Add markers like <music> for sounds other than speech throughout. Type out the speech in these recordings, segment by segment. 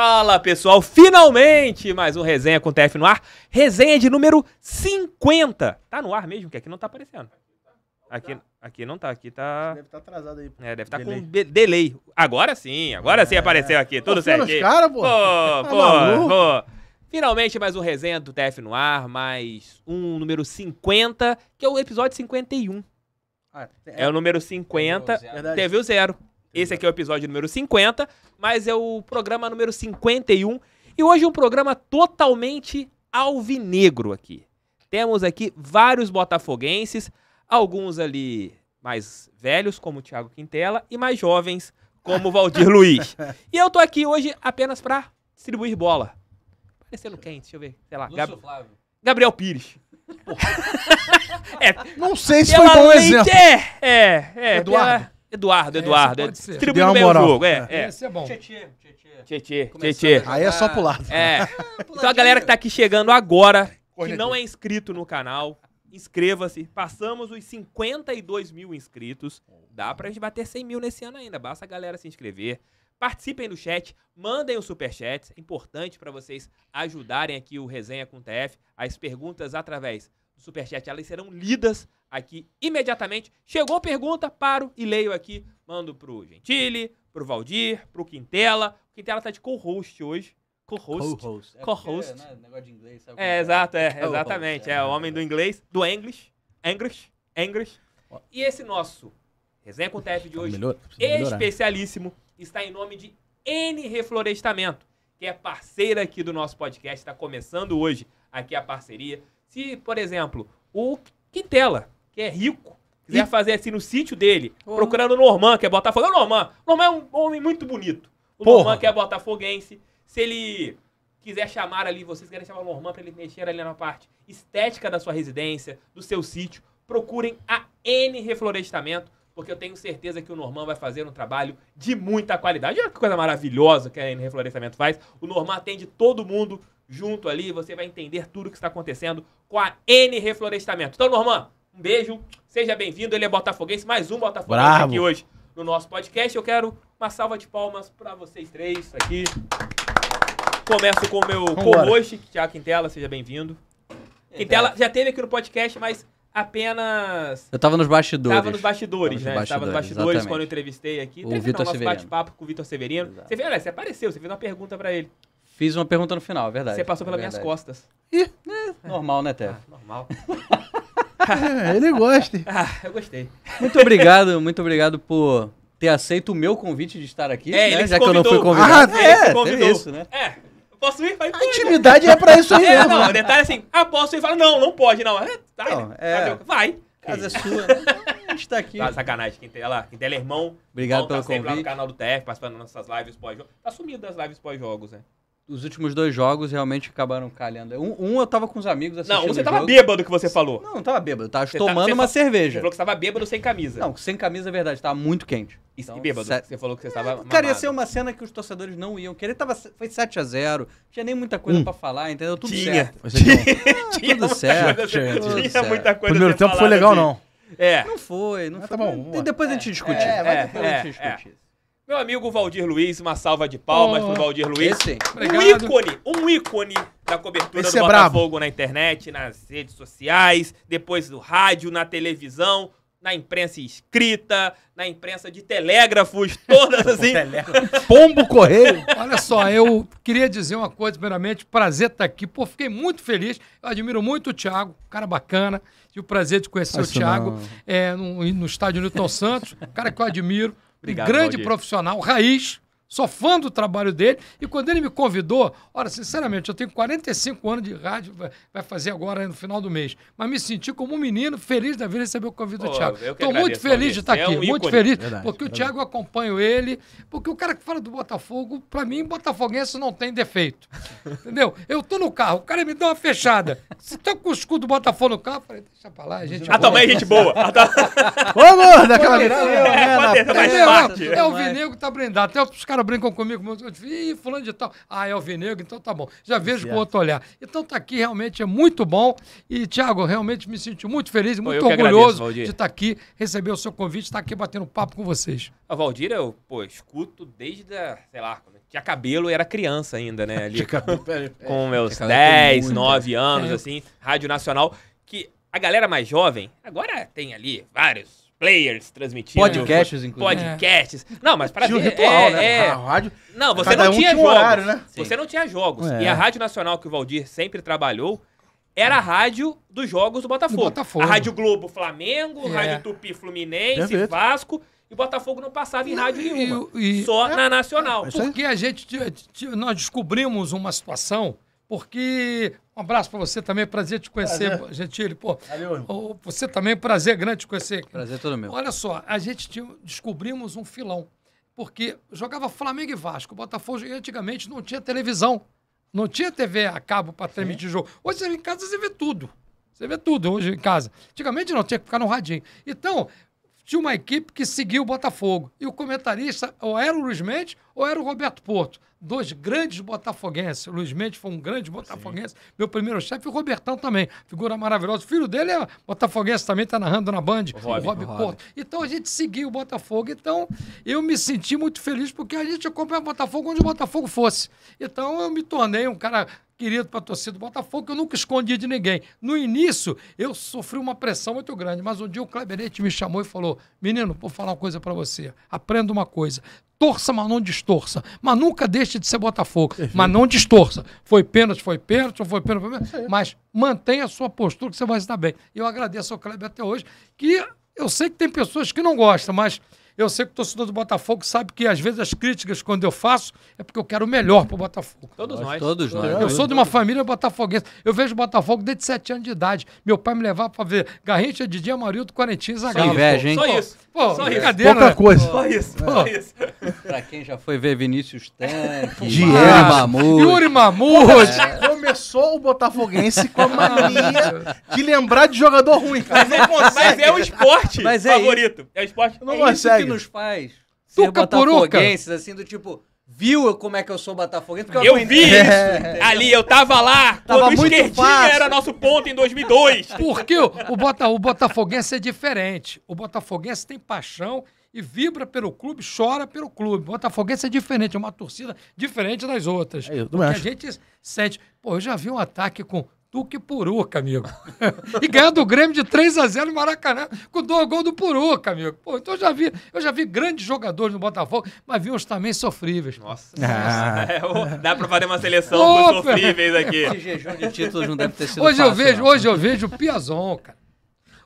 Fala pessoal, finalmente mais um resenha com o TF no ar. Resenha de número 50. Tá no ar mesmo, que aqui não tá aparecendo. Aqui, aqui não tá, aqui tá. Deve estar tá atrasado aí. É, deve estar tá com delay. Agora sim, agora é. sim apareceu aqui, tudo pô, tá certo. cara, pô. Pô, tá pô, pô. Finalmente mais um resenha do TF no ar, mais um número 50, que é o episódio 51. Ah, é, é o número 50, teve o zero. Teve o zero. Esse aqui é o episódio número 50 mas é o programa número 51. E hoje um programa totalmente alvinegro aqui. Temos aqui vários botafoguenses, alguns ali mais velhos, como o Thiago Quintela, e mais jovens, como o Valdir Luiz. <laughs> E eu tô aqui hoje apenas para distribuir bola. Parecendo quente, deixa eu ver, sei lá. Gab... Gabriel Pires. <laughs> é, não sei se foi bom exemplo. É, é, é. Eduardo. Pela... Eduardo, é, Eduardo. Esse pode meio moral. jogo. É, é, é. Esse é bom. Tietê, Tietê. Tietê, Tietê. Aí é só pro lado. <laughs> É. Então a galera que tá aqui chegando agora, que não é inscrito no canal, inscreva-se. Passamos os 52 mil inscritos. Dá pra gente bater 100 mil nesse ano ainda. Basta a galera se inscrever. Participem do chat, mandem os superchat. É importante para vocês ajudarem aqui o Resenha com o TF. As perguntas através do Superchat, elas serão lidas aqui imediatamente. Chegou pergunta, paro e leio aqui. Mando pro Gentili, pro Valdir, pro Quintela. O Quintela tá de co-host hoje. Co-host. Co-host. É, co-host. Porque, né, negócio de inglês, sabe? É, é? exato, é, exatamente. É, é o homem do inglês, do English. English. English. E esse nosso resenha com TF de hoje, melhor, especialíssimo, está em nome de N Reflorestamento, que é parceira aqui do nosso podcast, está começando hoje aqui a parceria. Se, por exemplo, o Quintela, que é rico, quiser e... fazer assim no sítio dele, oh. procurando o Norman, que é Botafogo. É o Norman. O Norman é um homem muito bonito. O Porra. Norman, que é botafoguense. Se ele quiser chamar ali, vocês querem chamar o Norman para ele mexer ali na parte estética da sua residência, do seu sítio, procurem a N Reflorestamento, porque eu tenho certeza que o Norman vai fazer um trabalho de muita qualidade. Olha que coisa maravilhosa que a N Reflorestamento faz. O Norman atende todo mundo junto ali, você vai entender tudo o que está acontecendo com a N Reflorestamento. Então, Norman, um beijo, seja bem-vindo. Ele é botafoguense, mais um botafoguense Bravo. aqui hoje no nosso podcast. Eu quero uma salva de palmas para vocês três aqui. Começo com o meu co-host, Tiago Quintela, seja bem-vindo. É, Quintela já teve aqui no podcast, mas apenas. Eu tava nos bastidores. Tava nos bastidores, tava né? Bastidores, tava nos bastidores exatamente. quando eu entrevistei aqui. O Vitor Severino. bate-papo com o Vitor Severino. Exato. Você, olha, você apareceu, você fez uma pergunta para ele. Fiz uma pergunta no final, é verdade. Você passou é pelas minhas costas. Ih, é. Normal, né, Té? Ah, normal. é, ele gosta. <laughs> Ah, eu gostei. Muito obrigado, muito obrigado por ter aceito o meu convite de estar aqui. É, né? ele Já convidou. que eu não fui convidado. Ah, é, é convidou. isso, né? É. Posso ir? Falei, a intimidade é pra isso aí <laughs> é, mesmo. Não, o né? detalhe é assim, ah, posso ir? Fala, não, não pode, não. É, vai, tá, não, né? é... vai. Casa é sua. <laughs> Então, a gente tá aqui. Tá, sacanagem. Quem tem, lá, quem tem é irmão. Obrigado irmão, então tá pelo tá convite. lá no canal do TF, participando das nossas lives pós-jogos. Tá sumido das lives pós-jogos, né? os últimos dois jogos realmente acabaram calhando. Um, um eu tava com os amigos assistindo. Não, um você tava jogo. bêbado que você falou. Não, não tava bêbado. tava você tomando tá, uma fa... cerveja. Você falou que você tava bêbado sem camisa. Não, sem camisa é verdade. Tava muito quente. E, então, e bêbado? Set... Você falou que você é, tava. É, cara, ia ser uma cena que os torcedores não iam querer. Tava, foi 7x0. Tinha nem muita coisa hum. pra falar, entendeu? Tudo tinha. certo. Tinha. <laughs> Ah, <laughs> tinha tudo certo. Tinha, tudo tinha certo. muita coisa. Primeiro tempo foi legal, assim. não. É. Não foi, não ah, foi. Tá bom, depois a gente discute. É, é, depois a gente é, discute. É. Meu amigo Valdir Luiz, uma salva de palmas oh, pro Valdir Luiz. Esse, um ícone, um ícone da cobertura esse do é Botafogo bravo. na internet, nas redes sociais, depois do rádio, na televisão, na imprensa escrita, na imprensa de telégrafos, <laughs> todas assim. Pombo Correio. Olha só, eu queria dizer uma coisa, primeiramente, prazer estar tá aqui. Pô, fiquei muito feliz. Eu admiro muito o Thiago, cara bacana. Tive o prazer de conhecer Acho o Thiago é, no, no estádio Newton Santos, cara que eu admiro. Obrigado, grande Valdir. profissional, raiz sou fã do trabalho dele. E quando ele me convidou, olha, sinceramente, eu tenho 45 anos de rádio, vai fazer agora no final do mês. Mas me senti como um menino feliz da vida receber o convite do Thiago. Estou muito feliz de estar é aqui, é um muito feliz, verdade, porque verdade. o Thiago eu acompanho ele, porque o cara que fala do Botafogo, para mim, botafoguense não tem defeito. <laughs> entendeu? Eu tô no carro, o cara me deu uma fechada. Se tá com o escudo do Botafogo no carro? Eu falei, deixa pra lá, gente. Ah, também tá, é gente boa. Ah, tá... Ô, amor, daquela vez. É, é, é, é, é, é, o Vinego tá brindado. Até os caras caras brincam comigo, eu digo, fulano de tal. Ah, é o Vinegro, então tá bom. Já tá vejo certo. com outro olhar. Então tá aqui, realmente é muito bom. E, Tiago, realmente me senti muito feliz, muito pô, orgulhoso agradeço, de estar tá aqui, receber o seu convite, estar tá aqui batendo papo com vocês. A ah, Valdir, eu, pô, escuto desde, a, sei lá, tinha cabelo, era criança ainda, né? Ali, <laughs> com meus 10, 9 anos, é. assim, Rádio Nacional, que a galera mais jovem, agora tem ali vários players transmitindo. Podcasts, inclusive. Podcasts. É. Não, mas para Tinha o ritual, é, né? É... A rádio. Não, você não um tinha jogos. Horário, né? Você não tinha jogos. É. E a Rádio Nacional que o Valdir sempre trabalhou era a rádio dos jogos do Botafogo. Do Botafogo. A Rádio Globo Flamengo, é. Rádio Tupi Fluminense, Perfeito. Vasco. E Botafogo não passava em rádio e, nenhuma. E, só é. na Nacional. É porque a gente. Nós descobrimos uma situação porque um abraço para você também, prazer te conhecer, prazer. Gentili. Pô, Valeu, irmão. Você também, prazer grande te conhecer. Prazer é todo meu. Olha só, a gente tinha, descobrimos um filão, porque jogava Flamengo e Vasco, Botafogo, e antigamente não tinha televisão, não tinha TV a cabo para transmitir jogo. Hoje em casa você vê tudo. Você vê tudo hoje em casa. Antigamente não, tinha que ficar no radinho. Então, tinha uma equipe que seguia o Botafogo. E o comentarista ou era o Luiz Mendes ou era o Roberto Porto dois grandes botafoguenses. Luiz Mendes foi um grande botafoguense. Sim. Meu primeiro chefe, o Robertão também. Figura maravilhosa. O filho dele é botafoguense também, está narrando na Band. O Rob, Rob Porto. Então a gente seguiu o Botafogo. Então eu me senti muito feliz porque a gente acompanha o Botafogo onde o Botafogo fosse. Então eu me tornei um cara querido para a torcida do Botafogo, que eu nunca escondi de ninguém. No início, eu sofri uma pressão muito grande, mas um dia o Cleberete me chamou e falou: Menino, vou falar uma coisa para você. Aprenda uma coisa. Torça, mas não distorça. Mas nunca deixe de ser Botafogo. Perfeito. Uhum. Mas não distorça. Foi pênalti, foi pênalti, foi pênalti, foi pênalti. Mas mantenha a sua postura que você vai estar bem. bem. Eu agradeço ao Kleber até hoje, que eu sei que tem pessoas que não gostam, mas eu sei que o torcedor do Botafogo sabe que às vezes as críticas, quando eu faço, é porque eu quero o melhor pro Botafogo. Todos nós. Todos nós. Eu sou de uma família botafoguense. Eu vejo o Botafogo desde 7 anos de idade. Meu pai me levava pra ver Garrincha, Didi, Amarildo, Quarentinho e Zagallo. Só inveja, hein? Só isso. Pô, só brincadeira. Pouca né? coisa. Só isso, pô. só isso. pra quem já foi ver Vinícius Tanque, Diego Mamute. Yuri Mamute. É. Começou o Botafoguense com a ah, mania de lembrar de jogador ruim. Cara. Mas, é, mas é o esporte mas é favorito. Isso. É o esporte. não é consegue nos faz ser Tuca botafoguenses, poruca. assim, do tipo viu como é que eu sou botafoguense. Eu, eu vi isso. Ali, eu tava lá. Tava quando o muito era nosso ponto em 2002. <laughs> Porque o, o, Bota, o Botafoguense é diferente. O Botafoguense tem paixão e vibra pelo clube, chora pelo clube. O Botafoguense é diferente, é uma torcida diferente das outras. É, eu acho. a gente sente... Pô, eu já vi um ataque com Tuque Puruca, amigo. <laughs> e ganhando do Grêmio de 3 a 0 no Maracanã, com dois gols do Puruca, amigo. Pô, então eu já vi, eu já vi grandes jogadores no Botafogo, mas vi uns também sofríveis. Nossa. Ah. Nossa. É, dá pra fazer uma seleção Opa. dos <laughs> sofríveis aqui. Esse jejum de títulos não deve ter sido hoje fácil, eu vejo, Hoje eu vejo o Piazon, cara.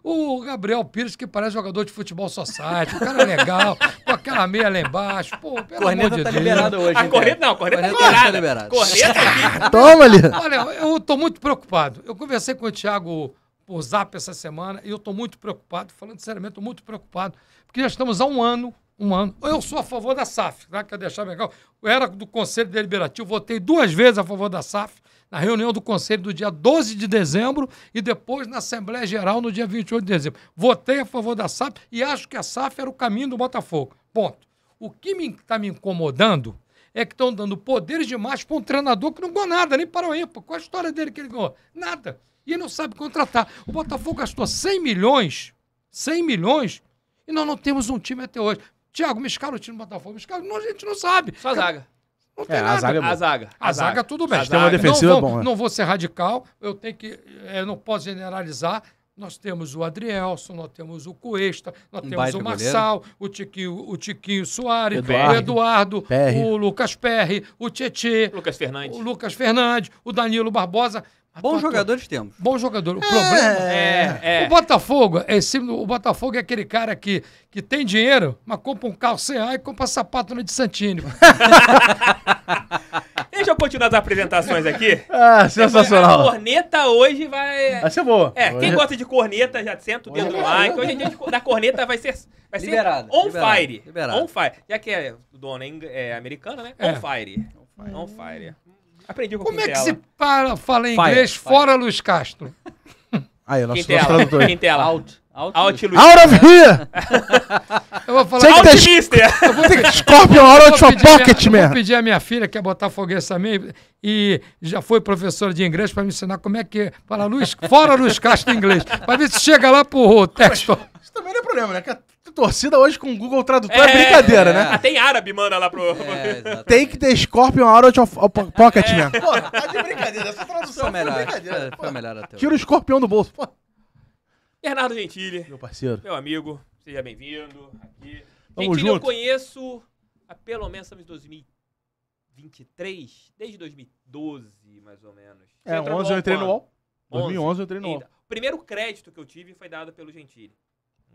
O Gabriel Pires, que parece jogador de futebol society, o cara é legal, com aquela meia lá embaixo. Pô, pelo corneta amor tá de tá Deus. liberada hoje. A corneta não, a corneta, tá, tá liberada. Corneta aqui. <laughs> Toma ali. Olha, eu tô muito preocupado. Eu conversei com o Thiago por zap essa semana e eu tô muito preocupado, falando sinceramente, tô muito preocupado, porque já estamos há um ano um ano. Eu sou a favor da SAF, tá? quer deixar legal. Eu era do Conselho Deliberativo, votei duas vezes a favor da SAF na reunião do Conselho do dia 12 de dezembro e depois na Assembleia Geral no dia 28 de dezembro. Votei a favor da SAF e acho que a SAF era o caminho do Botafogo. Ponto. O que está me, tá me, incomodando é que estão dando poderes demais para um treinador que não ganhou nada, nem para o ímpar. Qual a história dele que ele ganhou? Nada. E não sabe contratar. O Botafogo gastou 100 milhões, 100 milhões, e nós não temos um time até hoje. Tiago, me escala o time do Botafogo. Me escala. Não, a gente não sabe. Só zaga. Não é, tem é, nada. A zaga, a zaga, a zaga, zaga é tudo bem. A zaga. É defensiva não, vou, é bom. É. Né? Não vou ser radical, eu tenho que. Eh, eu não posso generalizar. Nós temos o Adrielson, nós temos o Cuesta, nós um temos o Marçal, o Tiquinho, o Tiquinho Soares, Eduardo, o Eduardo, Perri. o Lucas Perry, o Tietê, Lucas Fernandes. o Lucas Fernandes, o Danilo Barbosa. Bons jogadores temos. Bom jogador. O é, problema é, é, é, O Botafogo é o Botafogo é aquele cara que, que tem dinheiro, mas compra um carro sem ar e compra sapato no de Santini. <laughs> Deixa eu continuar as apresentações aqui. Ah, sensacional. A corneta hoje vai. Vai ser boa. É, hoje... quem gosta de corneta já senta o dedo lá. Então hoje a gente da corneta vai ser. Vai ser liberado, on liberado, fire. Liberado. On fire. Já que é, o dono é, é americano, né? É. On fire. On fire. Aprendi Como é que se para, fala em inglês fire. fora Luiz Castro? <laughs> Aí, nosso, Quintela. nosso tradutor. Quintela. Out. Out, out, out of here! <laughs> eu vou falar... Out, of here! <laughs> Eu vou ter... Scorpion, out of your pocket, minha, man! Eu pedir a minha filha, que é foguete também, e já foi professora de inglês para me ensinar como é que... Fala Luiz... Fora Luiz Castro em inglês. Para ver se chega lá pro texto. Mas, isso também não é problema, né? Que é torcida hoje com o Google Tradutor é, é brincadeira, é, né? Ah, tem árabe, manda lá pro. É, <laughs> que ter Scorpion out of, of pocket, é. man. Porra, tá de brincadeira. Essa tradução foi melhor. Foi melhor até. Tira o escorpião do bolso. Porra. Bernardo Gentili. Meu parceiro. Meu amigo, seja bem-vindo aqui. Vamos Gentili, junto. eu conheço há pelo menos 2023, desde 2012, mais ou menos. É, Você é, 11 eu entrei no UOL. 2011 eu entrei no UOL. primeiro crédito que eu tive foi dado pelo Gentili.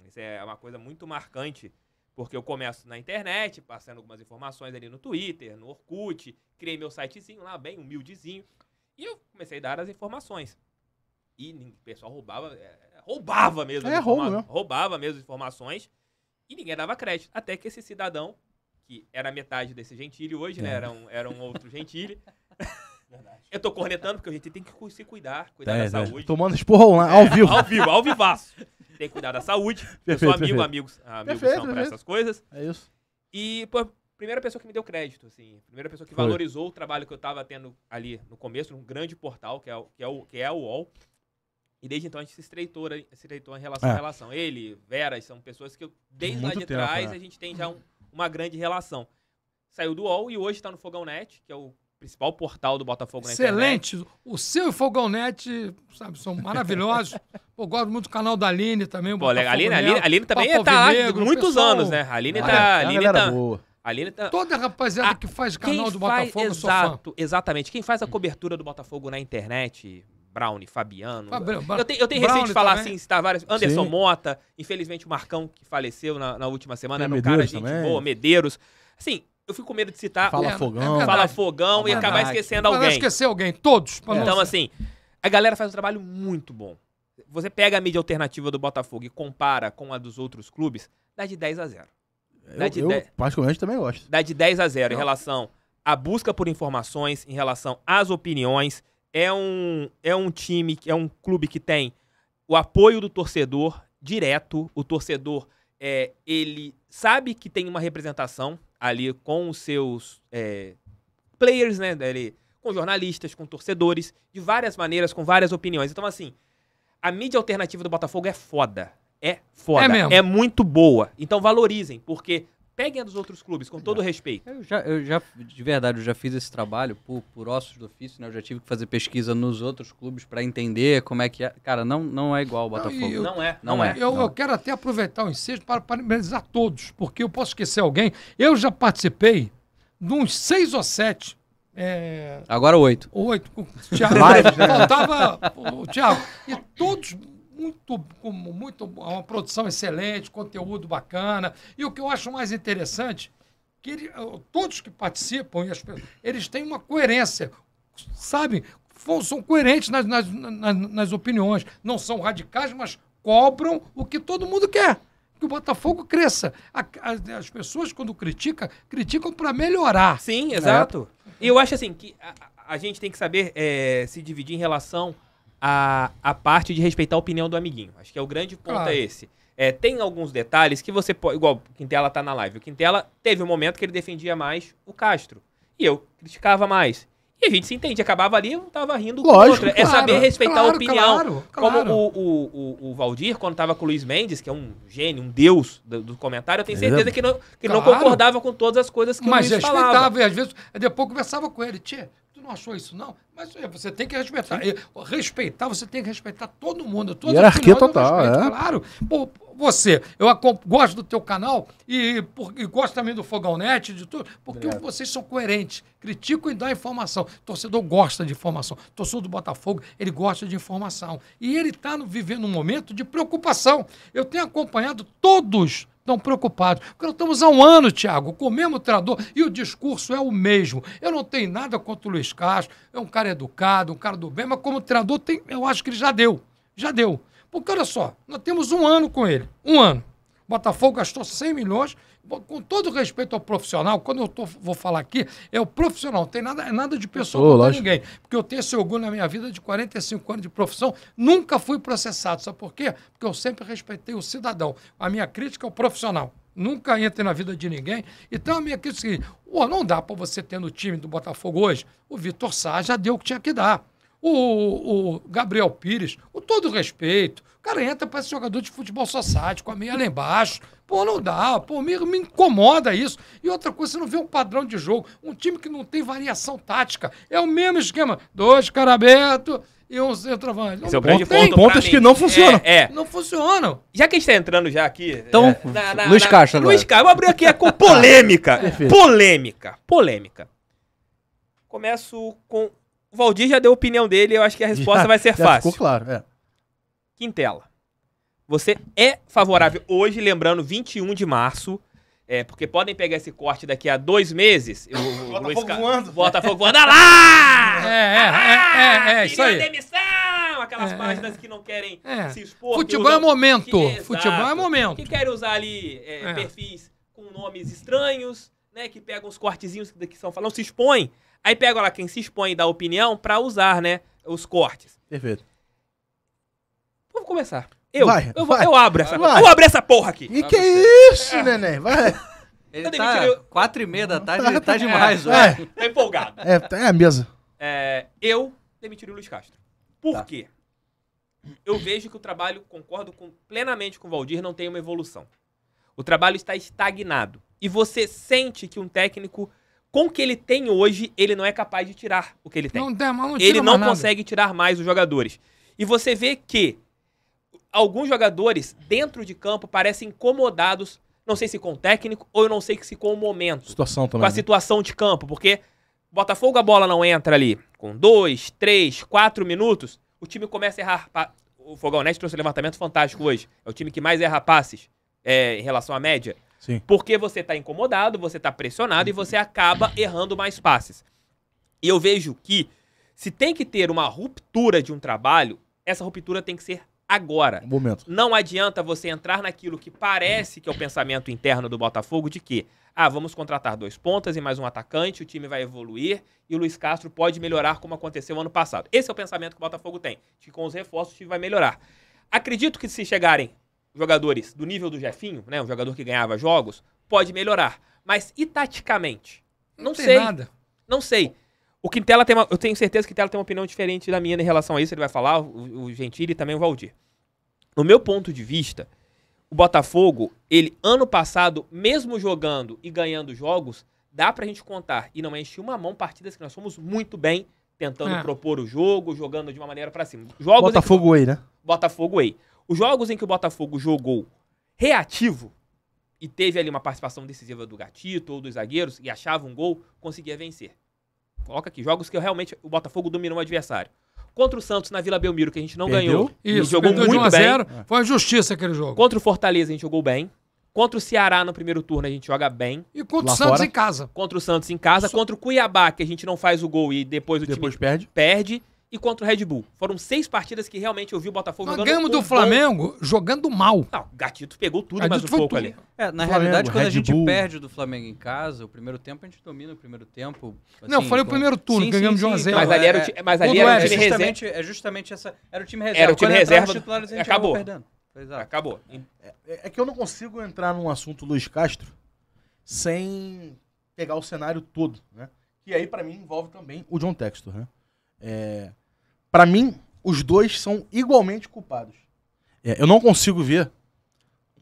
Isso é uma coisa muito marcante, porque eu começo na internet, passando algumas informações ali no Twitter, no Orkut, criei meu sitezinho lá, bem humildezinho, e eu comecei a dar as informações. E o pessoal roubava, é, roubava mesmo. É, roubo, né? Roubava mesmo as informações e ninguém dava crédito. Até que esse cidadão, que era metade desse gentile hoje, né, é. né? Era um, era um outro gentile. <laughs> Verdade. Eu tô cornetando porque a gente tem que se cuidar, cuidar é, da né, saúde. Tomando esporro lá, ao é, vivo. ao vivo, ao vivaço. <laughs> tem que cuidar da saúde. <laughs> eu sou amigo, amigos, amigos perfeito, são pra essas coisas. É isso. E, pô, primeira pessoa que me deu crédito, assim, primeira pessoa que Foi. valorizou o trabalho que eu tava tendo ali no começo, num grande portal, que é, o, que é o, que é o UOL. E desde então a gente se estreitou, se estreitou em relação é. relação. Ele, Vera, são pessoas que eu, desde Muito lá de tempo, trás é. a gente tem já um, uma grande relação. Saiu do UOL e hoje está no Fogão Net, que é o principal portal do Botafogo Excelente. na Excelente. O seu e Fogão.net, sabe, são maravilhosos. eu <laughs> gosto muito do canal da Aline também. O Pô, Botafogo Aline, Nela, Aline, Aline também está há muitos pessoal... anos, né? A Aline está... Ah, tá... É, Aline tá... Aline tá... Toda a rapaziada a... que faz canal Quem do Botafogo, faz... eu sou fã. Exatamente. Quem faz a cobertura do Botafogo na internet, Brown, Fabiano. eu tenho, eu tenho receio de falar também. assim, várias. Anderson Sim. Mota, infelizmente o Marcão que faleceu na, na última semana, é Tem era um Medeiros cara, gente também. boa, Medeiros. Assim, eu fico com medo de citar. Fala é, é fogão. É fala fogão é e acabar esquecendo alguém. esquecer alguém, todos. Então, assim, a galera faz um trabalho muito bom. Você pega a mídia alternativa do Botafogo e compara com a dos outros clubes, dá de 10 a 0. Dá eu, de eu 10... particularmente, também gosto. Dá de 10 a 0 Não. em relação à busca por informações, em relação às opiniões. É um, é um time, é um clube que tem o apoio do torcedor direto. O torcedor, é, ele sabe que tem uma representação, ali com os seus é, players, né? Ali, com jornalistas, com torcedores, de várias maneiras, com várias opiniões. Então, assim, a mídia alternativa do Botafogo é foda. É foda. É, mesmo. é muito boa. Então valorizem, porque peguem a dos outros clubes, com todo respeito. Eu já, eu já, de verdade, eu já fiz esse trabalho por, por ossos do ofício, né? Eu já tive que fazer pesquisa nos outros clubes para entender como é que é. Cara, não, não é igual o Botafogo. Não, eu, não é. Não, é. é. Eu, não. eu quero até aproveitar o ensejo para parabenizar todos, porque eu posso esquecer alguém. Eu já participei de uns seis ou sete é... Agora oito. Oito. Tiago. Live, <laughs> né? Faltava o Tiago. E todos muito, muito, é uma produção excelente, conteúdo bacana. E o que eu acho mais interessante, que ele, todos que participam, eles têm uma coerência, sabem? São coerentes nas, nas, nas, nas opiniões, não são radicais, mas cobram o que todo mundo quer que o Botafogo cresça. as pessoas, quando criticam, criticam para melhorar. Sim, né? exato. E eu acho assim que a, a gente tem que saber é, se dividir em relação a, a parte de respeitar a opinião do amiguinho. Acho que é o grande ponto claro. é esse. É, tem alguns detalhes que você pode. Igual o Quintela tá na live. O Quintela teve um momento que ele defendia mais o Castro. E eu criticava mais. E a gente se entende, acabava ali, eu tava rindo Lógico, com o outro. Claro, é saber respeitar claro, a opinião. Claro, Como o, o, o, o, Valdir, quando tava com o Luiz Mendes, que é um gênio, um deus do, do comentário, eu tenho certeza que não, que não concordava com todas as coisas que Mas o Luiz falava. Mas respeitava, e às vezes, depois eu conversava com ele, tia, não achou isso, não. Mas é, você tem que respeitar. Sim. Respeitar, você tem que respeitar todo mundo. Toda Hierarquia total, é. Claro. Pô, você, eu gosto do teu canal e, por, e gosto também do Fogão Net, de tudo, porque Obrigado. vocês são coerentes. Criticam e dão informação. Torcedor gosta de informação. Torcedor do Botafogo, ele gosta de informação. E ele está vivendo um momento de preocupação. Eu tenho acompanhado todos estão preocupados. Porque nós estamos há um ano, Tiago, com o mesmo treinador e o discurso é o mesmo. Eu não tenho nada contra o Luiz Castro, é um cara educado, um cara do bem, mas como treinador, tem, eu acho que ele já deu. Já deu. Porque olha só, nós temos um ano com ele. Um ano. O Botafogo gastou 100 milhões com todo respeito ao profissional, quando eu tô, vou falar aqui, é o profissional, não tem nada, é nada de pessoa contra ninguém. Porque eu tenho esse orgulho na minha vida de 45 anos de profissão, nunca fui processado. Sabe por quê? Porque eu sempre respeitei o cidadão. A minha crítica é o profissional. Nunca entre na vida de ninguém. Então, a minha crítica é o seguinte: não dá para você ter no time do Botafogo hoje. O Vitor Sá já deu o que tinha que dar o, o Gabriel Pires, com todo respeito, o cara entra para ser jogador de futebol society com a meia lá embaixo. Pô, não dá, pô, me, me incomoda isso. E outra coisa, você não vê um padrão de jogo. Um time que não tem variação tática. É o mesmo esquema. Dois caras abertos e um centroavante. Esse é o grande ponto. pontos que não funcionam. É, é, Não funcionam. Já que a gente tá entrando já aqui. Então, é, na, na, Luiz na, Caixa agora. Luiz Caixa, vou abrir aqui a com <laughs> polêmica. polêmica. Polêmica. Começo com o Valdir já deu a opinião dele, eu acho que a resposta já, vai ser fácil. Ficou claro, é. Quintela. Você é favorável hoje, lembrando, 21 de março. É, porque podem pegar esse corte daqui a dois meses. Eu, o Botafogo Luiz... voando. fogo voando. lá! É, é, lá! é, é, é, é, é isso aí. demissão! Aquelas é, é, páginas que não querem é. se expor. Futebol usam... é momento. Que, Futebol é momento. Que querem usar ali é, perfis com nomes estranhos, né? Que pegam os cortezinhos que são... falando, se expõem. Aí pega lá quem se expõe e dá opinião para usar, né? Os cortes. Perfeito. Vamos começar. Eu, vai, eu, vai, eu, abro essa vai. Eu abro essa porra aqui. E que é isso, é. neném? Vai. <laughs> Ele tá quatro e meia da tarde, tá, ele tá <laughs> é. demais, é, é. Tá empolgado. É, a é É, eu demitiria o Luiz Castro. Por tá. quê? Eu vejo que o trabalho, concordo com, plenamente com o Valdir, não tem uma evolução. O trabalho está estagnado. E você sente que um técnico com o que ele tem hoje, ele não é capaz de tirar o que ele tem. Não, não, não ele não consegue nada. tirar mais os jogadores. E você vê que alguns jogadores dentro de campo parecem incomodados, não sei se com o técnico ou eu não sei se com o momento. Situação também. Com a né? situação de campo, porque Botafogo a bola não entra ali com dois, três, quatro minutos, o time começa a errar. O Fogão Neto trouxe um levantamento fantástico hoje. É o time que mais erra passes é, em relação à média. Sim. Porque você está incomodado, você está pressionado e você acaba errando mais passes. E eu vejo que se tem que ter uma ruptura de um trabalho, essa ruptura tem que ser agora. Um momento. Não adianta você entrar naquilo que parece que é o pensamento interno do Botafogo de que, ah, vamos contratar dois pontas e mais um atacante, o time vai evoluir e o Luiz Castro pode melhorar como aconteceu ano passado. Esse é o pensamento que o Botafogo tem, que com os reforços o time vai melhorar. Acredito que se chegarem jogadores do nível do Jefinho, né, um jogador que ganhava jogos, pode melhorar. Mas e taticamente? Não, não sei. Nada. Não sei. O Quintela tem uma, eu tenho certeza que o Quintela tem uma opinião diferente da minha em relação a isso, ele vai falar, o, o Gentili e também o Valdir. No meu ponto de vista, o Botafogo, ele ano passado, mesmo jogando e ganhando jogos, dá pra gente contar e não é enche uma mão partidas que nós fomos muito bem tentando é. propor o jogo, jogando de uma maneira para cima. Jogos Botafogo aí, né? Botafogo aí. Os jogos em que o Botafogo jogou reativo e teve ali uma participação decisiva do Gatito ou dos zagueiros e achava um gol, conseguia vencer. Coloca aqui, jogos que realmente o Botafogo dominou o adversário. Contra o Santos na Vila Belmiro, que a gente não Perdeu? ganhou. Isso, jogou muito de 1 a 0. bem. Foi a justiça aquele jogo. Contra o Fortaleza a gente jogou bem. Contra o Ceará no primeiro turno a gente joga bem. E contra Lá o Santos fora. em casa. Contra o Santos em casa. Só... Contra o Cuiabá, que a gente não faz o gol e depois o depois time perde. perde e contra o Red Bull. Foram seis partidas que realmente eu vi o Botafogo Nós jogando. Ganhamos do Flamengo bom. jogando mal. Não, Gatito pegou tudo Gatito mais um pouco tudo. ali. É, na Flamengo, realidade, quando Red a gente Bull. perde do Flamengo em casa, o primeiro tempo a gente domina o primeiro tempo. Assim, não, falei com... o primeiro turno, sim, ganhamos sim, de 1 a 0 então Mas ali era o, é, ti... mas ali era, era o é time justamente, reserva. É justamente essa. Era o time reserva. Era o time quando reserva. Do... Titulares, acabou. Perdendo. Acabou. É, é que eu não consigo entrar num assunto Luiz Castro sem pegar o cenário todo, né? E aí, para mim, envolve também o John Textor, né? É, para mim, os dois são igualmente culpados. É, eu não consigo ver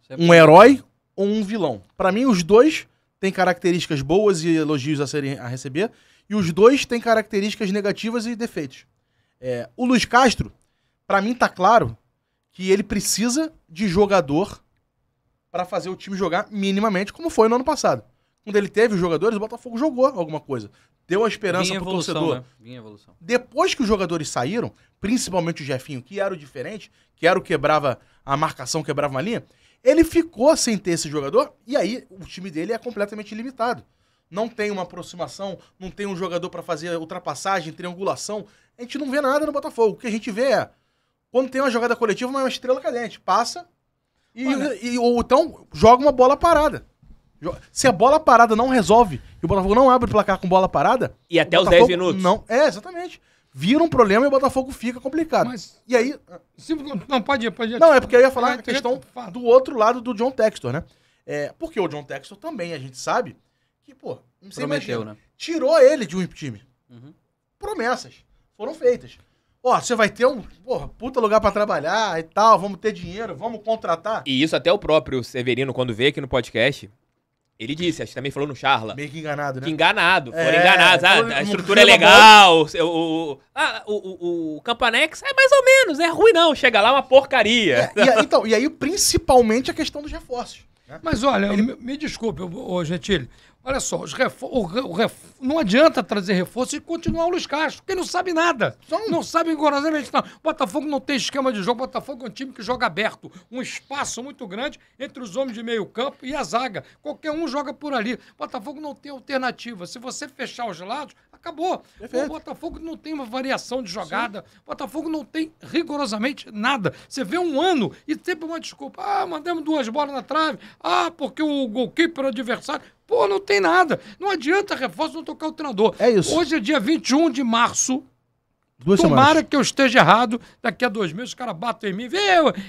é um herói ou um vilão. Para mim, os dois têm características boas e elogios a, serem, a receber, e os dois têm características negativas e defeitos. É, o Luiz Castro, para mim, tá claro que ele precisa de jogador para fazer o time jogar minimamente, como foi no ano passado. Quando ele teve os jogadores, o Botafogo jogou alguma coisa. Deu a esperança Vinha pro evolução, torcedor. Né? Vinha evolução. Depois que os jogadores saíram, principalmente o Jefinho, que era o diferente, que era o quebrava a marcação, quebrava uma linha, ele ficou sem ter esse jogador e aí o time dele é completamente limitado. Não tem uma aproximação, não tem um jogador para fazer ultrapassagem, triangulação. A gente não vê nada no Botafogo. O que a gente vê é quando tem uma jogada coletiva, é uma estrela cadente passa e, Olha. e ou então joga uma bola parada. Se a bola parada não resolve e o Botafogo não abre o placar com bola parada. E até os 10 minutos. Não, é, exatamente. Vira um problema e o Botafogo fica complicado. Mas, e aí. Ah, se, não, pode ir, pode ir. Não, é porque eu ia falar a questão do outro lado do John Textor, né? É, porque o John Textor também, a gente sabe que, pô, não sei Prometeu, imagina, né? Tirou ele de um time. Uhum. Promessas foram feitas. Ó, você vai ter um porra, puta lugar para trabalhar e tal, vamos ter dinheiro, vamos contratar. E isso até o próprio Severino, quando veio aqui no podcast, ele disse, acho que também falou no Charla. Meio que enganado, né? Que enganado, foram é, enganados. É ah, a estrutura é legal, o, o, o, o, Campanex é mais ou menos, é ruim não, chega lá é uma porcaria. É, e, então, e aí principalmente a questão dos reforços. Né? Mas olha, Ele... me, me desculpe, ô, ô Olha só, os refor o ref não adianta trazer reforço e continuar o Luiz Castro, porque não sabe nada. Não, não sabe rigorosamente nada. O Botafogo não tem esquema de jogo. O Botafogo é um time que joga aberto. Um espaço muito grande entre os homens de meio campo e a zaga. Qualquer um joga por ali. O Botafogo não tem alternativa. Se você fechar os lados, acabou. Perfeito. O Botafogo não tem uma variação de jogada. Sim. O Botafogo não tem rigorosamente nada. Você vê um ano e sempre uma desculpa. Ah, mandamos duas bolas na trave. Ah, porque o goalkeeper adversário Pô, não tem nada. Não adianta reforço não tocar o treinador. É isso. Hoje é dia 21 de março. Duas Tomara semanas. que eu esteja errado, daqui a dois meses os caras batem em mim. Viu?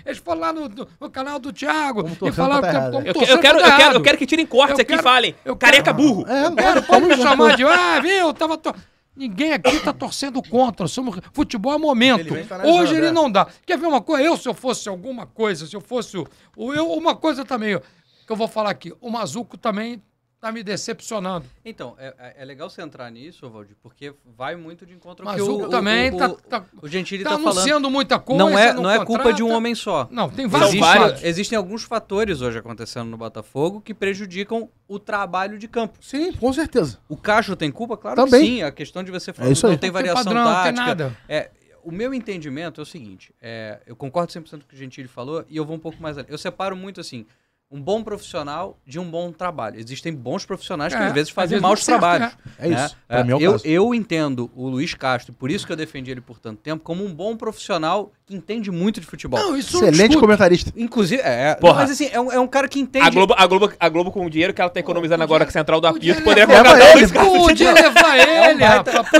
Eles foram lá no, no, no canal do Thiago e falaram que tá errado, é. eu, eu, quero, eu, quero, eu quero que tirem cortes eu aqui e falem. Eu careca burro. É, eu quero, pode me chamar de. Ah, viu? tava. To... Ninguém aqui tá torcendo contra. Somos... Futebol é momento. Ele Hoje ele né? não dá. Quer ver uma coisa? Eu, se eu fosse alguma coisa, se eu fosse. O... Eu, uma coisa também, que eu vou falar aqui. O Mazuco também tá me decepcionando. Então, é, é, é legal você entrar nisso, Valdir, porque vai muito de encontro ao Mas o, o também o, tá, o, tá, o Gentili tá, tá anunciando muita coisa. Não é, não, não é culpa de um homem só. Não, tem vários, Existe, Existem alguns fatores hoje acontecendo no Botafogo que prejudicam o trabalho de campo. Sim, com certeza. O Cacho tem culpa? Claro também. que sim. A questão de você falar é isso não tem variação tem padrão, tática. Não tem nada. É, o meu entendimento é o seguinte: é, eu concordo 100% com o que o Gentili falou e eu vou um pouco mais além. Eu separo muito assim: um bom profissional de um bom trabalho. Existem bons profissionais que é, às vezes fazem às vezes maus certo, trabalhos. É, é isso. Né? eu, caso. eu entendo o Luiz Castro, por isso que eu defendi ele por tanto tempo, como um bom profissional que entende muito de futebol. Não, isso Excelente comentarista. Inclusive, é. Porra. Não, mas assim, é um, é um, cara que entende. A Globo, a, Globo, a Globo com o dinheiro que ela tá economizando agora com a central do apito, poderia colocar dois caras. Podia levar ele,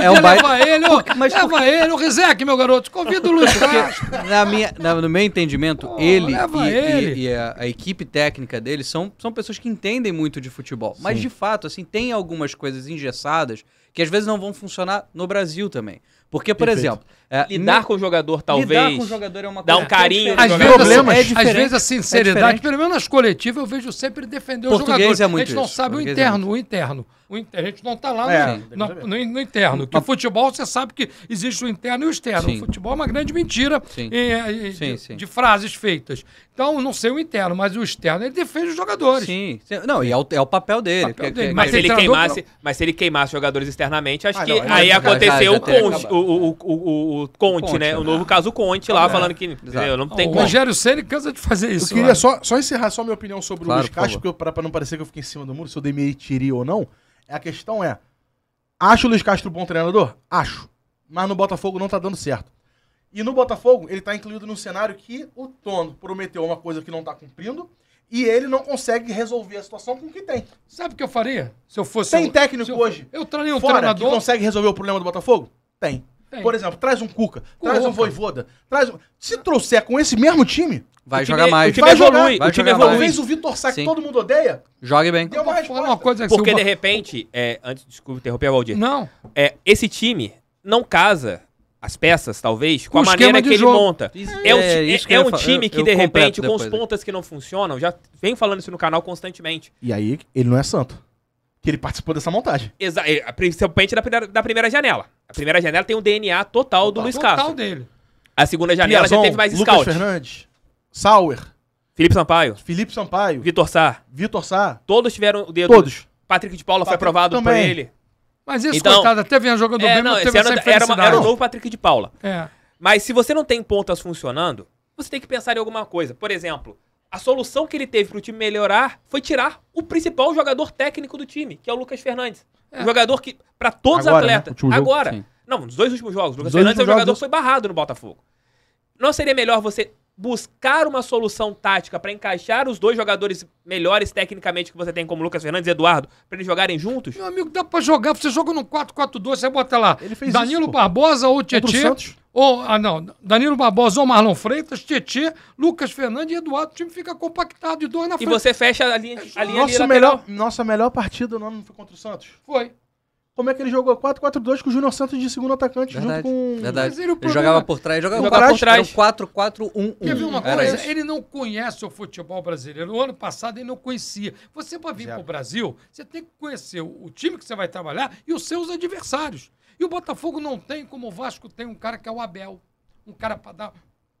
É um baita. É levar ele, ó. Mas leva ele, o Rizek, meu garoto. Convida o Luiz na minha, na, No meu entendimento, ele, e, ele, e, a, a, equipe técnica dele são, são pessoas que entendem muito de futebol. Sim. Mas de fato, assim, tem algumas coisas engessadas que às vezes não vão funcionar no Brasil também. Porque, por Perfeito. exemplo. É, lidar com o jogador, talvez. Lidar com o jogador é uma coisa. Dar um carinho às vezes, problemas, é, é às vezes a sinceridade, é pelo menos nas coletivas, eu vejo sempre defender o, o jogador. É muito a gente isso. não sabe o é interno, o interno a gente não está lá é, no, no, no, interno. Que o futebol, você sabe que existe o interno e o externo. Sim. O futebol é uma grande mentira sim. E, e, sim, de, de, frases feitas. Então, não sei o interno, mas o externo ele defende os jogadores. Sim. Não, e é o, é o papel dele. Papel dele. Mas, mas, se ele queimasse, mas se ele queimasse jogadores externamente, acho ah, que não, aí aconteceu já, já, né? o, Conte, o, o, o, Conte, Conte né? né? O novo caso Conte lá, falando que eu não tem O Rogério Senna cansa de fazer isso. Eu queria né? só, só encerrar só minha opinião sobre o Luiz Castro, para não parecer que eu fiquei em cima do muro, se eu demitiria ou não. A questão é: acho o Luiz Castro bom treinador? Acho. Mas no Botafogo não tá dando certo. E no Botafogo, ele tá incluído num cenário que o Tono prometeu uma coisa que não tá cumprindo e ele não consegue resolver a situação com o que tem. Sabe o que eu faria? Se eu fosse. Tem técnico eu, hoje? Eu traria um fora treinador. que consegue resolver o problema do Botafogo? Tem. É. Por exemplo, traz um Cuca, Cuca. traz um Voivoda, traz um... Se trouxer com esse mesmo time... Vai time, jogar mais. O time vai evolui. Jogar. Vai o time evolui. Talvez o Vitor Sá, que todo mundo odeia... Jogue bem. Deu mais uma coisa assim, Porque, uma... de repente... É, antes, desculpa interromper, Valdir. Não. É, esse time não casa as peças, talvez, com, a maneira que jogo. ele monta. É, é, um, é, é um time eu, que, de repente, com os pontas que não funcionam, já vem falando isso no canal constantemente. E aí, ele não é santo. Que ele participou dessa montagem. Exato. É, principalmente da, da primeira janela. A primeira janela tem o DNA total do total, Luiz Castro. Total dele. A segunda janela Piazon, já teve mais Lucas scout. Fernandes, Sauer. Felipe Sampaio. Felipe Sampaio. Vitor Sá. Vitor Sá. Todos tiveram o dedo. Todos. Patrick de Paula Patrick foi aprovado também. por ele. Mas esse então, coitado até vinha jogando é, bem, não, teve essa era, uma, era o novo Patrick de Paula. É. Mas se você não tem pontas funcionando, você tem que pensar em alguma coisa. Por exemplo, a solução que ele teve para o time melhorar foi tirar o principal jogador técnico do time, que é o Lucas Fernandes. É. Um jogador que, para todos os né? atletas, né? agora. Jogo, não, nos dois últimos jogos, o Lucas Fernandes é um jogador que foi barrado no Botafogo. Não seria melhor você buscar uma solução tática para encaixar os dois jogadores melhores tecnicamente que você tem, como Lucas Fernandes e Eduardo, para eles jogarem juntos? Meu amigo, dá para jogar. Você joga no 4-4-2, você bota lá Danilo isso, Barbosa ou Tietchan. Ou, ah, não, Danilo Barbosa ou Marlon Freitas, Tietê, Lucas Fernandes e Eduardo. O time fica compactado de dois na frente. E você fecha a linha, a é linha nossa melhor, Nossa melhor partida não foi contra o Santos? Foi como é que ele jogou 4-4-2 com o Júnior Santos de segundo atacante verdade, junto com... Verdade, ele, jogava por trás, jogava, jogava por trás. 4-4-1-1. Quer ver uma coisa? Ele não conhece o futebol brasileiro. No ano passado ele não conhecia. Você para vir para o Brasil, você tem que conhecer o time que você vai trabalhar e os seus adversários. E o Botafogo não tem, como o Vasco tem, um cara que é o Abel. Um cara para dar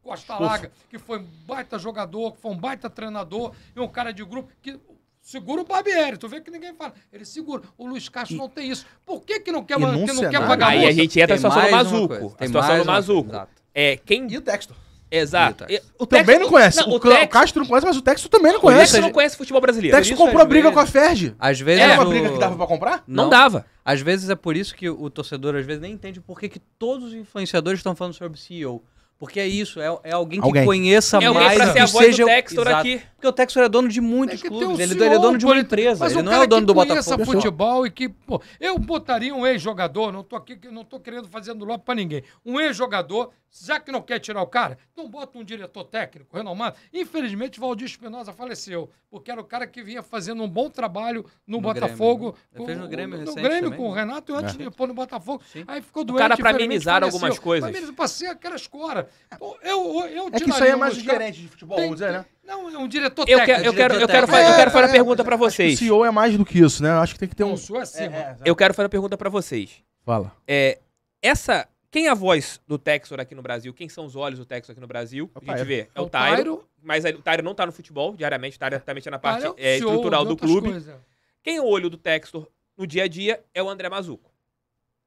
Costa Larga, que foi um baita jogador, que foi um baita treinador, e um cara de grupo que Segura o Barbieri, tu vê que ninguém fala. Ele segura. O Luiz Castro e... não tem isso. Por que, que não quer, pagar que não quer pagar Aí a gente entra na situação do Mazuco. A situação do Mazuco. É, quem... E o texto. Exato. E o texto também não conhece. Não, o, o, texto... o, Castro não conhece, mas o Texto também não conhece. O Texto não conhece futebol brasileiro. O Texto comprou briga com a Ferdi. Às vezes era é. uma briga que dava para comprar? Não. não. dava. Às vezes é por isso que o torcedor às vezes nem entende por que, que todos os influenciadores estão falando sobre CEO. Porque é isso, é, é alguém que conheça é mais. Pra ser a voz seja do Textor aqui. Porque o Textor é dono de muitos é clubes, ele, é dono de uma empresa, mas ele não é o dono do Botafogo. futebol e que, pô, eu botaria um ex-jogador, não tô aqui, não tô querendo fazendo lobby pra ninguém. Um ex-jogador, já que não quer tirar o cara, então bota um diretor técnico renomado. Infelizmente, Valdir Espinosa faleceu, porque era o cara que vinha fazendo um bom trabalho no, no Botafogo. Né? Com, fez no Grêmio, no, no Grêmio também. com o né? Renato e antes é. de pôr no Botafogo. Sim. Aí ficou doente. O cara pra minimizar algumas coisas. Pra minimizar, passei aquelas coras. Eu, eu é que isso aí é mais um gerente de futebol, tem, dizer, né? Não, é um diretor eu técnico. Quero, eu, quero, eu, é, quero, fazer, eu quero fazer uma é, pergunta para é, vocês. o CEO é mais do que isso, né? Acho que tem que ter um... Sua acima. eu quero fazer uma pergunta para vocês. Fala. É, essa... Quem é a voz do Texor aqui no Brasil? Quem são os olhos do Texor aqui no Brasil? É a gente vê. É o Tairo. Mas o Tairo não tá no futebol diariamente. O Tairo tá mexendo na parte é, estrutural do clube. Coisa. Quem é o olho do Textor no dia a dia é o André Mazuco.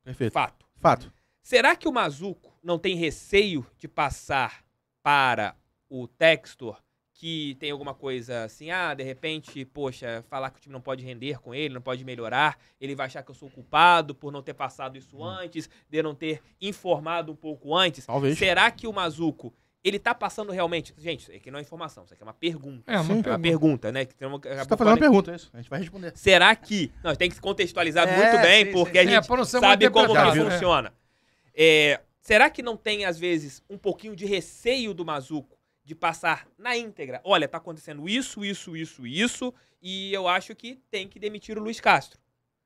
Perfeito. Fato. Fato. Será que o Mazuco não tem receio de passar para o Textor que tem alguma coisa assim, ah, de repente, poxa, falar que o time não pode render com ele, não pode melhorar, ele vai achar que eu sou culpado por não ter passado isso hum. antes, de não ter informado um pouco antes. Talvez. Será que o Mazuco ele tá passando realmente. Gente, isso aqui não é informação, isso aqui é uma pergunta. É, uma, é uma pergunta, né? Que tem uma, Você tá fazendo uma pergunta, é isso. A gente vai responder. Será que. Não, tem que se contextualizar é, muito bem, sim, porque sim. a gente é, sabe como que né? funciona. É. Será que não tem, às vezes, um pouquinho de receio do Mazuco de passar na íntegra? Olha, tá acontecendo isso, isso, isso, isso, e eu acho que tem que demitir o Luiz Castro.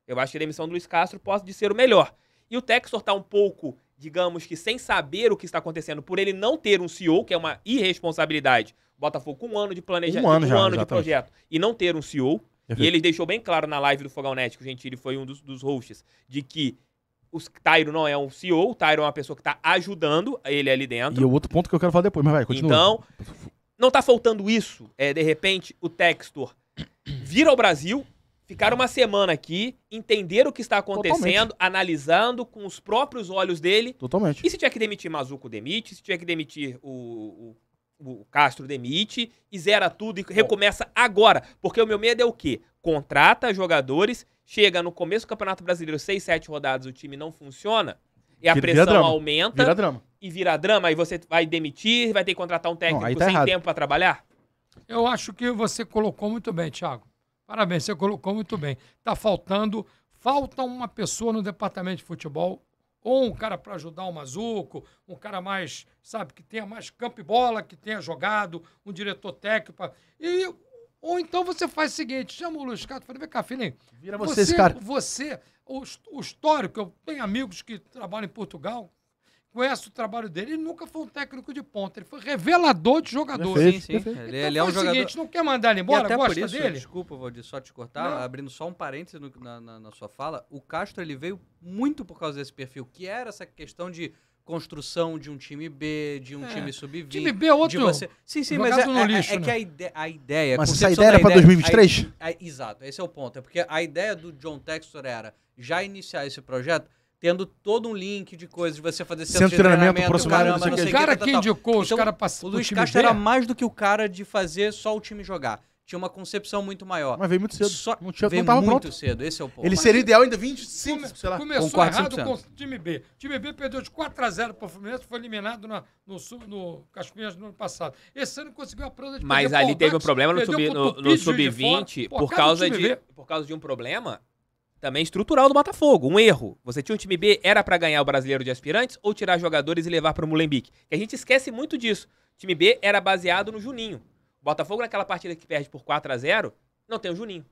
Eu acho que a demissão do Luiz Castro pode ser o melhor. E o Texor tá um pouco, digamos que sem saber o que está acontecendo, por ele não ter um CEO, que é uma irresponsabilidade. Botafogo com um ano de planejamento, um ano, já, um ano de projeto, e não ter um CEO. E ele deixou bem claro na live do Fogão Net, que o Gentili foi um dos, dos hosts, de que o Tyron não é um CEO, o Tyron é uma pessoa que tá ajudando ele ali dentro. E o outro ponto que eu quero falar depois, mas vai, continua. Então, não tá faltando isso. É, de repente, o Textor <clears throat> vir ao Brasil, ficar uma semana aqui, entender o que está acontecendo, Totalmente. analisando com os próprios olhos dele. Totalmente. E se tiver que demitir Mazuco, demite. Se tiver que demitir o, o, o Castro, demite. E zera tudo e recomeça agora. Porque o meu medo é o quê? Contrata jogadores chega no começo do Campeonato Brasileiro, seis, sete rodadas, o time não funciona, e a vira, pressão vira aumenta. Vira drama. E vira drama, aí você vai demitir, vai ter que contratar um técnico não, tá sem errado. tempo para trabalhar? Eu acho que você colocou muito bem, Thiago. Parabéns, você colocou muito bem. Tá faltando, falta uma pessoa no departamento de futebol, ou um cara para ajudar o Mazuco, um cara mais, sabe, que tenha mais campo e bola, que tenha jogado, um diretor técnico. Pra... E ou então você faz o seguinte, chama o Luiz Cato, falei, vem cá, filhinho. Vira você, você cara. Você, o, o histórico, eu tenho amigos que trabalham em Portugal, conhece o trabalho dele, ele nunca foi um técnico de ponta, ele foi revelador de jogador. Sim, sim. Então, ele, ele é um jogador. seguinte, não quer mandar ele embora, e até gosta por isso, dele? Desculpa, Valdir, só te cortar, não. abrindo só um parêntese no, na, na, na, sua fala, o Castro ele veio muito por causa desse perfil, que era essa questão de construção de um time B, de um é. time sub-20. Time B é outro. Você... Sim, sim, mas é, é, lixo, é né? que a, ide a ideia. Mas essa ideia era para 2023? A, a, exato, esse é o ponto. É porque a ideia do John Textor era já iniciar esse projeto tendo todo um link de coisas, de você fazer centro, centro de treinamento, aproximado, o cara que, indicou, os então, caras passaram. O Luiz Castro era mais do que o cara de fazer só o time jogar tinha uma concepção muito maior. Mas veio muito cedo. Só não tinha, veio não muito pronto. cedo, esse é o ponto. Ele Mas seria ideal ainda 25, Come, sei lá. Começou com errado com o time B. O time B perdeu de 4 a 0 para o Fluminense, foi eliminado na, no, no, no Cascunhas no ano passado. Esse ano conseguiu a prova de Mas ali teve um problema no sub-20 sub por, por, causa de, por causa de um problema também estrutural do Botafogo, um erro. Você tinha um time B, era para ganhar o Brasileiro de Aspirantes ou tirar jogadores e levar para o Molenbeek. E a gente esquece muito disso. O time B era baseado no Juninho. Botafogo naquela partida que perde por 4 a 0 não tem o Juninho.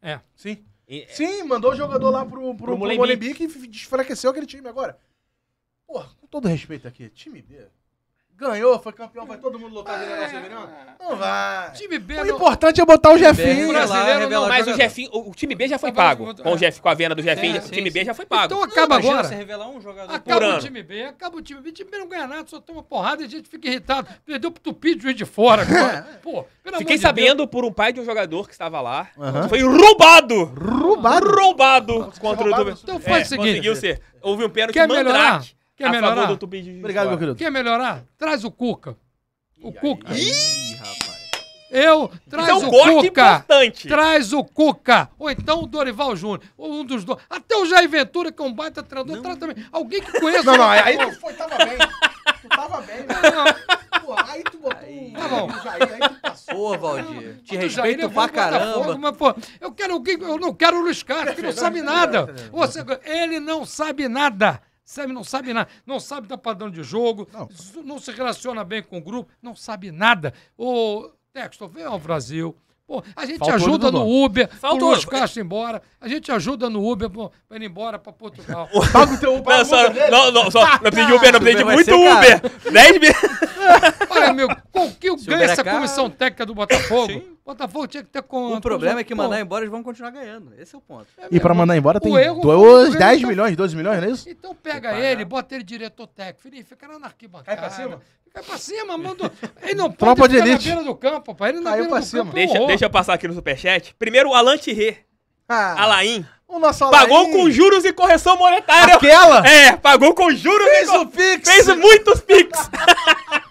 É, sim. E, sim, mandou o jogador lá pro, pro, pro, pro Molembique e enfraqueceu aquele time agora. Pô, com todo respeito aqui, time B, Ganhou, foi campeão, vai todo mundo lotar de negócio é. não? Não vai. Time B, o não... importante é botar o Jefinho. Brasileiro, mas o Jefinho, o, time B já foi pago. Com, o Jeff, com a venda do é, Jefinho, é, o time B já foi pago. Então acaba não, agora. Você revelar um jogador acaba o time B, acaba o time B. O time B não ganha nada, só tem uma porrada e a gente fica irritado. Perdeu pro Tupi de de fora. <laughs> É. Pô, Fiquei sabendo Deus. por um pai de um jogador que estava lá. Que foi roubado! Roubado? Roubado! Contra o Então faz o é, seguinte. Conseguiu ser. Houve um pênalti Quer melhorar? Quer melhorar? Obrigado, meu querido. Quer melhorar? Traz o Cuca. O Cuca. Ih, rapaz. Eu, traz então, o corte Cuca. Importante. Traz o Cuca. Ou então o Dorival Júnior. ou Um dos dois. Até o Jair Ventura, que é um baita treinador, traz também. Alguém que conheça. Não, não, aí foi, tava bem. Tu tava bem, né? Pô, aí tu botou aí, tá bom. aí tu passou, Valdir. Te respeito pra caramba. Fogo, mas, pô, eu quero alguém, eu não quero o Luiz Carlos, que não sabe <laughs> nada. Você, é, é, ele não sabe nada sabe, não sabe nada, não sabe dar padrão de jogo, não. não. se relaciona bem com o grupo, não sabe nada. Ô, Texto, vem ao Brasil. Pô, a gente Faltou ajuda no bom. Uber, Faltou. os caras embora. A gente ajuda no Uber para ir embora para Portugal. <laughs> Paga o teu Uber. Não, só, não, não, só, não pedi Uber, não pedi muito Uber. 10 <laughs> mil. Olha, meu, qual que ganha é essa comissão técnica do Botafogo? Sim. Botafogo tinha que ter com. O problema é que mandar embora eles vão continuar ganhando. Esse é o ponto. É e para mandar embora tem erro, dois, 10 milhões, 12 milhões, não é isso? Então pega ele, bota ele diretor técnico. fica lá na arquibancada. Cai pra cima? Fica pra cima, manda. Ele não Tropa de elite. na beira do campo, pai. Ele não Caiu do cima. campo. É deixa, deixa eu passar aqui no superchat. Primeiro o Alan Thierry. Ah. Alain. O nosso Alain. Pagou com juros e correção monetária. Aquela? É, pagou com juros fez e. Fez o Pix. Fez muitos Pix. <laughs>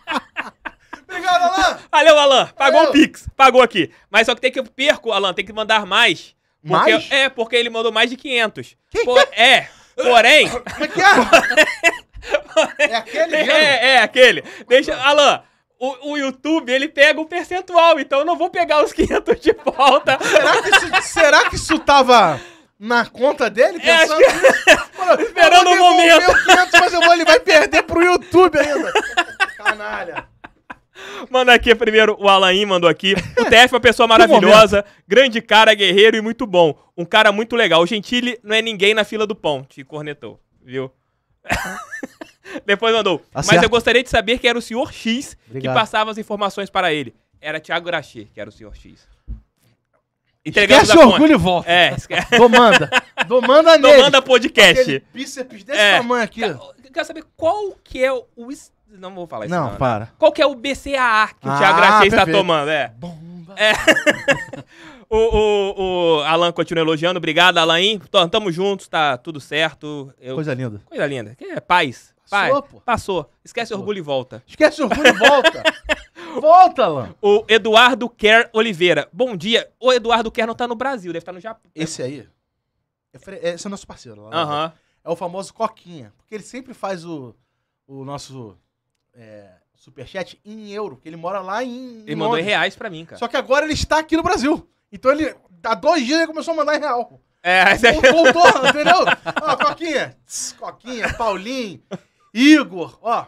Obrigado, Alan! Valeu, Alan! Pagou Valeu. um Pix, pagou aqui. Mas só que tem que eu perco, Alan, tem que mandar mais. Porque, mais? É, porque ele mandou mais de 500. Que? Por, é, porém. Como é que é? é aquele? É, mesmo? é, é aquele. Deixa, Alan. O, o, YouTube, ele pega o um percentual, então eu não vou pegar os 500 de volta. Será que isso, será que isso tava na conta dele? É, pensando é, que... Mano, Esperando o um momento. 500, mas eu vou, ele vai perder pro YouTube ainda. Canalha. Manda aqui primeiro, o Alain mandou aqui. <laughs> O TF é uma pessoa maravilhosa, grande cara, guerreiro e muito bom. Um cara muito legal. O Gentili não é ninguém na fila do pão, te cornetou, viu? <laughs> Depois mandou. Mas eu gostaria de saber que era o senhor X Obrigado. que passava as informações para ele. Era Thiago Urachê, que era o senhor X. Entregamos Esquece o orgulho e volta. É, esquece. Domanda. Domanda <laughs> nele. Domanda podcast. Aquele bíceps desse É. tamanho aqui. quer Eu quero saber qual que é o não vou falar isso. Não, não né? para. Né? Qual que é o BCAA que o ah, Thiago está tomando? É. Bomba. É. <laughs> o, o, o Alan continua elogiando. Obrigado, Alain. Tamo juntos, tá tudo certo. Eu... Coisa linda. Coisa linda. Que é paz. Pai, passou, passou. Esquece passou. orgulho e volta. Esquece orgulho e volta. <laughs> volta, Alan. O Eduardo Quer Oliveira. Bom dia. O Eduardo Quer não tá no Brasil, deve estar tá no Japão. Esse aí. É é, esse é nosso parceiro. Lá, uh -huh. É o famoso Coquinha. Porque ele sempre faz o, o nosso é, superchat em euro, porque ele mora lá em. Ele em mandou em reais pra mim, cara. Só que agora ele está aqui no Brasil. Então ele, há dois dias, ele começou a mandar em real. É, voltou, voltou entendeu? ó, Coquinha, tss, Coquinha, Paulinho, Igor, ó.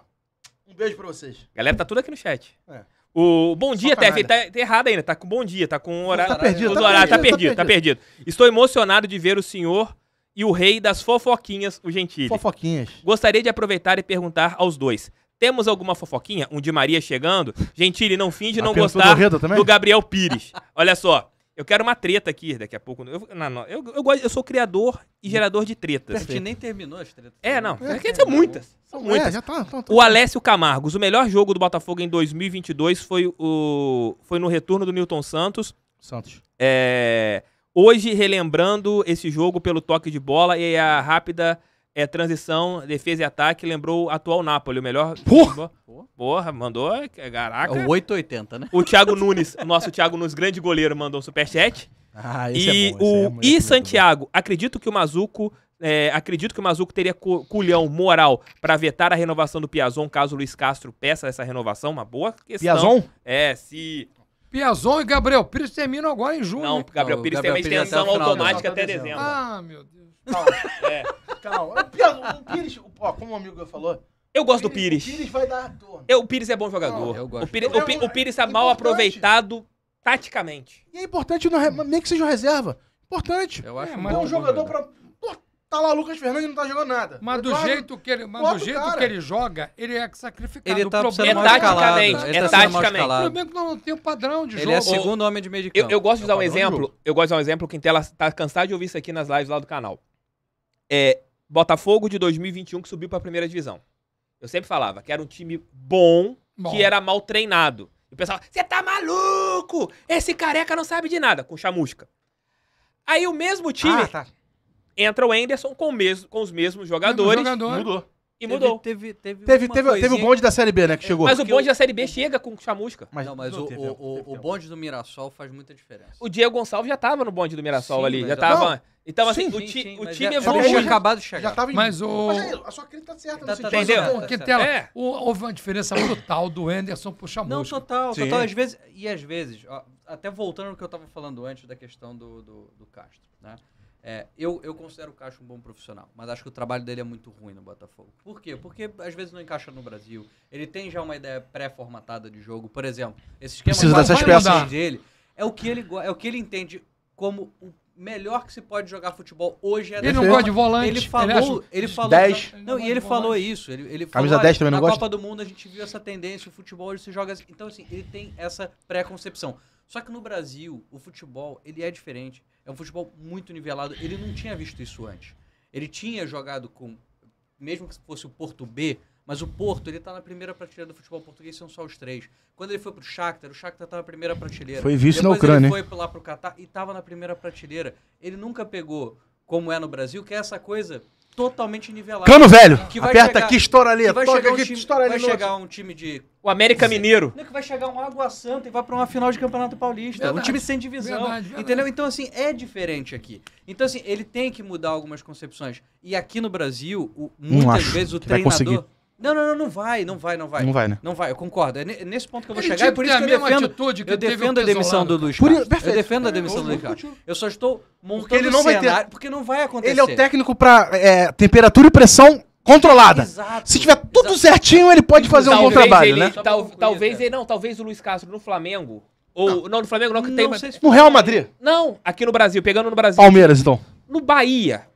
Um beijo pra vocês. Galera, tá tudo aqui no chat. É. O bom dia, Tef, tá, tá, errado ainda, tá com bom dia, tá com horário. Tá perdido, tá, tá, perdido, tá, tá, perdido, tá perdido, tá perdido. Estou emocionado de ver o senhor e o rei das fofoquinhas, o Gentili. Fofoquinhas. Gostaria de aproveitar e perguntar aos dois. Temos alguma fofoquinha? Um de Maria chegando. Gentili, não finge não gostar do, do Gabriel Pires. Olha só. Eu quero uma treta aqui daqui a pouco. Eu, não, não, eu, eu, eu, sou criador e gerador de tretas. A gente nem terminou as tretas. É, não. É, é, é, são muitas. São muitas. É, tá, tá, tá. O Alessio Camargos. O melhor jogo do Botafogo em 2022 foi, o, foi no retorno do Newton Santos. Santos. É, hoje, relembrando esse jogo pelo toque de bola e a rápida é, transição, defesa e ataque, lembrou o atual Napoli, o melhor. Porra! Porra, mandou, é, caraca. É o 880, né? O Thiago Nunes, nosso Thiago Nunes, grande goleiro, mandou um superchat. Ah, esse e é bom, esse o é e Santiago, acredito que o Mazuco é, acredito que o Mazuco teria culhão moral para vetar a renovação do Piazon caso o Luiz Castro peça essa renovação. Uma boa questão. Piazon? É, se Piazon e Gabriel Pires terminam agora em junho. Não, Gabriel Pires tem uma Pires extensão tá automática até dezembro. Ah, meu Deus. Calma. É. Calma. O Pires, ó, como o amigo falou, eu gosto Pires, do Pires. O Pires vai dar retorno. É, o Pires é bom jogador. Não, o Pires, o, é Pires, o Pires é, é mal aproveitado taticamente. E é importante, no, nem que seja reserva. Importante. Eu é, acho é, um bom jogador para Tá lá o Lucas Fernandes não tá jogando nada. Mas do, jeito, que ele, mas do jeito que ele joga, ele é sacrificado. Ele tá, é tá é o problema é taticamente. Ele é tá taticamente. O não tem o padrão de ele é jogo. Ele é segundo homem de meio de campo. Eu, eu gosto de dar é um exemplo. Eu gosto de dar um exemplo. que Quintela tá cansado de ouvir isso aqui nas lives lá do canal. É Botafogo de 2021 que subiu pra primeira divisão. Eu sempre falava que era um time bom, bom. que era mal treinado. E o pessoal, você tá maluco? Esse careca não sabe de nada. Com chamusca. Aí o mesmo ah, time... Ah, tá entra o Anderson com, o com os mesmos jogadores. Jogador. Mudou. E mudou. Teve, teve, teve, teve, teve, o bonde da Série B, né? Que chegou. Mas o bonde da Série B chega com chamusca. Mas, não, mas não, o, teve, o, teve, o, bonde do Mirassol faz muita diferença. O Diego Gonçalves já tava no bonde do Mirassol sim, ali. Já tava. Não. Então, assim, sim, o, ti, sim, o time é, é, é evoluiu. Tinha acabado de chegar. Já tava em... Mas o. Mas a sua crítica tá certa, tá, tá, entendeu? Tá, é. Tá, tá, tá. é. houve uma diferença brutal do Anderson pro chamusca. Não, total. total às vezes, e às vezes, até voltando ao que eu tava falando antes da questão do, do, do Castro, né? É, eu, eu considero o Caixa um bom profissional, mas acho que o trabalho dele é muito ruim no Botafogo. Por quê? Porque às vezes não encaixa no Brasil. Ele tem já uma ideia pré-formatada de jogo. Por exemplo, esse esquema Precisa vai, dessas peças. dele é o, que ele, é o que ele entende como o melhor que se pode jogar futebol hoje é Ele não gosta de volante. Ele falou, ele, ele falou 10. Não, e ele falou isso, ele, ele Camisa falou, 10 também não na gosta. Copa do Mundo a gente viu essa tendência, o futebol hoje se joga assim. Então assim, ele tem essa pré-concepção. Só que no Brasil, o futebol, ele é diferente. É um futebol muito nivelado. Ele não tinha visto isso antes. Ele tinha jogado com, mesmo que fosse o Porto B, mas o Porto, ele tá na primeira prateleira do futebol português, são só os três. Quando ele foi pro Shakhtar, o Shakhtar estava tá na primeira prateleira. Foi visto Depois na Ucrânia. Ele foi lá pro Catar e tava na primeira prateleira. Ele nunca pegou, como é no Brasil, que é essa coisa totalmente nivelado. Cano velho! Que vai aperta chegar, aqui, estoura ali. vai toca chegar um aqui, time, estoura ali. Vai chegar um time de... O América Mineiro. Não é que vai chegar um Água Santa e vai para uma final de Campeonato Paulista. Verdade, um time sem divisão. Verdade, verdade. Entendeu? Então, assim, é diferente aqui. Então, assim, ele tem que mudar algumas concepções. E aqui no Brasil, o, muitas vezes o treinador não, não, não, não vai, não vai, não vai. Não vai, né? Não vai, eu concordo. É, é nesse ponto que eu vou Ele chegar, é por isso que eu defendo, atitude que eu defendo a demissão do Luiz Carlos. Por, eu defendo a demissão do Luiz Carlos. Eu só estou montando porque ele não vai ter... porque não vai acontecer. Ele é o técnico para é, temperatura e pressão controlada. Exato, Se tiver tudo exato. certinho, ele pode fazer um bom trabalho, ele, né? Tal, talvez né? ele, não, talvez o Luiz Castro no Flamengo ou não, não no Flamengo não que não tem, no Real Madrid. Não, aqui no Brasil, pegando no Brasil. Palmeiras então. No Bahia.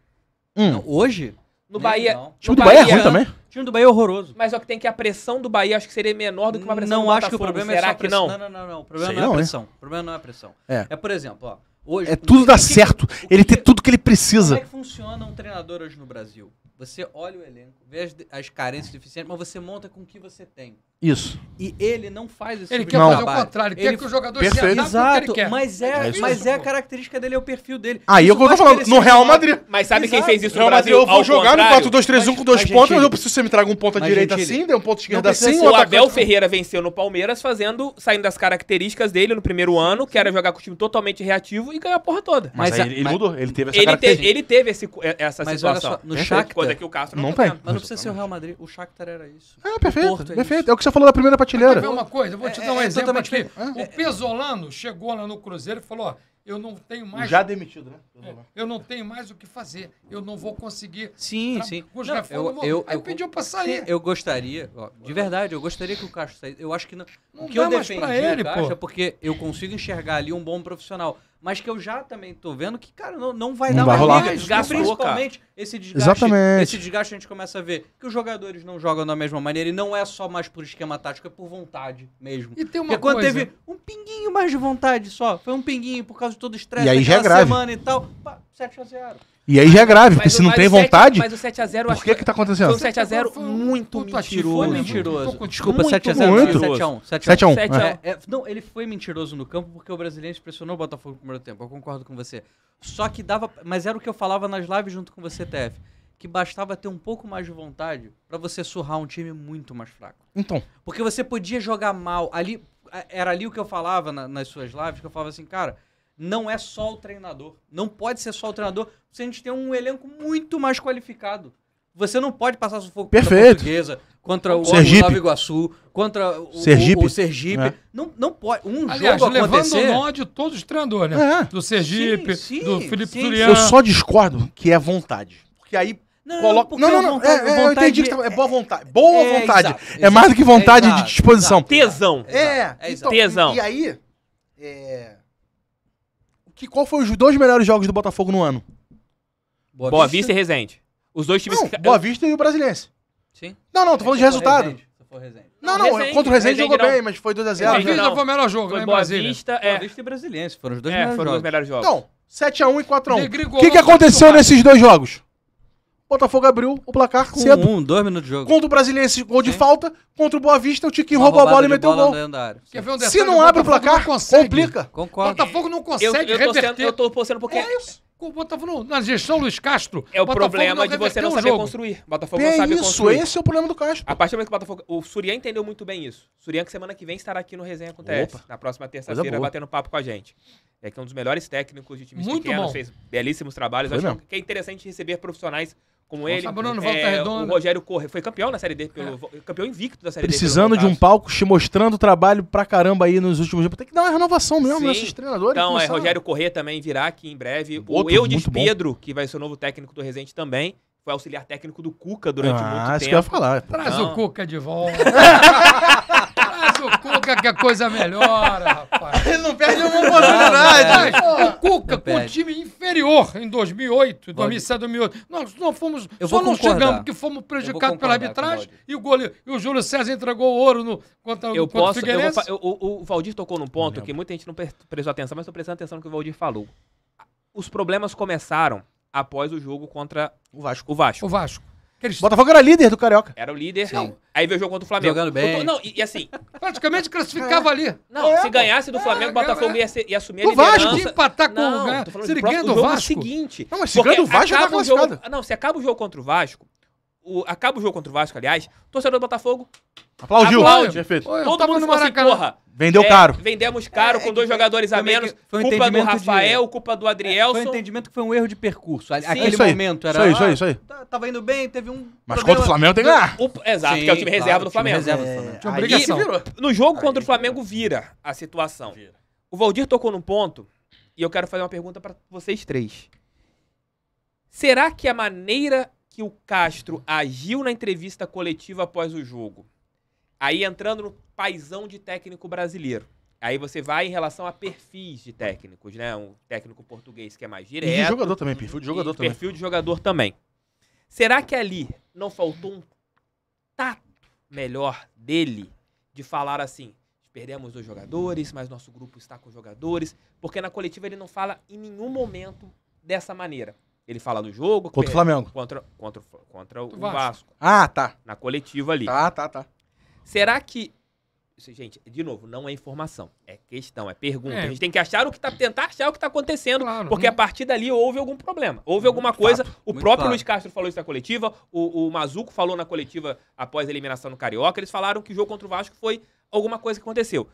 Hum. Não, hoje? No Bahia. O time do Bahia é ruim também time do Bahia é horroroso. Mas só que tem que a pressão do Bahia acho que seria menor do que uma pressão não do Botafogo. Não acho que o problema é Será é só a pressão. Não? não, não, não, não. O problema Sei não é a é? pressão. O problema não é a pressão. É, é por exemplo, ó, hoje É tudo dá certo. Que, ele que, tem tudo que ele precisa. Como é que funciona um treinador hoje no Brasil? Você olha o elenco, vê as, as carências deficientes, mas você monta com o que você tem. Isso. E ele não faz isso. Ele tipo quer fazer o contrário, ele quer que o jogador Perfeito. se Exato, que mas é, é isso, mas é a característica dele, é o perfil dele. Aí eu vou falar no Real Madrid. Mas sabe Exato. quem fez isso no Real Madrid? eu vou jogar contrário. no 4-2-3-1 com dois mas, pontos, mas eu preciso que você me traga um à direita gente, assim, dê um ponto esquerdo assim. O Abel Ferreira venceu no Palmeiras fazendo, saindo das características dele no primeiro ano, que era jogar com o time totalmente reativo e ganhar a porra toda. Mas, ele mudou, ele teve essa característica. Ele teve é, essa situação. no Shakhtar... Coisa é que o Castro não tá Mas não precisa ser o Real Madrid, o Shakhtar era isso. É, perfeito, perfeito. É o que você falou da primeira prateleira. Quer ver uma coisa? Eu vou te é, dar um é, é exemplo aqui. É. O Pesolano chegou lá no Cruzeiro e falou, ó, eu não tenho mais... Já demitido, né? É, eu não tenho mais o que fazer. Eu não vou conseguir... Sim, sim. Os não, eu, eu, Aí eu, pediu para sair. eu gostaria, ó, de verdade, eu gostaria que o Castro saísse. Eu acho que não... não o que eu defendi ele, o Caixa, pô. É porque eu consigo enxergar ali um bom profissional mas que eu já também tô vendo que, cara, não, não vai não dar vai mais rolar. desgaste. Principalmente esse desgaste. Exatamente. Esse desgaste a gente começa a ver que os jogadores não jogam da mesma maneira e não é só mais por esquema tático, é por vontade mesmo. E tem uma Porque coisa... quando teve um pinguinho mais de vontade só, foi um pinguinho por causa de todo o estresse da é semana e tal, 7 x 0 e aí já é grave, mas porque se não tem 7, vontade. Mas o 7x0 Por que que tá acontecendo? Foi um 7x0 muito Puta, mentiroso. Foi mentiroso. Desculpa, 7x0 7x1. 7x1. É. É, não, ele foi mentiroso no campo porque o brasileiro pressionou o Botafogo no primeiro tempo. Eu concordo com você. Só que dava. Mas era o que eu falava nas lives junto com você, TF. Que bastava ter um pouco mais de vontade para você surrar um time muito mais fraco. Então. Porque você podia jogar mal. ali é, Era ali o que eu falava na, nas suas lives, que eu falava assim, cara não é só o treinador. Não pode ser só o treinador, se a gente tem um elenco muito mais qualificado. Você não pode passar sufoco Perfeito. contra a portuguesa, contra o Sergipe. Nova Iguaçu, contra o Sergipe. O, o Sergipe. É. Não, não pode. Um Aliás, jogo acontecer... levando o nó de todos os treinadores, né? É. Do Sergipe, sim, sim, do Felipe Turiano. Eu só discordo que é vontade. Porque aí não, coloca... não, não, não, é, é, eu entendi que tá- é boa é, vontade. Boa é, vontade. Exato, é mais do que vontade exato, de disposição. Exato, tesão. É, então, tesão. E, e aí, é, que qual foi os dois melhores jogos do Botafogo no ano? Boa, Boa Vista, e Resende. Os dois times. Não, que... Boa Vista e o Brasiliense. Sim. Não, não, tô falando de resultado. Resende. Não, não, Resende, contra o Resende, Resende jogou não. bem, mas foi 2x0. Boa Vista foi o melhor jogo, foi né, Boa Brasília. Vista, é. Boa Vista e Brasiliense foram os dois é, melhores foram jogos. Os melhores jogos. Então, 7x1 e 4x1. O que, que aconteceu nesses dois jogos? Botafogo abriu o placar com cedo. Um, dois minutos de jogo. Contra o Brasiliense, gol de falta. Contra o Boa Vista, o Tiquinho roubou a bola e meteu o gol. Um Se não abre o placar, complica. Concordo. Botafogo não consegue eu, eu reverter. Sendo, eu tô postando porque... É isso. O Botafogo, na gestão Luiz Castro. É o problema de você não saber construir. Botafogo é não sabe isso, construir. Esse é o problema do Castro. A partir do momento que o Botafogo. O Surian entendeu muito bem isso. O Surian, que semana que vem estará aqui no Resenha Acontece. Opa. Na próxima terça-feira, batendo papo com a gente. É que é um dos melhores técnicos de times muito pequenos, bom. fez belíssimos trabalhos. Foi acho mesmo. que é interessante receber profissionais como Nossa, ele. é, o Rogério Corrêa foi campeão na Série D, pelo, é. campeão invicto da Série Precisando D. Precisando de um palco, te mostrando o trabalho pra caramba aí nos últimos dias. Tem que dar uma renovação mesmo Sim. nesses treinadores. Então, começaram... é, Rogério Corrêa também virá aqui em breve. Outro, o Eudes Pedro, bom. que vai ser o novo técnico do Resende também. Foi auxiliar técnico do Cuca durante ah, muito tempo. Ah, isso que eu ia falar. Traz então... o Cuca de volta. <laughs> <laughs> o Cuca que a coisa melhora, rapaz. Ele não perde uma oportunidade. o Cuca com um time inferior em 2008, 2007, 2008. Nós não fomos, Eu só não concordar. chegamos que fomos prejudicados pela arbitragem e o goleiro, e o Júlio César entregou o ouro no, contra, eu contra posso, o Figueirense. Eu vou, o, o Valdir tocou num ponto que muita gente não prestou atenção, mas estou prestando atenção no que o Valdir falou. Os problemas começaram após o jogo contra o Vasco. O Vasco. O Vasco. Eles... Botafogo era líder do Carioca. Era o líder. Sim. Não. Aí veio o jogo contra o Flamengo. Jogando bem. Tô, não, e, e, assim... <laughs> Praticamente classificava é. ali. Não, é, se ganhasse do Flamengo, o é, Botafogo é, ia, é. ser, ia assumir a liderança. O Vasco ia empatar com não, o... Se ele ganha do Vasco. seguinte. Não, mas se ganha do Vasco, acaba o jogo, Não, se acaba o jogo contra o Vasco, o, acaba o jogo contra o Vasco, aliás, o torcedor do Botafogo aplaudiu. Aplaude. Perfeito. Oi, Todo mundo ficou assim, porra. Vendeu é, caro. Vendemos caro, é, com dois jogadores a menos. Foi um culpa do Rafael, de... culpa do Adrielson. foi um entendimento que foi um erro de percurso. Sim. Aquele aí, momento era. Isso aí, isso aí, isso ah, aí. Tá, tava indo bem, teve um. Mas problema. contra o Flamengo tem que ganhar. O, exato, Sim, que é o time claro, reserva do é, Flamengo. Reserva do Flamengo. É, obrigação. Aí, no jogo aí, contra o Flamengo vira a situação. Vira. O Valdir tocou num ponto, e eu quero fazer uma pergunta para vocês três. Será que a maneira que o Castro agiu na entrevista coletiva após o jogo, aí entrando no paisão de técnico brasileiro. Aí você vai em relação a perfis de técnicos, né? Um técnico português que é mais direto. E de jogador também, perfil de jogador também. Perfil de jogador também. Será que ali não faltou um tato melhor dele de falar assim: perdemos dois jogadores, mas nosso grupo está com jogadores? Porque na coletiva ele não fala em nenhum momento dessa maneira. Ele fala do jogo. Contra o é Flamengo. Contra, contra, contra o Vasco. Vasco. Ah, tá. Na coletiva ali. Tá, tá, tá. Será que. gente, de novo, não é informação. É questão, é pergunta. É. A gente tem que achar o que tá. Tentar achar o que tá acontecendo. Claro, porque né? a partir dali houve algum problema. Houve alguma Muito coisa. Fato. O Muito próprio fato. Luiz Castro falou isso na coletiva. O, o Mazuco falou na coletiva após a eliminação no Carioca. Eles falaram que o jogo contra o Vasco foi alguma coisa que aconteceu.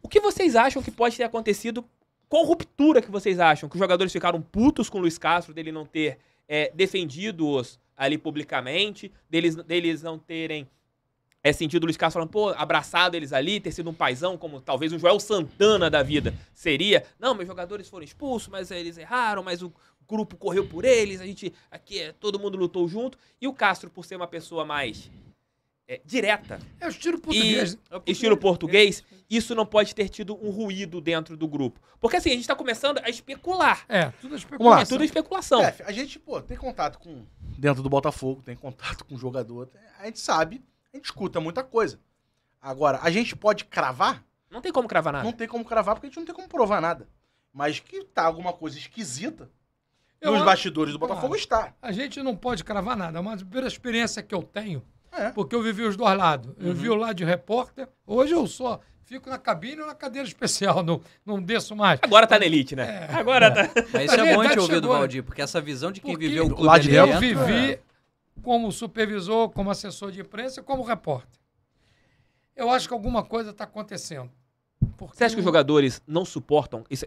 O que vocês acham que pode ter acontecido qual ruptura que vocês acham? Que os jogadores ficaram putos com o Luiz Castro dele não ter é, defendido-os ali publicamente, deles, deles não terem é, sentido o Luiz Castro falando, pô, abraçado eles ali, ter sido um paizão, como talvez um Joel Santana da vida seria. Não, meus jogadores foram expulsos, mas eles erraram, mas o grupo correu por eles, a gente, aqui, é, todo mundo lutou junto. E o Castro, por ser uma pessoa mais é, direta. É o estilo português. E, estilo português, isso não pode ter tido um ruído dentro do grupo. Porque assim, a gente está começando a especular. É, tudo é especulação. É tudo especulação. É, a gente, pô, tem contato com. Dentro do Botafogo, tem contato com o jogador. A gente sabe, a gente escuta muita coisa. Agora, a gente pode cravar? Não tem como cravar nada. Não tem como cravar, porque a gente não tem como provar nada. Mas que tá alguma coisa esquisita, eu nos bastidores do Botafogo claro. está. A gente não pode cravar nada, mas pela experiência que eu tenho é. Porque eu vivi os dois lados. Eu uhum. vi o lado de repórter. Hoje eu só fico na cabine ou na cadeira especial, <laughs> não, não desço mais. Agora tá na elite, né? É, Agora é. tá. Mas isso é bom te ouvir do Valdir, porque essa visão de quem porque viveu o clube lá de dentro, Eu vivi é. como supervisor, como assessor de imprensa, como repórter. Eu acho que alguma coisa está acontecendo. Porque... Você acha que os jogadores não suportam? Isso,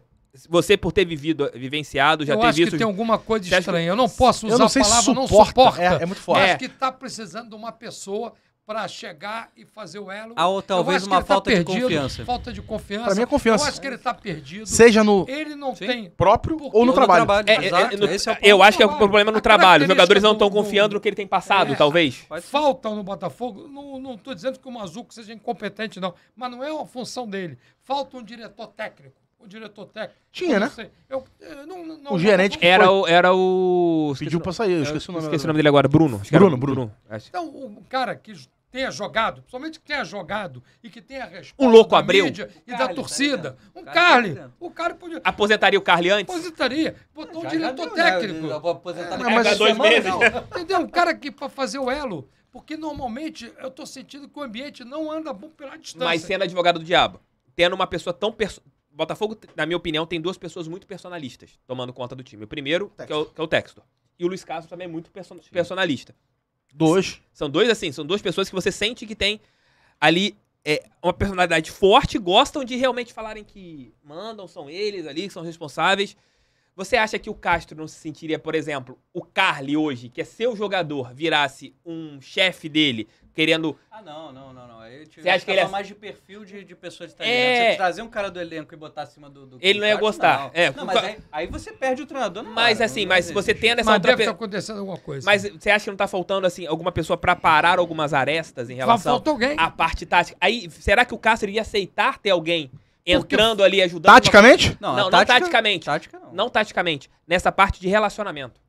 você, por ter vivido, vivenciado, já eu ter visto... Eu acho que tem alguma coisa estranha. Eu não posso usar eu não sei a palavra suporta. não suporta. É, é muito forte. Eu acho é. que está precisando de uma pessoa para chegar e fazer o elo. ou talvez uma tá falta tá de confiança. Falta de confiança. Para mim é confiança. Eu acho que ele está perdido. Seja no ele não tem próprio ou no trabalho. trabalho. É, é, é, é no, eu acho que é o problema no trabalho. Os jogadores não estão confiando no que ele tem passado, é, talvez. Faltam no Botafogo. Não estou dizendo que o Mazuco seja incompetente, não. Mas não é uma função dele. Falta um diretor técnico o diretor técnico. Tinha, né? Eu, eu, não, não, o gerente que era, o, era o. Pediu pra sair, eu é, esqueci eu, o nome. Esqueci o nome dele agora, Bruno. Bruno, Bruno. Bruno. É. Então, o cara que tenha jogado, principalmente que tenha jogado e que tenha resposta um louco da abriu. mídia e Carly, da torcida. Tá um Carly. Tá o cara tá podia... Aposentaria o Carly antes? Aposentaria. Botou um diretor deu, né? técnico. Né? Aposentaria é, mais dois semana, meses. Entendeu? Um cara que para fazer o elo. Porque normalmente eu tô sentindo que o ambiente não anda bom pela distância. Mas sendo advogado do diabo, tendo uma pessoa tão, Botafogo, na minha opinião, tem duas pessoas muito personalistas tomando conta do time. O primeiro, que é o, que é o, Textor. E o Luiz Castro também é muito person Sim. personalista. Dois. São dois, assim, são duas pessoas que você sente que tem ali é, uma personalidade forte, gostam de realmente falarem que mandam, são eles ali, que são responsáveis. Você acha que o Castro não se sentiria, por exemplo, o Carly hoje, que é seu jogador, virasse um chefe dele, querendo. Ah, não, não, não, não. Eu te, Você acha que ele é... mais de perfil de, de pessoas de italiana. É... Você trazer um cara do elenco e botar acima do. do ele não ia gostar. Não. É, não, mas aí, aí, você perde o treinador, Mas assim, mas se você tendo essa. Mas outra... deve estar tá acontecendo alguma coisa. Mas você acha que não está faltando, assim, alguma pessoa para parar algumas arestas em relação à parte tática? Aí, será que o Castro ia aceitar ter alguém entrando Porque... ali, ajudando. Taticamente? Uma... Não, não, é tática, não taticamente. Tática não. não taticamente. Nessa parte de relacionamento.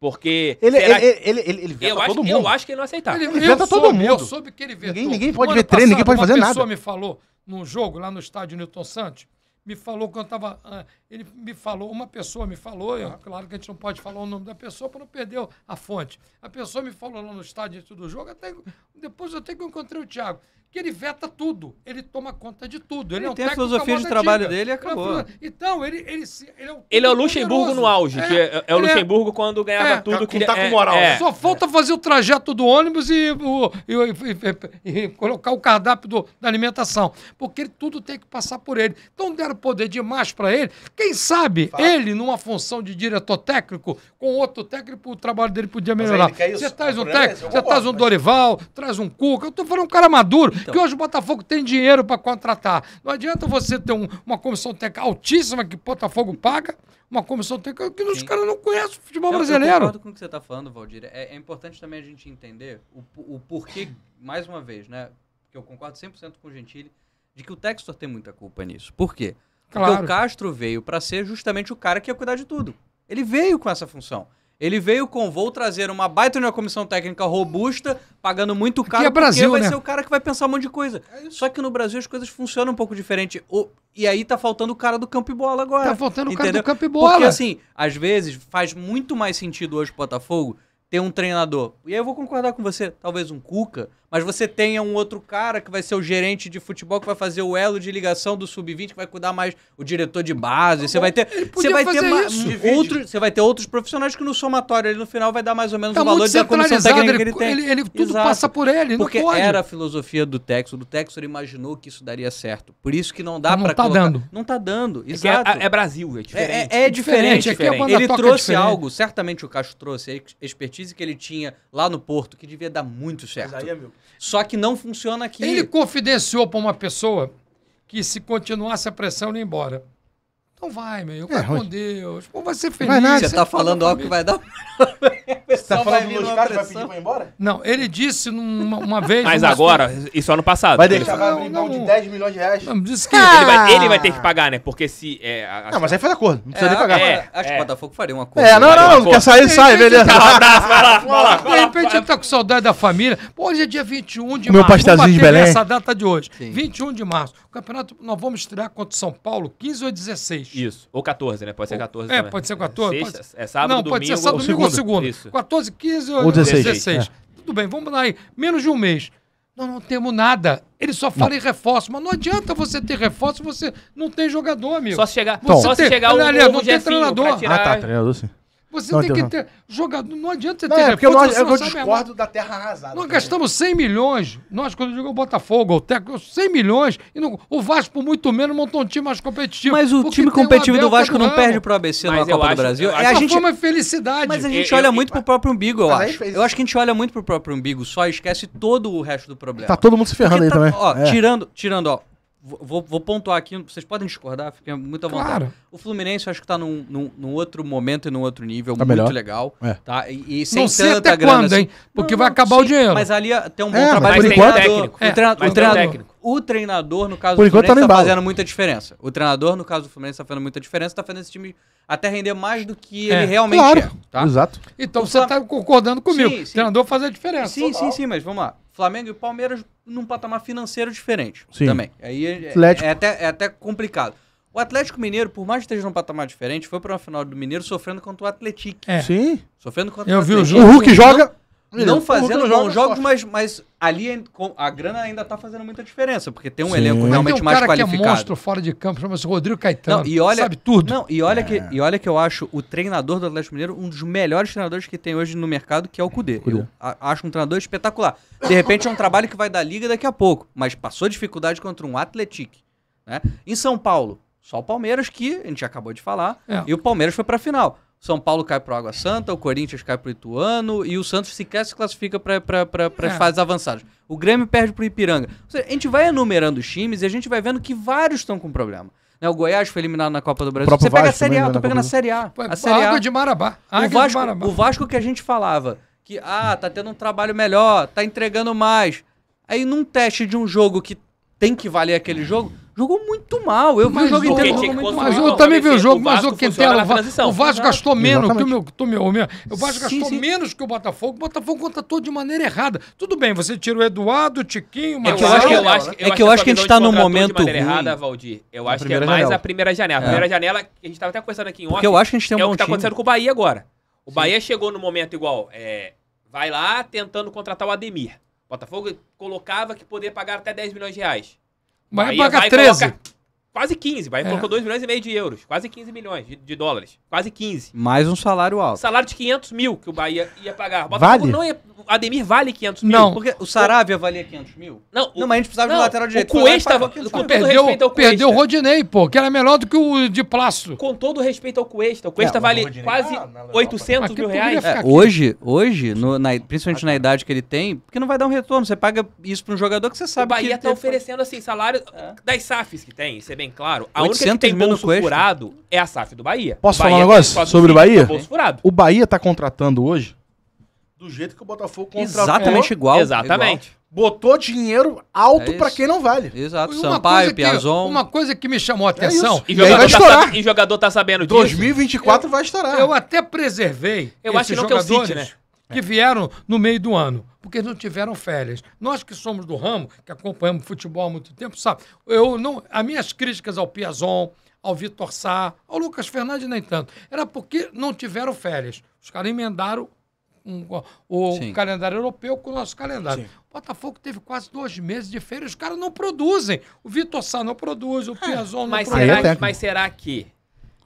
Porque. Ele, será... ele, ele, ele, ele todo mundo. Eu acho que ele não aceitava. Ele, ele todo mundo. Eu soube que ele vê Ninguém, ninguém pode ver treino, ninguém pode fazer nada. Uma pessoa me falou num jogo lá no estádio Newton Santos. Me falou quando estava. Ah, ele me falou, uma pessoa me falou, eu, claro que a gente não pode falar o nome da pessoa para não perder a fonte. A pessoa me falou lá no estádio antes do jogo, até depois eu até que encontrei o Thiago que ele veta tudo, ele toma conta de tudo. Ele, ele tem a filosofia de trabalho antiga. dele e acabou. Então, ele, ele, ele, é, ele é o Luxemburgo poderoso. no auge, é, é, é o é. Luxemburgo quando ganhava é. tudo. Que tá com é, moral. Só falta fazer o trajeto do ônibus e, o, e, e, e colocar o cardápio do, da alimentação, porque tudo tem que passar por ele. Então, deram poder demais para ele. Quem sabe Fala. ele, numa função de diretor técnico, com outro técnico, o trabalho dele podia melhorar. Você traz um técnico, você traz um Dorival, traz um Cuca. Eu tô falando um cara maduro. Então. Que hoje o Botafogo tem dinheiro para contratar. Não adianta você ter um, uma comissão técnica altíssima que o Botafogo paga, uma comissão técnica que os caras não conhecem o futebol brasileiro. Eu concordo com o que você está falando, Valdir. É, é, importante também a gente entender o, o porquê, mais uma vez, né? Que eu concordo 100% com o Gentili, de que o Textor tem muita culpa nisso. Por quê? Porque claro. o Castro veio para ser justamente o cara que ia cuidar de tudo. Ele veio com essa função. Ele veio com vou trazer uma baita de uma comissão técnica robusta, pagando muito caro, Aqui é Brasil, porque vai né? ser o cara que vai pensar um monte de coisa. É Só que no Brasil as coisas funcionam um pouco diferente. O, e aí tá faltando o cara do campo e bola agora. Tá faltando o cara do campo e bola. Porque assim, às vezes faz muito mais sentido hoje o Botafogo ter um treinador. E aí eu vou concordar com você, talvez um Cuca, mas você tenha um outro cara que vai ser o gerente de futebol, que vai fazer o elo de ligação do sub-20, que vai cuidar mais o diretor de base. Você vai ter. Você vai ter outros. Você vai ter outros profissionais que no somatório ali no final vai dar mais ou menos tá o valor da comissão técnica ele, que ele tem. Ele, ele tudo Exato. passa por ele, Porque não pode. era a filosofia do Texo. Do Texo ele imaginou que isso daria certo. Por isso que não dá pra. Não tá colocar. dando. Não tá dando. É é exato. É, é, é, é Brasil, é diferente. É, é diferente. diferente. ele trouxe algo, certamente o Castro trouxe a expertise que ele tinha lá no Porto, que devia dar muito certo. Mas aí, é meu. Só que não funciona aqui. Ele confidenciou para uma pessoa que se continuasse a pressão, ele ia embora. Então vai, meu. Vai é, com Deus. Pô, vai ser feliz. Vai nada, você, tá falando algo que vai dar. <laughs> Você tá falando dos caras que vai pedir pra ir embora? Não, ele disse numa, uma vez. Mas agora, nosso... isso ano é passado. Vai deixar vai abrir mão de 10 milhões de reais. Não, disse que. Ah. Ele, vai, ele, vai, ah. ter que pagar, né? Porque se. É, a, não, mas aí faz acordo. Não precisa é, nem pagar. É, é acho que o é. Botafogo faria um acordo. É, não, não, não. não quer sair, sai, beleza. Tá, um abraço, vai lá, vai lá. <laughs> De repente ele tá com saudade da família. Pô, hoje é dia 21 de março. Meu pastelzinho de Belém. Essa data de hoje. 21 de março. O campeonato, nós vamos estrear contra o São Paulo, 15 ou 16. Isso. Ou 14, né? Pode ser 14 é, é, pode ser 14. Sexta, pode... É sábado, Não, domingo, pode ser sábado, ou domingo ou segundo. Isso. 14, 15 ou 16. 16. É. Tudo bem, vamos lá aí. Menos de um mês. Nós não temos nada. Ele só fala não. em reforço. Mas não adianta você ter reforço se você não tem jogador, amigo. Só se chegar, você só se chegar o, aliás, não tem treinador. Tirar... Ah, tá, treinador sim. Você não, tem que ter jogador. Não adianta você não, é porque reforço, nós, eu, não é discordo da terra arrasada. Nós também. gastamos 100 milhões. Nós, quando jogou o Botafogo, o Teco, 100 milhões. E não, o Vasco, por muito menos, montou um time mais competitivo. Mas o time competitivo do Vasco não perde pro ABC mas na Copa acho, do Brasil. É a gente uma é felicidade. Mas a gente eu, olha eu, muito pro próprio umbigo, eu acho. Eu acho que a gente olha muito pro próprio umbigo, só esquece todo o resto do problema. Tá todo mundo se ferrando aí tá- também. Ó, é. tirando, tirando, ó, Vou, vou, pontuar aqui, vocês podem discordar, fiquem muito à vontade. Claro. O Fluminense eu acho que tá num, num, num outro momento e num outro nível tá muito melhor. legal. É. Tá? E, e sem não sei tanta até grana, quando, assim. hein? Porque não, vai acabar sim, o dinheiro. Mas ali tem um é, bom é, trabalho. técnico. O, treinador, é, o, treinador o treinador, no caso por do tá Fluminense, tá, tá fazendo muita diferença. O treinador, no caso do Fluminense, tá fazendo muita diferença, tá fazendo esse time até render mais do que ele é. realmente claro. é. Tá? Exato. Então o você Flam... tá concordando comigo. Sim, sim. O treinador faz a diferença. Sim, sim, sim, mas vamos lá. Flamengo e Palmeiras num patamar financeiro diferente Sim. também. Aí é, é, até, é até complicado. O Atlético Mineiro, por mais que esteja num patamar diferente, foi para uma final do Mineiro sofrendo contra o Atlético. É. Sim. Sofrendo contra Eu o Atlético. Eu vi o jogo. O Hulk joga. Não é fazendo bons jogos, mas, mas ali é a grana ainda tá fazendo muita diferença, porque tem um Sim. elenco realmente tem um mais cara qualificado. Que é monstro fora de campo, chama-se Rodrigo Caetano. Não, e olha, sabe tudo. Não, e olha, é. que, e olha que eu acho o treinador do Atlético Mineiro um dos melhores treinadores que tem hoje no mercado, que é o Cudê. Cudê. Eu acho um treinador espetacular. De repente é um trabalho que vai dar liga daqui a pouco, mas passou dificuldade contra um Atlético. Né? Em São Paulo, só o Palmeiras, que a gente acabou de falar, é. e o Palmeiras foi pra final. São Paulo cai para Água Santa, o Corinthians cai para o Ituano e o Santos sequer se classifica para é. as fases avançadas. O Grêmio perde para o Ipiranga. Seja, a gente vai enumerando os times e a gente vai vendo que vários estão com problema. Né, o Goiás foi eliminado na Copa do Brasil. Você pega a Série A, eu tô né, pegando a Série A. a Série Água a. de Marabá. Água o Vasco, de Marabá. O Vasco que a gente falava que, ah, tá tendo um trabalho melhor, tá entregando mais. Aí num teste de um jogo que tem que valer aquele jogo, jogou muito mal. Eu mas vi o jogo inteiro. Jogou muito mal. Mas eu também vi o jogo, o mas o Quintela. O Vasco, o Vasco gastou menos Exatamente. que o meu. Que o, meu, o meu. o Vasco sim, gastou sim. menos que o Botafogo. O Botafogo contratou de maneira errada. Tudo bem, você tira o Eduardo, o Tiquinho, o é que eu acho, eu acho, eu É que eu acho que a gente está num momento. De errada, Valdir. Eu acho que é mais a primeira janela. A é. primeira janela, a gente estava até conversando aqui em ontem. eu acho que a gente tem um É o que está acontecendo com o Bahia agora. O Bahia chegou no momento igual. É, vai lá tentando contratar o Ademir. Botafogo colocava que poderia pagar até 10 milhões de reais. Bahia, Bahia paga 13. Coloca... Quase 15, Bahia é. colocou 2 milhões e meio de euros, quase 15 milhões de, de, dólares, quase 15. Mais um salário alto. Salário de 500 mil que o Bahia ia pagar. Botafogo vale? não ia, Ademir vale 500 mil. Não, porque o Saravia valia 500 mil? Não, o, não mas a gente precisava não, de um lateral direito. O Cuesta, com todo perdeu, respeito ao Cuesta. Perdeu o Rodinei, pô, que era melhor do que o de Plácido. Com todo respeito ao Cuesta, o Cuesta é, vale Rodinei, quase ah, 800 mil reais. É, hoje, hoje no, na, principalmente na idade que ele tem, porque não vai dar um retorno, você paga isso para um jogador que você sabe o Bahia que... O Bahia tá oferecendo, assim, salário é. das SAFs que tem, CB bem claro, a única que tem bolso question. furado é a SAF do Bahia. Posso Bahia falar um negócio sobre o Bahia? O Bahia tá contratando hoje do jeito que o Botafogo contratou. Exatamente igual. Exatamente. Igual. Botou dinheiro alto é para quem não vale. Exato. Sampaio, Piazon. Uma coisa que me chamou a é atenção. É e, jogador e vai tá estourar. E jogador tá sabendo disso. 2024 eu, vai estourar. Eu até preservei. Eu acho que não que é o City, né? Que vieram no meio do ano porque não tiveram férias. Nós que somos do ramo, que acompanhamos futebol há muito tempo, sabe? Eu não, as minhas críticas ao Piazon, ao Vitor Sá, ao Lucas Fernandes nem tanto, era porque não tiveram férias. Os caras emendaram um, o Sim. calendário europeu com o nosso calendário. Sim. O Botafogo teve quase dois meses de férias, os caras não produzem. O Vitor Sá não produz, o ah, Piazon ah, não mas produz. Será, é que, mas será que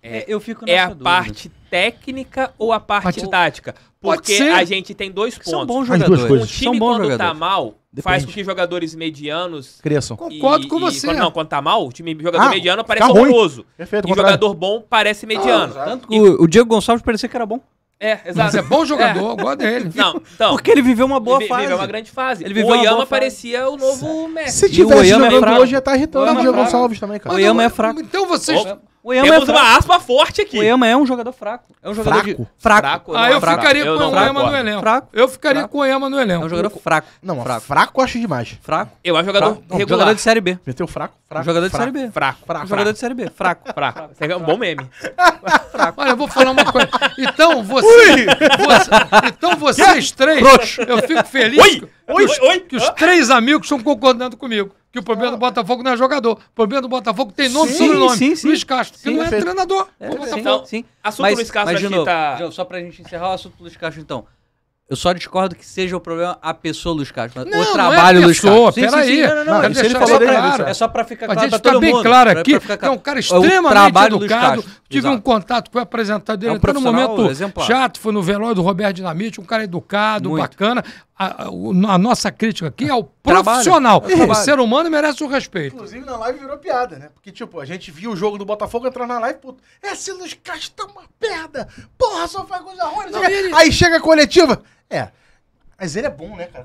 é, é, eu fico É a dúvida. parte técnica ou a parte, tática? Porque a gente tem dois pontos. São bons jogadores. Um time são bons quando tá jogadores. tá mal Depende. faz com que jogadores medianos cresçam. Concordo com você. Quando, não, quando tá mal, o time jogador ah, mediano tá parece horroroso. Ruim. Perfeito, e contrário. jogador bom parece ah, mediano. Ah, Tanto que o, o Diego Gonçalves parecia que era bom. É, exato. Mas é bom é. jogador, é. eu gosto dele. Não, então, Porque ele viveu uma boa ele fase. Ele viveu uma grande fase. Ele viveu o Oyama parecia o novo Messi. Se tivesse jogando é hoje, já tá irritando. O Diego é Gonçalves também, cara. O Oyama é fraco. Então vocês... O Ema Temos é uma aspa forte aqui. O Ema é um jogador fraco. É um jogador fraco. De... fraco. fraco. Ah, eu fraco. ficaria eu com o Ema no elenco. Fraco. Eu ficaria fraco. com o Ema no elenco. É um jogador fraco. Não, fraco. fraco eu acho demais. Fraco. Eu acho jogador fraco. regular. Jogador de série B. Meteu fraco. fraco. Jogador de série B. Fraco. fraco. Jogador de série B. Fraco. Fraco. É um bom meme. Fraco. Olha, eu vou falar uma coisa. Então você, você então vocês três, eu fico feliz. Oi! Oi, os, oi, que os três amigos estão concordando comigo. Que o problema do ah. Botafogo não é jogador. O problema do Botafogo tem nome e sobrenome. Sim, sim. Luiz Castro, que não é treinador. É, sim, então, sim. Assunto mas, Luiz Castro mas, aqui novo, tá... só pra gente encerrar o assunto Luiz Castro, então. Eu só discordo que seja o problema a pessoa Luiz Castro, não, o trabalho não é a pessoa, Luiz Castro. Peraí, não, não, não, isso ele falou claro. É só para ficar claro para todo bem mundo. claro é aqui, é um cara é extremamente educado. Tive Exato. um contato com o apresentador dele, é um momento exemplar. chato, foi no velório do Roberto Dinamite, um cara educado, Muito. bacana a, a, nossa crítica aqui é o <laughs> profissional. Trabalho. O ser humano merece o respeito. Inclusive, na live virou piada, né? Porque, tipo, a gente viu o jogo do Botafogo entrar na live, puto. É Silas Castro tá uma perda! Porra, só faz coisa ruim. Não, ele... Aí chega a coletiva. É. Mas ele é bom, né, cara?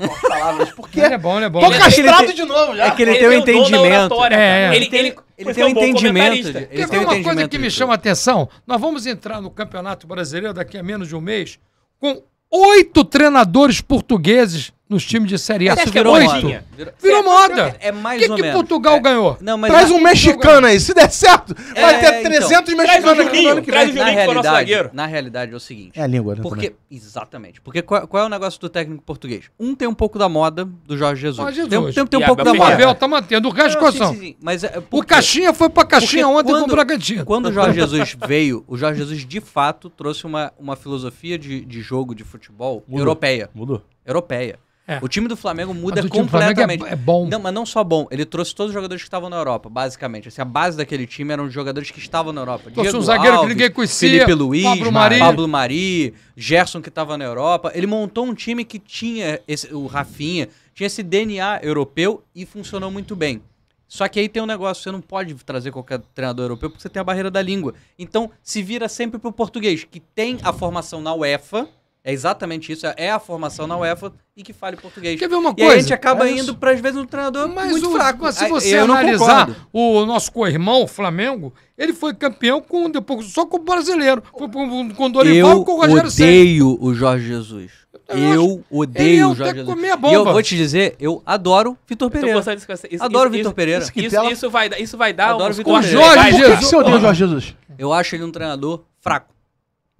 Posso <laughs> porque. Ele é bom, ele é bom. Tô ele é castrado de novo já. É que ele, ele tem um é entendimento. Oratória, é, ele, ele, é. ele tem um entendimento. De, ele tem um uma coisa que me chama a atenção. Nós vamos entrar no Campeonato Brasileiro daqui a menos de um mês com oito treinadores portugueses nos times de Série A. Isso é virou oito. Moda. Virou, moda. É mais que ou que menos. O que Portugal é. ganhou? Não, traz é um mexicano aí. Se der certo, é, vai ter 300 então, mexicanos aqui Juninho, no ano que vem. Na realidade, na realidade é o seguinte. É a língua, né? Porque, exatamente. Porque qual, qual, é o negócio do técnico português? Um tem um pouco da moda do Jorge Jesus. Jorge Jesus. Tem, tem, tem um pouco da moda. O tá mantendo. O resto coção. Mas, é, o Caixinha foi pra Caixinha ontem com o Bragantino. Quando o Jorge <laughs> Jesus veio, o Jorge Jesus de fato trouxe uma filosofia de jogo de futebol europeia. Mudou europeia. É. O time do Flamengo muda é completamente. É, é, bom. Não, mas não só bom. Ele trouxe todos os jogadores que estavam na Europa, basicamente. Assim, a base daquele time eram os jogadores que estavam na Europa. Trouxe Diego um zagueiro Alves, que ninguém conhecia. Felipe Luiz, Pablo Mari. Pablo Mari, Gerson que estava na Europa. Ele montou um time que tinha esse, o Rafinha, tinha esse DNA europeu e funcionou muito bem. Só que aí tem um negócio, você não pode trazer qualquer treinador europeu porque você tem a barreira da língua. Então, se vira sempre pro português, que tem a formação na UEFA, é exatamente isso. É a formação na UEFA e que fale português. Quer ver uma coisa? E a gente acaba é indo, para às vezes, um treinador mas muito o, fraco. Mas se você eu analisar o nosso co-irmão, Flamengo, ele foi campeão com, depois, só com o brasileiro. Foi com, com o Dorival eu com o Rogério Eu odeio o Jorge Jesus. Eu, eu odeio o Jorge Jesus. bomba. E eu vou te dizer, eu adoro Vitor então, Pereira. Eu Isso, isso, adoro Vitor Pereira. Isso, vai, isso vai dar adoro o Vitor Pereira. Jorge Jesus. Por que você odeia o Jorge Jesus? Eu acho ele um treinador fraco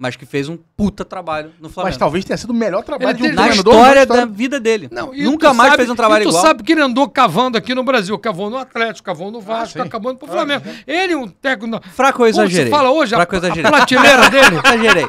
mas que fez um puta trabalho no Flamengo. Mas talvez tenha sido o melhor trabalho ele de um na treinador. História da vida dele. Não, Nunca mais sabe, fez um trabalho tu igual. Tu sabe que ele andou cavando aqui no Brasil. Cavou no Atlético, cavou no Vasco, ah, acabou pro ah, Flamengo. Ah, ele é um técnico... Fraco exagerei. fala hoje, Fraco a, exagerei. a prateleira <laughs> dele... exagerei.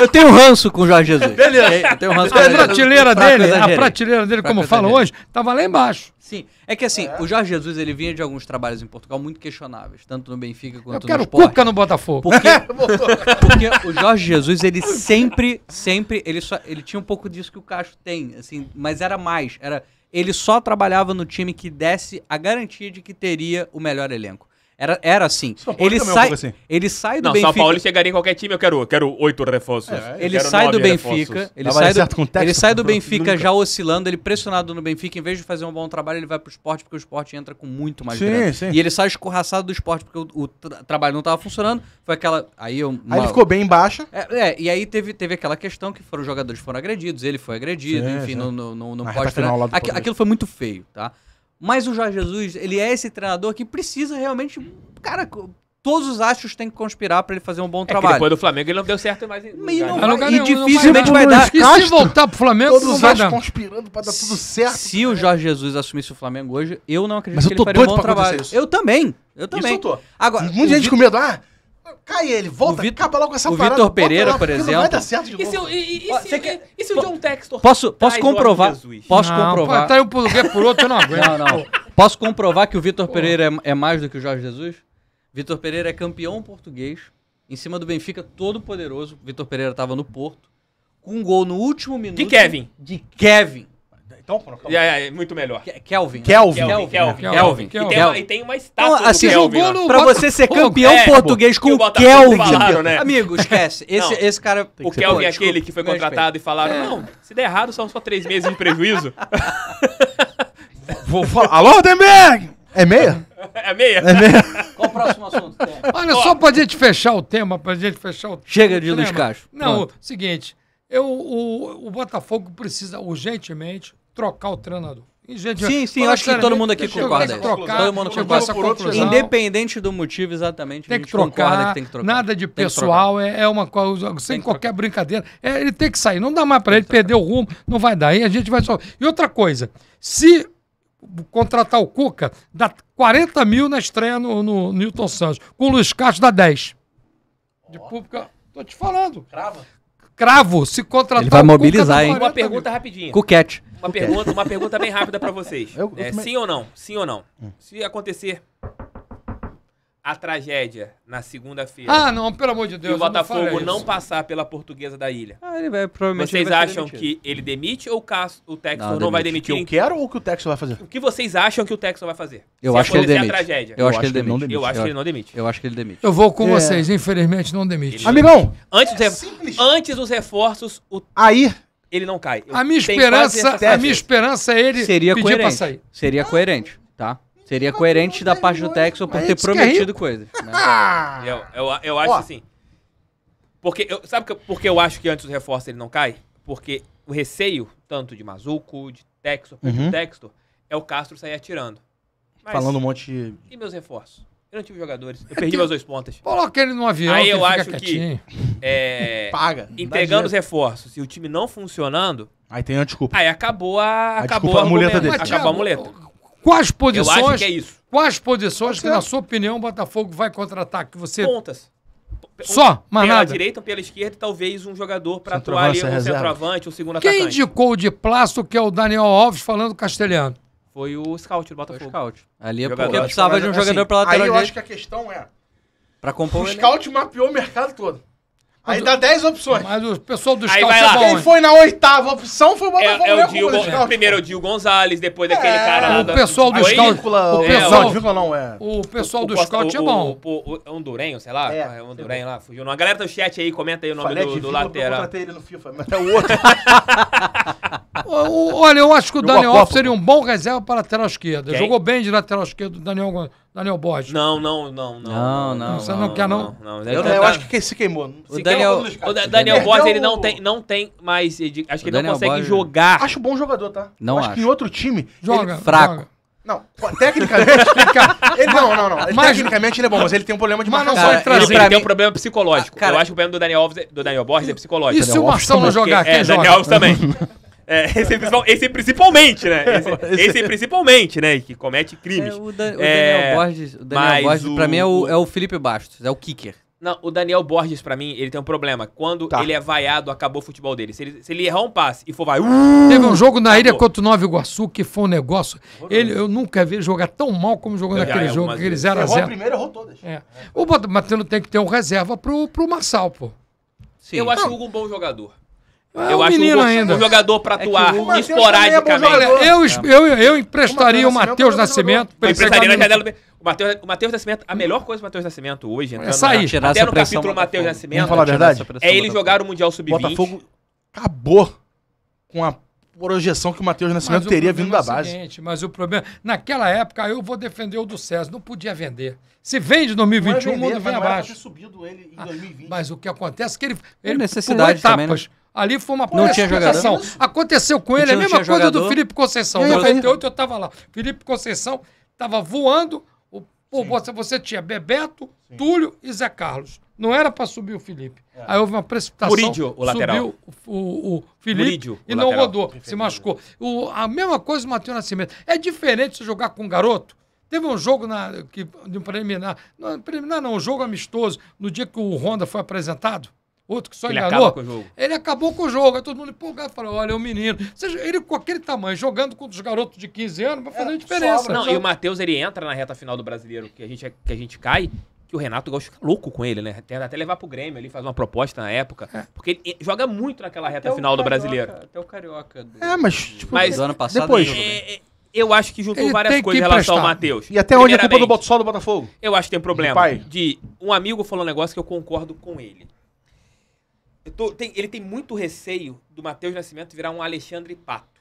Eu tenho ranço com o Jorge Jesus. Beleza. Eu tenho ranço com a prateleira dele, a prateleira dele, como fala hoje, tava lá embaixo. Sim, é que assim, é. o Jorge Jesus ele vinha de alguns trabalhos em Portugal muito questionáveis, tanto no Benfica quanto Eu quero no Sport. Cuca no Botafogo. Porque, <laughs> é, porque o Jorge Jesus ele sempre, sempre, ele só, ele tinha um pouco disso que o Cacho tem, assim, mas era mais, era ele só trabalhava no time que desse a garantia de que teria o melhor elenco. Era, era assim. Ele é sai, assim. ele sai do não, Benfica. São Paulo chegaria em qualquer time, eu quero, quero oito reforços. É, ele sai do Benfica, ele sai do, ele sai do Benfica nunca. já oscilando, ele pressionado no Benfica, em vez de fazer um bom trabalho, ele vai pro esporte, porque o esporte entra com muito mais sim, grana. Sim. E ele sai escorraçado do esporte, porque o, o tra trabalho não tava funcionando. Foi aquela. Aí, uma, aí ele ficou bem baixa. É, é, e aí teve, teve aquela questão que foram, os jogadores foram agredidos, ele foi agredido, sim, enfim, sim. no, no, no, no pós-treino. aquilo foi muito feio, tá? Mas o Jorge Jesus, ele é esse treinador que precisa realmente. Cara, todos os astros têm que conspirar para ele fazer um bom é trabalho. depois do Flamengo ele não deu certo mais. E, não, não vai, e dificilmente vai, dar. e se voltar pro Flamengo, todos os astros conspirando para dar tudo certo. Se o Jorge Jesus assumisse o Flamengo hoje, eu não acredito Mas que ele faria um bom trabalho. Eu também. Eu também. Isso eu tô. Agora, Muita gente com medo. Ah, Cai ele, volta, o Vitor, acaba logo com essa o parada. O Vitor Pereira, por exemplo. Não vai dar certo de E se, eu, se, o John Textor. Posso, posso comprovar. Posso não, comprovar. Tá um português por outro, eu não <laughs> aguento. Não, não. Posso comprovar que o Vitor Pereira é, é, mais do que o Jorge Jesus? Vitor Pereira é campeão português. Em cima do Benfica, todo poderoso. Vitor Pereira estava no Porto. Com um gol no último minuto. De Kevin. De Kevin. Então, yeah, yeah, muito melhor. Né? Kelvin. Kelvin. Né? Kelvin. Kelvin. E, tem, e tem uma estátua assim, Kelvin. Pra você ser campeão é, português com o Kelvin. Falaram, né? né? Amigo, esquece. Esse, esse cara... O Kelvin pô, é aquele desculpa, que foi contratado e falaram, é. não, se der errado são só três meses de prejuízo. <laughs> Vou falar... Alô, Denberg! É meia? <laughs> É meia? É meia. Qual o próximo assunto? Olha, só pra gente fechar o tema, pra gente fechar o Chega de Luiz Castro. Não, seguinte, eu, o, o Botafogo precisa urgentemente trocar o treinador. Gente, sim, sim, eu acho que todo mundo né? aqui concorda. Trocar, todo mundo concorda. Essa Independente do motivo, exatamente, tem que trocar, que tem que trocar. Nada de pessoal, é, é, uma coisa, sem qualquer trocar. brincadeira. É, ele tem que sair, não dá mais para ele perder o rumo, não vai dar. E a gente vai só. E outra coisa, se contratar o Cuca, dá 40 mil na estreia no, no Newton Santos. Com o Luiz Castro dá 10. De pública. Tô te falando. Crava. Cravo, se contratar. Ele vai mobilizar, Cuca, hein? uma pergunta rapidinha. Cuquete. Uma pergunta, uma pergunta bem rápida para vocês. Eu, eu é, Sim ou não? Sim ou não? Hum. Se acontecer a tragédia na segunda-feira. Ah, não, pelo amor de Deus. E o Botafogo não, não, passar pela portuguesa da ilha. Ah, ele vai provavelmente. Vocês vai acham que ele demite ou o, o Texas não, não vai demitir? Que eu quero ou que o Texas vai fazer? O que vocês acham que o Texas vai fazer? Eu acho que ele demite. Eu, acho que ele não demite. Eu, acho que ele não demite. Eu acho que ele demite. Eu vou com é... vocês, infelizmente não demite. Ele Amigão! Antes, é antes dos reforços. O... Aí ele não cai. a minha esperança, a minha esperança é ele seria pedir coerente, pra sair. Seria ah, coerente, tá? Seria coerente da parte do é. Texas por ter prometido coisas. <laughs> Né? Ah! eu, eu, eu acho Ó. assim. Porque eu, sabe que, eu acho que antes do reforço ele não cai? Porque o receio, tanto de Mazuco, de Texas, uhum. de Textor, é o Castro sair atirando. Mas, Falando um monte de... E meus reforços? Eu não tive jogadores. Eu é perdi meus dois pontas. Coloca ele num avião. Aí eu acho quietinho. que. É, <laughs> Paga. Entregando os reforços e o time não funcionando. Aí tem a desculpa. Aí acabou a. a acabou é a muleta dele. Acabou a muleta. Quais posições. Eu acho que é isso. Quais posições que, na sua opinião, o Botafogo vai contratar? Que você. Pontas. Só, mas pela nada. direita ou pela esquerda, talvez um jogador para atuar ali, é um centroavante, um segundo Quem atacante. Quem indicou o de plástico que é o Daniel Alves falando castelhano? Foi o scout do Botafogo. Foi o scout. Ali é porque precisava de um jogador assim, pra lateral Aí eu acho que a questão é... Pra compor o, o scout mapeou o mercado todo. Aí dá 10 opções. Mas o pessoal do Aí vai é lá. Quem foi na oitava opção foi o é, Botafogo. É, é o né? Dio, Gon... Primeiro o Dio Gonzalez, depois daquele é. cara lá. O pessoal do Scout. O pessoal, do Scout é bom. O, o, Hondurenho, sei lá. É, Hondurenho lá, fugiu. A galera do chat aí, comenta aí o nome do, do lateral. Eu contratei ele no FIFA, mas é o outro. <laughs> Olha, eu acho que o Daniel Alves seria um bom reserva para a lateral esquerda. Jogou bem de lateral esquerda o Daniel Gonzalez. Daniel Borges. Não, não, não, não. Não, não. Você não, não, quer, não? Não, não. Eu, eu acho que se queimou. Se o Daniel, queimou o Daniel Borges, ele não tem, não tem mais. Acho que ele não consegue Borges. jogar. Acho bom jogador, tá? Não acho. acho. que em outro time. Joga. Ele... É fraco. Joga. Não, tecnicamente. <laughs> ele, não, não, não. Ele, mas, tecnicamente ele é bom, mas ele tem um problema de marcação. Cara, ele, ele, ele mim... tem um problema psicológico. Ah, cara, eu acho que o problema do Daniel, Alves, é, do Daniel Borges é psicológico. E se o Marcelo não jogar, quem é, joga? Daniel Alves também. <laughs> É, esse, é esse, é principalmente, né? <laughs> Esse, esse, é principalmente, né? Que comete crimes. É, o, Dan, o é, Daniel Borges, o Daniel Borges, pra mim, é o, é o Felipe Bastos, é o kicker. Não, o Daniel Borges, para mim, ele tem um problema. Quando tá. ele é vaiado, acabou o futebol dele. Se ele, se ele errar um passe e for vai. Uh, Teve um jogo na acabou. ilha contra o Nova Iguaçu que foi um negócio. Ele, eu nunca vi jogar tão mal como jogou naquele jogo, aquele 0x0. Errou zero. a primeira, errou todas. É. O Matheus tem que ter um reserva pro, pro Marçal, pô. Sim. Eu acho o Hugo um bom jogador. É eu acho um, ainda. um jogador para é atuar é esporadicamente. eu, eu, eu emprestaria o assim, é Matheus Nascimento. Eu emprestaria na janela do... O Matheus, o Matheus Nascimento, a melhor coisa do Matheus Nascimento hoje, é entrando é sair. Na, até no capítulo Matheus Nascimento, falar a verdade? é ele jogar o Mundial Sub-20. Botafogo acabou com a projeção que o Matheus Nascimento teria vindo da base. Seguinte, mas o problema, naquela época eu vou defender o do César, não podia vender. Se vende em 2021, o mundo vem abaixo. Subido ele em 2020. Ah, mas o que acontece é que ele, ele necessidade pulou etapas. Também, né? Ali foi uma não tinha jogador. Aconteceu com ele é a mesma coisa jogador. do Felipe Conceição. Em 98 eu estava lá. Felipe Conceição estava voando. O, pô, você, você tinha Bebeto, Sim. Túlio e Zé Carlos. Não era para subir o Felipe. É. Aí houve uma precipitação. Murídio, o lateral. Subiu o, o, o Felipe Murídio, e o não lateral. rodou. Se machucou. O, a mesma coisa do Matheus Nascimento. É diferente você jogar com um garoto Teve um jogo na, que, de um preliminar, não, preliminar não, um jogo amistoso, no dia que o Honda foi apresentado, outro que só ele enganou. Ele acabou com o jogo. Aí todo mundo empolgado falou: olha, é um menino. Seja, ele com aquele tamanho, jogando contra os garotos de 15 anos, vai fazer é, diferença. Sobra, não, e o Matheus, ele entra na reta final do brasileiro, que a gente, é, que a gente cai. Que o Renato Gaúcho fica louco com ele, né? Tenta até levar pro Grêmio ali, fazer uma proposta na época. É. Porque ele joga muito naquela reta até final do brasileiro. Até o Carioca. Do... É, mas. Tipo, mas do ano passado. Depois, é, é, eu acho que juntou ele várias coisas em relação ao Matheus. E até onde é culpa do do Botafogo? Eu acho que tem problema. De um amigo falou um negócio que eu concordo com ele tô, tem, ele tem muito receio do Matheus Nascimento virar um Alexandre Pato.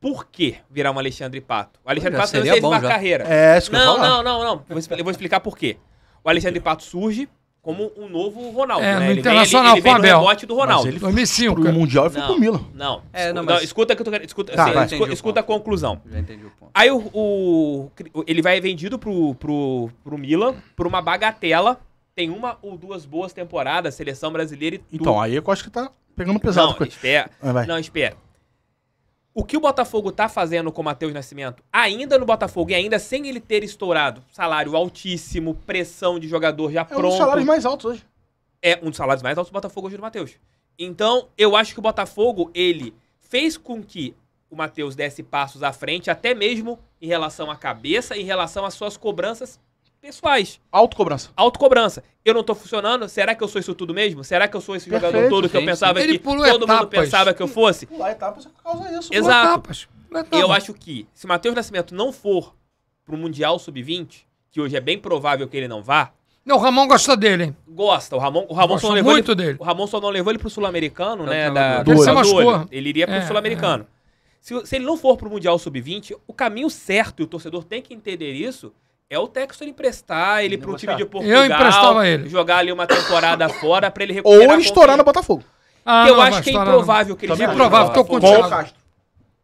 Por que virar um Alexandre Pato? O Alexandre Pato não fez uma já. carreira. É, isso que não, eu não, não, não, não. Eu vou explicar por quê. O Alexandre é. Pato surge como um novo Ronaldo. É, né? no ele Internacional vem, ele, ele vem no do Ronaldo. Mas ele 2005, pro o Mundial e foi pro Milan. Não, é, não, mas... escuta que eu tô querendo. Escuta, tá, assim, escuta, escuta a conclusão. Já entendi o ponto. Aí o, o, ele vai vendido pro, pro, pro Milan por uma bagatela tem uma ou duas boas temporadas, seleção brasileira e tudo. Então, aí é eu acho que tá pegando pesado. Não, com espera. Ah, não, espera. O que o Botafogo tá fazendo com o Matheus Nascimento, ainda no Botafogo e ainda sem ele ter estourado, salário altíssimo, pressão de jogador já pronto. É um dos salários mais altos hoje. É um dos salários mais altos do Botafogo hoje do Matheus. Então, eu acho que o Botafogo, ele fez com que o Matheus desse passos à frente, até mesmo em relação à cabeça, em relação às suas cobranças pessoais. Autocobrança. Autocobrança. Eu não tô funcionando? Será que eu sou isso tudo mesmo? Será que eu sou esse Perfeito, jogador todo que eu pensava Ele que todo etapas. mundo pensava que eu fosse? Pular etapas causa isso. Exato. Etapas. Eu acho que se Matheus Nascimento não for pro Mundial Sub-20, que hoje é bem provável que ele não vá. Não, o Ramon gosta dele, hein? Gosta. O Ramon, o Ramon gosta só não levou muito ele, dele. O Ramon só não levou ele pro Sul-Americano, é né? Da, ele se Ele iria pro é, Sul-Americano. É. Se, se, ele não for pro Mundial Sub-20, o caminho certo, e o torcedor tem que entender isso, é o Textor emprestar ele pro time de Portugal. Eu emprestava ele. Jogar ali uma temporada <coughs> fora pra ele recuperar. Ou ele estourar no Botafogo. Ah, eu não, acho que é improvável que ele Também é improvável, que eu continue.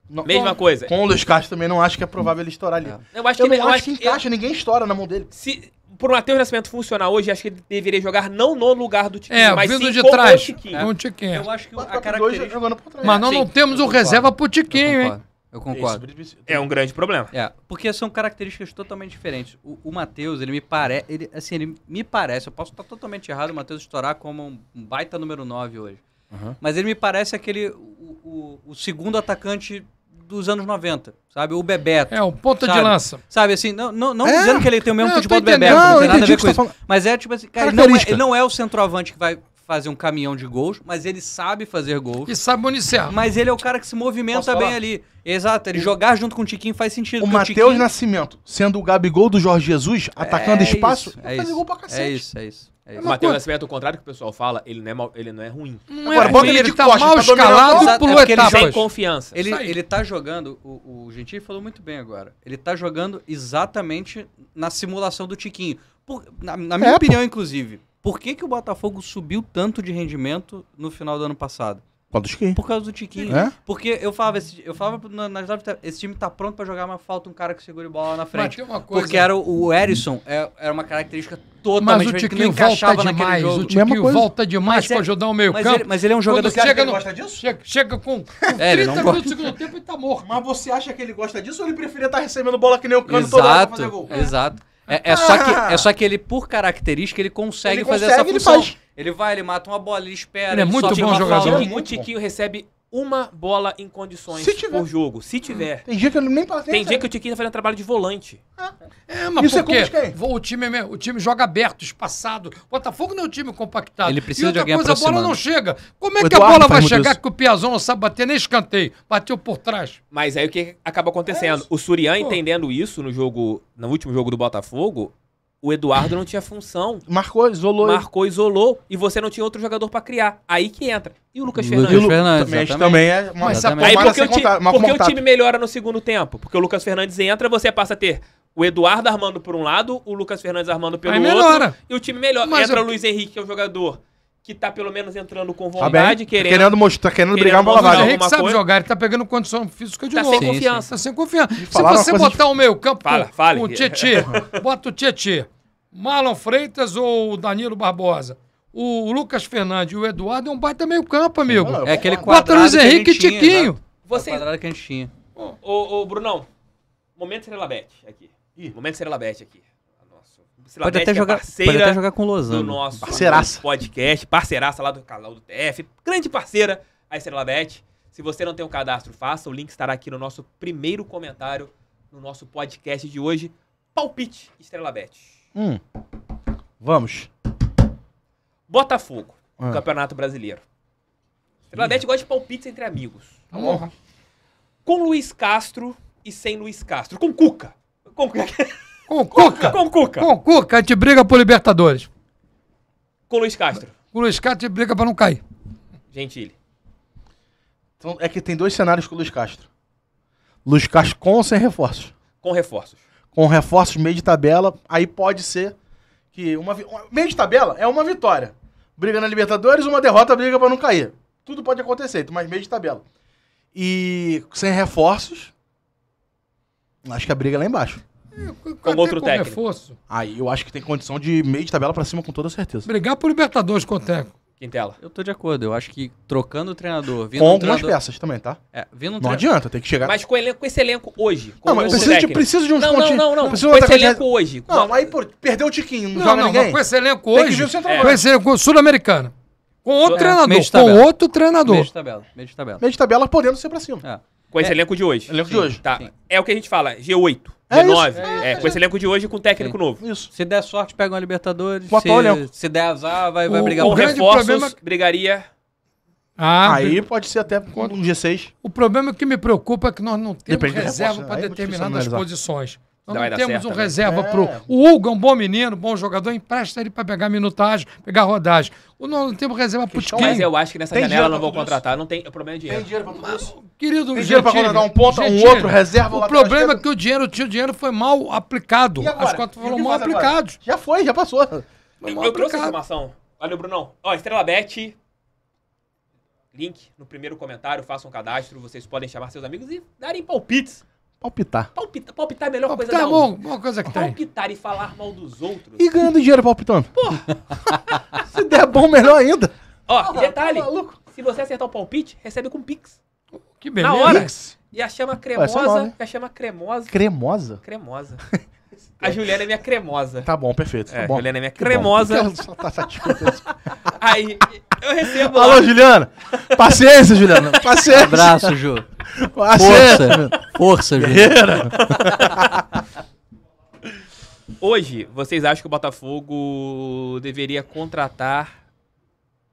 Não, Mesma com, coisa. Com o Luiz Castro também não acho que é provável ele estourar ali. É. Eu acho que, eu acho que encaixa, eu, ninguém estoura na mão dele. Se por um Matheus Nascimento funcionar hoje, acho que ele deveria jogar não no lugar do Tiquinho, é, mas vindo de trás, o Tiquinho. É. Um tiquinho. Eu acho que o, a característica... Mas nós sim. não temos o reserva pro Tiquinho, hein? Eu concordo. É um grande problema. É, porque são características totalmente diferentes. O, o Matheus, ele me parece. Ele, assim, ele me parece, eu posso estar totalmente errado, o Matheus estourar como um baita número 9 hoje. Uhum. Mas ele me parece aquele. O, o, o, segundo atacante dos anos 90, sabe? O Bebeto. É, um ponta sabe? de lança. Sabe, assim, não, não, não é. dizendo que ele tem o mesmo não, futebol do Bebeto, não, não tem nada a ver com tá isso. mas é tipo assim, cara, ele não, é, ele não é o centroavante que vai fazer um caminhão de gols, mas ele sabe fazer gols. E sabe municiar. Mas ele é o cara que se movimenta bem ali. Exato, ele o... jogar junto com o Tiquinho faz sentido. O Matheus Tiquinho... Nascimento, sendo o Gabigol do Jorge Jesus, é atacando é espaço, isso, é fazer isso, gol pra cacete. É isso, é isso. É o Matheus Nascimento, ao contrário que o pessoal fala, ele não é, mal, ele não é ruim. Não Agora, é bota ele, ele tá mal escalado tá por é etapas. Ele, sem confiança. Ele, ele tá jogando, o, o Gentil falou muito bem agora, ele tá jogando exatamente na simulação do Tiquinho. Por, na, na minha é, opinião, inclusive. Por que, que o Botafogo subiu tanto de rendimento no final do ano passado? Por causa do Tiquinho. Por causa do Tiquinho. É? Porque eu falava, esse, eu falava na, nas lives, esse time tá pronto para jogar, mas falta um cara que segure bola lá na frente. Mas tem uma coisa... Porque era o, o Erisson, é, era uma característica totalmente mas o Tiquinho volta demais, jogo. O Tiquinho volta demais para é- ajudar o meio mas campo. Ele, mas ele é um jogador que, chega que no, gosta disso? Chega, chega com, com <laughs> é, 30 minutos do segundo tempo e tá morto. Mas você acha que ele gosta disso ou ele preferia estar tá recebendo bola que nem o Cano exato, toda hora pra fazer gol? Exato. É. É, é, só que, ah! é só que ele, por característica, ele consegue ele fazer consegue, essa função. Ele, faz... ele, vai, ele mata uma bola, ele espera. Ele é, é muito bom jogador. o Tiquinho recebe uma bola em condições por jogo, se tiver. Tem dia que eu nem passei. Tem dia que o Tiquinho tá fazendo trabalho de volante. É, é mas Isso porque é o time é mesmo, o time joga aberto, espaçado. Botafogo não é um time compactado. Ele precisa e outra de alguém coisa, a bola não chega. Como é o que Eduardo a bola vai chegar isso. que o Piazon não sabe bater nem escanteio? Bateu por trás. Mas aí o que acaba acontecendo? É o Surian entendendo isso no jogo, no último jogo do Botafogo, o Eduardo não tinha função. Marcou, isolou. Marcou, isolou. E você não tinha outro jogador para criar. Aí que entra. E o Lucas Fernandes? Lucas Fernandes também, também é uma, essa Aí é porque, o, ti, porque o time melhora no segundo tempo. Porque o Lucas Fernandes entra, você passa a ter o Eduardo armando por um lado, o Lucas Fernandes armando pelo Aí outro. Melhora. E o time melhora. entra eu... o Luiz Henrique, que é o jogador que tá pelo menos entrando com tá vontade, tá querendo, querendo tá querendo, querendo brigar uma lavada. O Henrique sabe coisa. jogar, ele tá pegando condição física de tá novo. Sem confiança. Sim, Tá sem confiança. Se você botar de... o meio campo fala, com, fala, com o Tietê, <laughs> bota o Tietê, Marlon Freitas ou o Danilo Barbosa. O Lucas Fernandes e o Eduardo é um baita meio campo, amigo. É aquele quadrado Bota Luiz Henrique e Tiquinho. Né? Você... quadrado que a gente tinha. Ô, ô, Brunão, momento Estrela Bet aqui. Ih. Momento Estrela Bet aqui sei lá, pode, até jogar, parceira pode até jogar com Lozano. Do nosso parceiraça. podcast, parceiraça lá do canal do TF, grande parceira, a Estrela Bet. Se você não tem o um cadastro, faça. O link estará aqui no nosso primeiro comentário, no nosso podcast de hoje. Palpite, Estrela Bet. Hum. Vamos. Botafogo, ah. Campeonato Brasileiro. Estrela Bet gosta de palpites entre amigos. Tá bom? Com Luiz Castro e sem Luiz Castro. Com Cuca. Com Cuca. <laughs> Com o Cuca. Com Cuca. Com Cuca, a gente briga por Libertadores. Com o Luiz Castro. Com o Luiz Castro, a gente briga pra não cair. Gentile. Então, é que tem dois cenários com o Luiz Castro. Luiz Castro com ou sem reforços? Com reforços. Com reforços, meio de tabela, aí pode ser que uma, meio de tabela é uma vitória. Briga na Libertadores, uma derrota briga para não cair. Tudo pode acontecer, mas meio de tabela. E sem reforços, acho que a briga é lá embaixo. É, com outro técnico. Reforço. Aí eu acho que tem condição de meio de tabela para cima com toda certeza. Brigar por Libertadores com o técnico. Quintela. Eu tô de acordo. Eu acho que trocando o treinador, vindo com um algumas treinador... peças também, tá? É, vindo um Não treinador... adianta, tem que chegar. Mas com, elenco, com esse elenco hoje. não, mas precisa de, precisa de uns não, pontinhos. Não, não, não. Precisa com esse elenco de... hoje. Não, aí pô, perdeu o Tiquinho, não, não joga não, ninguém. com esse elenco hoje. Tem que o É. Com esse elenco sul-americano. Com outro é, treinador. Com outro treinador. Meio de tabela. Meio de tabela. Meio de tabela podendo ser pra cima. É. Com esse é, elenco de hoje. Elenco sim, de hoje. Tá. Sim. É o que a gente fala, G8. É G9. Isso, é, é com é esse elenco de hoje e com um técnico sim. novo. Isso. Se der sorte, pega uma Libertadores. Botar se, é se der azar, vai, o, vai brigar com reforços, problema... brigaria. Ah, aí pode ser até um G6. O problema que me preocupa é que nós não temos Depende reserva para determinadas posições. Nós não, não temos certo, um né? reserva é. pro. O Hugo é um bom menino, bom jogador, empresta ele para pegar minutagem, pegar rodagem. O não, não temos reserva pro é, Tiquinho. Mas eu acho que nessa tem janela não vou contratar, não tem. O problema é dinheiro. Tem dinheiro pra Mas, Querido, tem dinheiro pra contratar um ponto, um outro, reserva O problema é que o dinheiro, o dinheiro foi mal aplicado. As contas foram mal aplicadas. Já foi, já passou. Foi mal eu, eu trouxe a informação. Valeu, Brunão. Ó, Estrela Bet, link no primeiro comentário, façam um cadastro, vocês podem chamar seus amigos e darem palpites Palpitar. Palpita, palpitar é a melhor palpitar coisa é bom, bom coisa que palpitar tem. Palpitar e falar mal dos outros. E ganhando dinheiro palpitando. Porra. <laughs> se der bom, melhor ainda. Ó, oh, detalhe. Tá se você acertar o palpite, recebe com Pix. Que beleza. Na hora. Pix. E a chama é cremosa. Ué, né? é a chama cremosa. Cremosa? Cremosa. <laughs> A Juliana é minha cremosa. Tá bom, perfeito. Tá é, bom. A Juliana é minha cremosa. Tá Aí eu recebo. Alô, lá. Juliana! Paciência, Juliana! Paciência! Um abraço, Ju. Paciência. Força, Força, Juliana! Hoje, vocês acham que o Botafogo deveria contratar,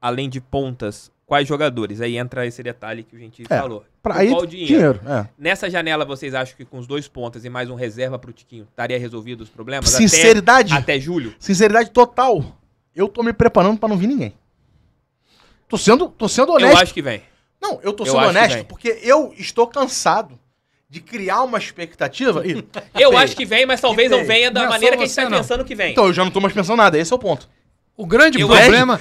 além de pontas, quais jogadores. Aí entra esse detalhe que o gente é, falou. Pra aí, qual dinheiro? dinheiro é. Nessa janela, vocês acham que com os dois pontas e mais um reserva pro Tiquinho, estaria resolvido os problemas? Sinceridade. Até, até julho? Sinceridade total. Eu tô me preparando para não vir ninguém. Tô sendo, tô sendo honesto. Eu acho que vem. Não, eu tô sendo eu honesto porque eu estou cansado de criar uma expectativa. E... eu acho que vem, mas talvez não venha da não é maneira que a gente está pensando que vem. Então, eu já não tô mais pensando nada, esse é o ponto. O grande eu problema.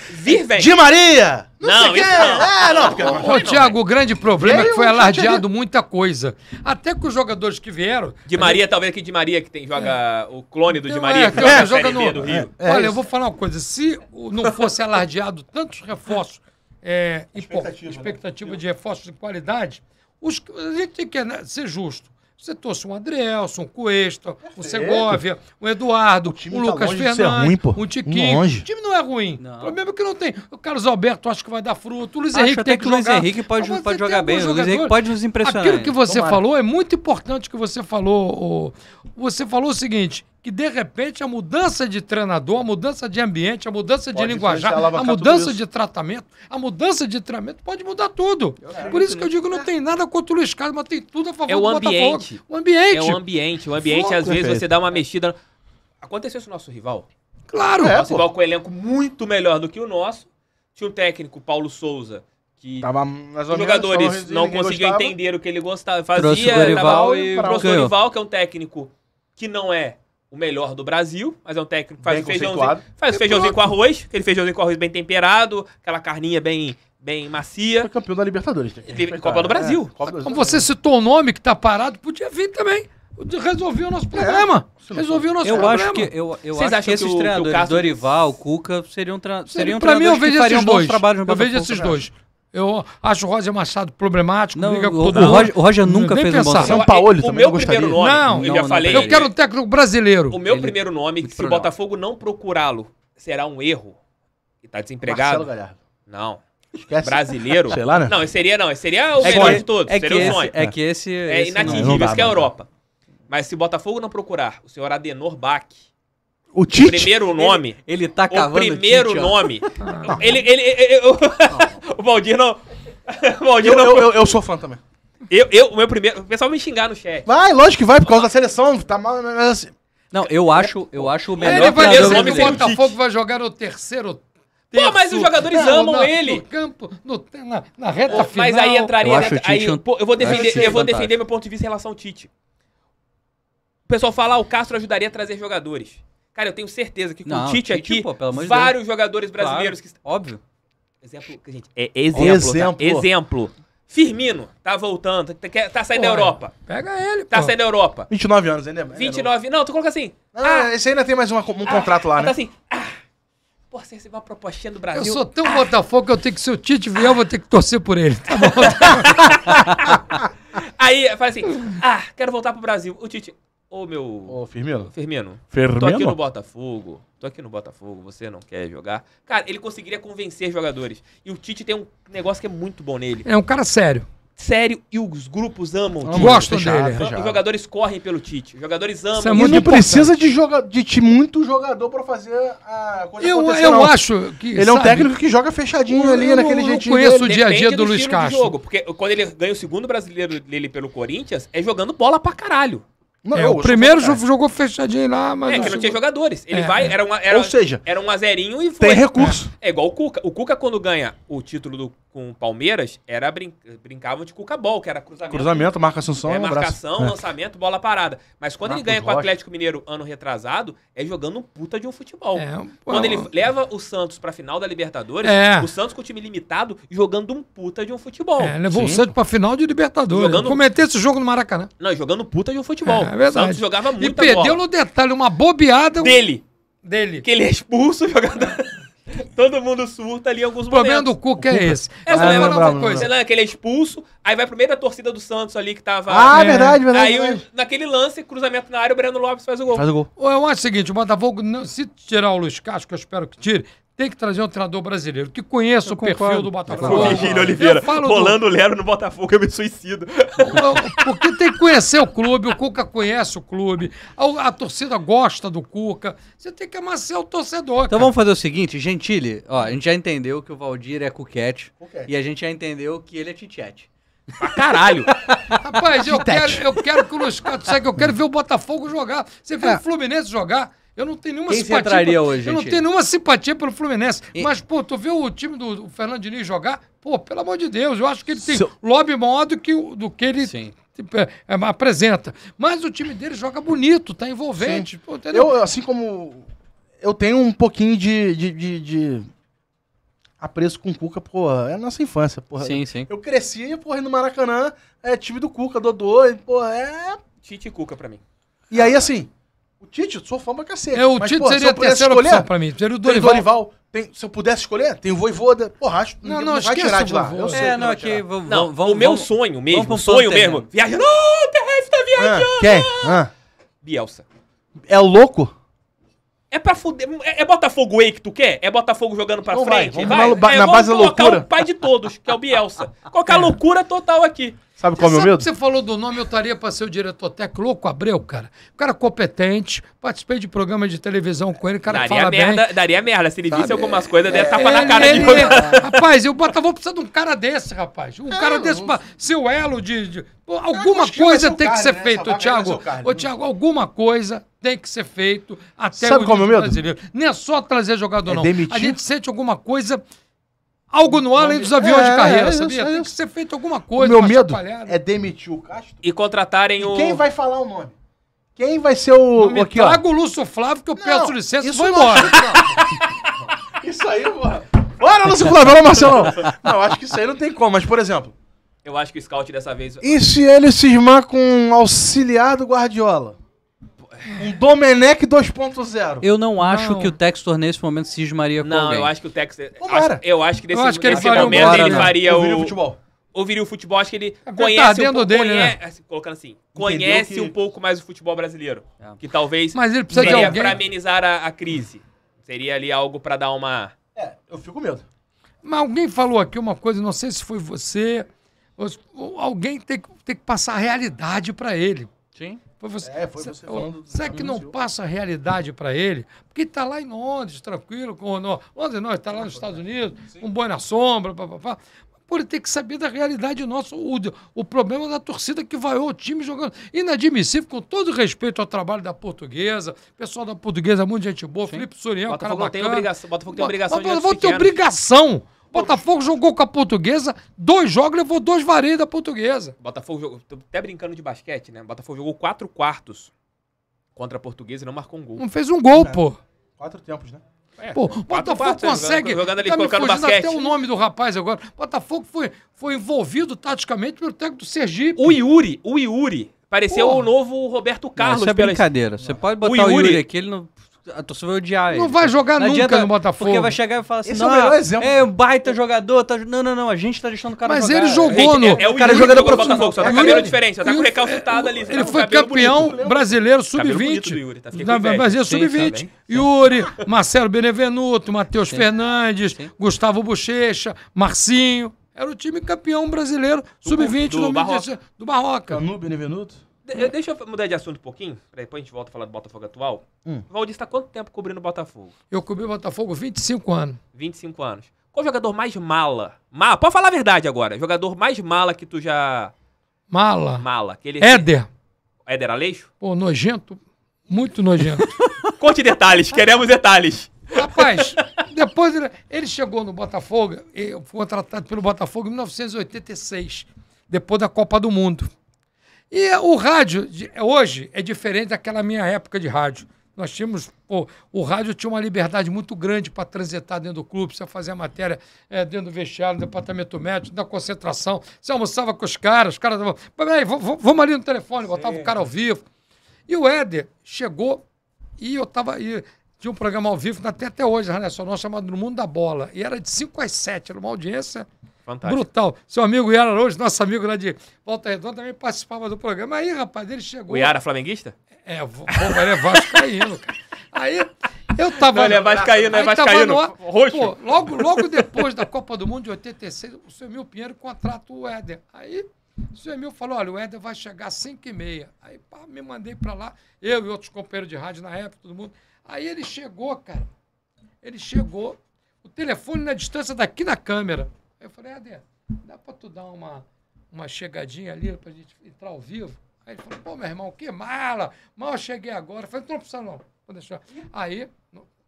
É, de Maria! Não, não sei não. É, não, porque... Ô, Thiago, o grande problema é que foi é alardeado muita coisa. Até que os jogadores que vieram. De Maria, talvez que de Maria que tem, joga é. o clone do de Maria, é, que joga, é, joga no, do Rio. Olha, eu vou falar uma coisa. Se não fosse alardeado tantos reforços, é, expectativa, e, pô, expectativa né? de reforços de qualidade, os, a gente tem que né, ser justo. Você trouxe um Adrielson, um Cuesta, um Segovia, um Eduardo, o um tá Lucas tá Fernandes, ruim, um Tiquinho. Longe. O time não é ruim. Não. O problema é que não tem. O Carlos Alberto acho que vai dar fruto. O Luiz acho Henrique tem que, que jogar. O Luiz Henrique pode, ah, pode jogar bem. O Luiz Henrique pode nos impressionar. Aquilo que você Tomara. falou é muito importante que você falou. Você falou o seguinte, que de repente a mudança de treinador, a mudança de ambiente, a mudança pode de linguajar, a mudança de tratamento, a mudança de treinamento pode mudar tudo. Eu Por isso que eu digo, não né? tem nada contra o Luiz Carlos, mas tem tudo a favor é o do ambiente. Botafogo. O ambiente. É o ambiente. O ambiente, Foco, às vezes, perfeito. você dá uma mexida. Aconteceu isso no nosso rival. Claro, é, nosso pô. rival com um elenco muito melhor do que o nosso. Tinha um técnico, Paulo Souza, que tava os jogadores não conseguiam entender o que ele gostava, fazia, trouxe o Dorival e o, o Dorival, que é um técnico que não é o melhor do Brasil, mas é um técnico que faz bem o feijãozinho, faz o feijãozinho com arroz, aquele feijãozinho com arroz bem temperado, aquela carninha bem bem macia. Foi campeão da Libertadores. Né? Teve Copa do Brasil. É, Copa do Como você citou o nome que tá parado, podia vir também. Resolveu o nosso é. problema. É. Resolveu o nosso eu problema. Acho que, eu eu Vocês acho que esses que o, treinadores, que o Cássio... Dorival, Cuca, seriam, tra... seriam pra mim, eu vejo que fariam esses dois. bons trabalhos no Eu vejo esses dois. Eu acho o Roger Machado problemático. Não, briga com o, o, Roger, o Roger nunca fez pensar. um bom São Paulo também. O meu primeiro nome, não, eu já falei. Eu quero um técnico brasileiro. O meu primeiro nome, se o Botafogo não procurá-lo, será um erro. E tá desempregado. Marcelo Galhardo. Não. Esquece. Brasileiro. Sei lá, né? Não, seria não. Seria o é melhor que, é de todos. É seria que sonho. Esse, é que esse. É esse inatingível, não, não dá, isso que é a Europa. Mas se o Botafogo não procurar o senhor Adenor Bach, o Tite? O primeiro nome. Ele, ele tá cavando. O primeiro tite, nome. <laughs> ele. ele, ele <laughs> o Valdir não. <laughs> O Valdir não. Eu, eu, eu sou fã também. Eu, eu, o meu primeiro. O pessoal me xingar no chat. Vai, lógico que vai, por causa da seleção. Tá mal. Mas... Né, né, assim. Não, eu acho, eu acho o é, melhor. Ele vai que o Botafogo vai jogar no terceiro Pô, mas os jogadores não, amam na, ele. No campo, no, na, na reta final. Mas aí entraria. Eu, aí, um... pô, eu vou defender, eu, eu vou defender meu ponto de vista em relação ao Tite. O pessoal fala, ah, o Castro ajudaria a trazer jogadores. Cara, eu tenho certeza que com não, o Tite, aqui, pô, vários Deus. jogadores brasileiros claro, que. Óbvio. Exemplo, gente, é exemplo. É exemplo. Tá? exemplo. Firmino tá voltando, tá, tá saindo pô, da Europa. Pega ele, tá pô. Tá saindo da Europa. 29 anos ainda. É 29, né, não, tu coloca assim. Ah, ah, esse ainda tem mais uma, um ah, contrato lá, tá né? Tá assim. Ah, porra, você recebeu uma propostinha do Brasil. Eu sou tão ah, Botafogo que eu tenho que, se o Tite vier, eu vou ter que torcer por ele. Tá bom? <laughs> Aí, fala assim, ah, quero voltar pro Brasil. O Tite, Ô, meu. Ô, Firmino. Firmino. Firmino. Tô aqui no Botafogo. Tô aqui no Botafogo. Você não quer jogar? Cara, ele conseguiria convencer jogadores. E o Tite tem um negócio que é muito bom nele. É um cara sério. Sério, e os grupos amam o Tite. Gostam dele. Os jogadores correm pelo Tite. Os jogadores amam Isso é muito e não importante. precisa de, joga de muito jogador pra fazer a coisa eu, acontecer. Eu não. acho que. Ele sabe, é um técnico que joga fechadinho ali naquele jeitinho. conheço dele. o dia a dia do, do Luiz Castro. Jogo, porque quando ele ganha o segundo brasileiro dele pelo Corinthians, é jogando bola pra caralho. Não, é, o primeiro jogo, jogou fechadinho lá, mas. É, que não tinha jogadores. Ele é, vai, era, uma, era, Ou seja, era um azerinho e foi. Tem recurso. É. é, igual o Cuca. O Cuca, quando ganha o título do com o Palmeiras, era brin brincavam de cuca-bol, que era cruzamento. Cruzamento, marca Assunção, é, marcação, um é. lançamento, bola parada. Mas quando Marcos ele ganha com o Atlético Mineiro ano retrasado, é jogando um puta de um futebol. É, quando ele leva o Santos pra final da Libertadores, é. o Santos com o time limitado, jogando um puta de um futebol. É, levou Sim. o Santos pra final de Libertadores. Jogando... Cometer esse jogo no Maracanã. Não, jogando puta de um futebol. É, é verdade. O Santos jogava muito E perdeu bola. no detalhe, uma bobeada. Dele. Dele. Que ele é expulso, <laughs> jogador. <laughs> Todo mundo surta ali em alguns momentos. O problema do Cuca é esse. É, ah, lembra é não, não, coisa. É não, que ele é expulso, aí vai pro meio da torcida do Santos ali que tava. Ah, é. verdade, é verdade. Aí verdade. naquele lance, cruzamento na área, o Breno Lopes faz o gol. Faz o gol. Eu acho o seguinte, o Botafogo, se tirar o Luiz Castro, que eu espero que tire, tem que trazer um treinador brasileiro que conheça eu o concordo. perfil do Botafogo. O Virgílio Oliveira, rolando o do... Lero no Botafogo, eu me suicido. porque tem que conhecer o clube, o Cuca conhece o clube, a, a torcida gosta do Cuca. Você tem que amassar o torcedor. Então cara. vamos fazer o seguinte, Gentile, ó, a gente já entendeu que o Valdir é cuquete, e a gente já entendeu que ele é titiete. Pra caralho. <laughs> Rapaz, eu quero, eu quero que o Luiz Cato eu quero ver o Botafogo jogar. Você viu é. o Fluminense jogar? Eu não tenho nenhuma Quem simpatia. Entraria pra... hoje, eu gente? não tenho nenhuma simpatia pelo Fluminense. E... Mas, pô, tu vê o time do Fernando Diniz jogar, pô, pelo amor de Deus, eu acho que ele tem so... lobby maior do que, do que ele Sim. Tipo, é, é, apresenta. Mas o time dele joga bonito, tá envolvente. Pô, eu, assim como. Eu tenho um pouquinho de, de, de, de apreço com o Cuca, Pô, é a nossa infância, porra. Sim, sim. Eu cresci, porra, no Maracanã, é time do Cuca, Dodô, e, porra, é. Tite e Cuca pra mim. E aí, assim, o Tite, sou fã pra cacete. É, o mas, Tite pô, seria a terceira escolher, opção pra mim. Seria o Dorival. Tem Dorival tem, se eu pudesse escolher, tem o Voivoda. Porra, acho não, não, não vai tirar de lá. Eu é, não, aqui, vamos, o meu sonho mesmo, o sonho mesmo. Viajando. Não, o Terrestre tá é. viajando. quem? Ah. Bielsa. É louco? É pra fuder. É, é Botafogo aí que tu quer? É Botafogo jogando pra frente? Vai, vamos vai. Na, é, na base da loucura. o pai de todos, que é o Bielsa. Colocar <laughs> é. loucura total aqui. Sabe qual é o meu medo? Você falou do nome, eu estaria para ser o diretor técnico. Louco Abreu, cara. Um cara competente, participei de programa de televisão com ele, cara daria fala merda, bem. Daria merda, se ele Sabe? algumas coisas, é, deve tapa ele, na é, cara ele, de ele, <laughs> Rapaz, o Botafogo precisa de um cara desse, rapaz. Um é, cara desse para ser o elo de... de... É alguma coisa é tem que ser né? feita, Thiago. Ô, né? Thiago, alguma coisa tem que ser feito até Sabe o qual é meu medo? brasileiro. Não é só trazer jogador, é não. Demitir? A gente sente alguma coisa algo no ar além dos aviões é, de carreira, é, sabia? É, Tem que ser feito alguma coisa. O meu medo né? é demitir o Castro. E contratarem e o. Quem vai falar o nome? Quem vai ser o. Não aqui, traga o Lúcio Flávio que eu não, peço licença e vou embora. <laughs> isso aí, mano. Bora, Lúcio Flávio, bora, Marcelão. Não, acho que isso aí não tem como, mas por exemplo. Eu acho que o scout dessa vez. E se ele cismar com um auxiliar do Guardiola? um Domenech 2.0. Eu não acho não. que o Textor nesse momento cismaria com Não, alguém. eu acho que o Textor... acho, Eu acho que nesse, acho que ele nesse momento agora, ele né? faria o... Ouvir o futebol. Ouviria o futebol, acho que ele é, conhece... Tá um pouco, dele, conhece, né? Assim, colocando assim, conhece que... um pouco mais o futebol brasileiro. É. Que talvez... Mas ele precisa de alguém... pra amenizar a, a crise. Seria ali algo pra dar uma... É, eu fico medo. Mas alguém falou aqui uma coisa, não sei se foi você... Alguém tem que, tem que passar a realidade para ele. Sim. Foi você, é, foi você falando. Será que não passa a realidade para ele? Porque está lá em Londres, tranquilo, com o Londres não, está lá nos Estados Unidos, Sim. um boi na sombra, papapá. Por ter que saber da realidade nossa, o, o problema da torcida que vaiou o time jogando. Inadmissível, com todo respeito ao trabalho da portuguesa, pessoal da portuguesa, muito gente boa, Sim. Felipe Suriel, Botafogo cara bacana. Tem obrigação, Botafogo tem obrigação Botafogo tem obrigação Botafogo jogou com a portuguesa, dois jogos, levou dois vareios da portuguesa. Botafogo jogou. Tô até brincando de basquete, né? Botafogo jogou quatro quartos contra a portuguesa e não marcou um gol. Não fez um gol, é. pô. Quatro tempos, né? É, Pô, Botafogo né? consegue. Jogando, ali, tá me fugindo basquete. até o nome do rapaz agora. Botafogo foi, foi envolvido taticamente pelo técnico do Sergipe. O Yuri, o Yuri. Pareceu o novo Roberto Carlos. Não, isso é brincadeira. Você pode botar o Yuri, o Yuri aqui, ele não a ah, torcida vai odiar ele. Não vai tá? jogar não nunca adianta, no Botafogo. Porque vai chegar e falar assim, Esse não, é o melhor é, exemplo. É um baita jogador, tá... não, não, não, a gente tá deixando o cara Mas jogar. ele jogou gente, no... É, é o cara Yuri é jogador do Botafogo, só tá é com a diferente, diferença. tá com recalcitado ali. Ele tá foi campeão brasileiro sub-20. Brasileiro sub-20. Yuri, Marcelo Benevenuto, Matheus Fernandes, Gustavo Bochecha, Marcinho. Era o time campeão brasileiro sub-20 do, do, do Barroca. Canu Benevenuto? De, eh, deixa eu mudar de assunto um pouquinho, pra depois a gente volta a falar do Botafogo atual. Hum. Valdir está quanto tempo cobrindo o Botafogo? Eu cobri o Botafogo 25 anos. 25 anos. Qual o jogador mais mala? Mala, pode falar a verdade agora. Jogador mais mala que tu já. Mala. Mala. Aquele... Éder. É. Éder Aleixo? Pô, nojento. Muito nojento. <laughs> Conte detalhes, queremos detalhes. Rapaz, depois ele, ele chegou no Botafogo, eu fui contratado pelo Botafogo em 1986, depois da Copa do Mundo. E o rádio hoje é diferente daquela minha época de rádio. Nós tínhamos, pô, o rádio tinha uma liberdade muito grande para transitar dentro do clube, você fazer a matéria é, dentro do vestiário, no departamento médico, na concentração. Você almoçava com os caras, os caras estavam. vamos ali no telefone, botava Sim. o cara ao vivo. E o Éder chegou e eu tava. E tinha um programa ao vivo, até, até hoje, na Rádio Nacional, chamado No Mundo da Bola. E era de 5 às 7, era uma audiência Fantástico. Brutal. Seu amigo Iara hoje, nosso amigo lá de Volta Redonda, também participava do programa. Aí, rapaz, ele chegou. O Iara flamenguista? É, vou, vou, é vascaíno, cara. Aí eu tava. Não, ele é vascaíno, é vascaíno. No, roxo. Pô, logo, logo depois da Copa do Mundo de 86, o seu Emil Pinheiro contrata o Éder. Aí o seu Emil falou: olha, o Éder vai chegar às 5h30. Aí pá, me mandei pra lá, eu e outros companheiros de rádio na época, todo mundo. Aí ele chegou, cara. Ele chegou, o telefone na distância daqui na câmera falei, é, Adê, dá para tu dar uma, uma chegadinha ali para a gente entrar ao vivo? Aí ele falou, pô, meu irmão, que mala! Mal cheguei agora. Eu falei, não precisa não, vou deixar. Aí,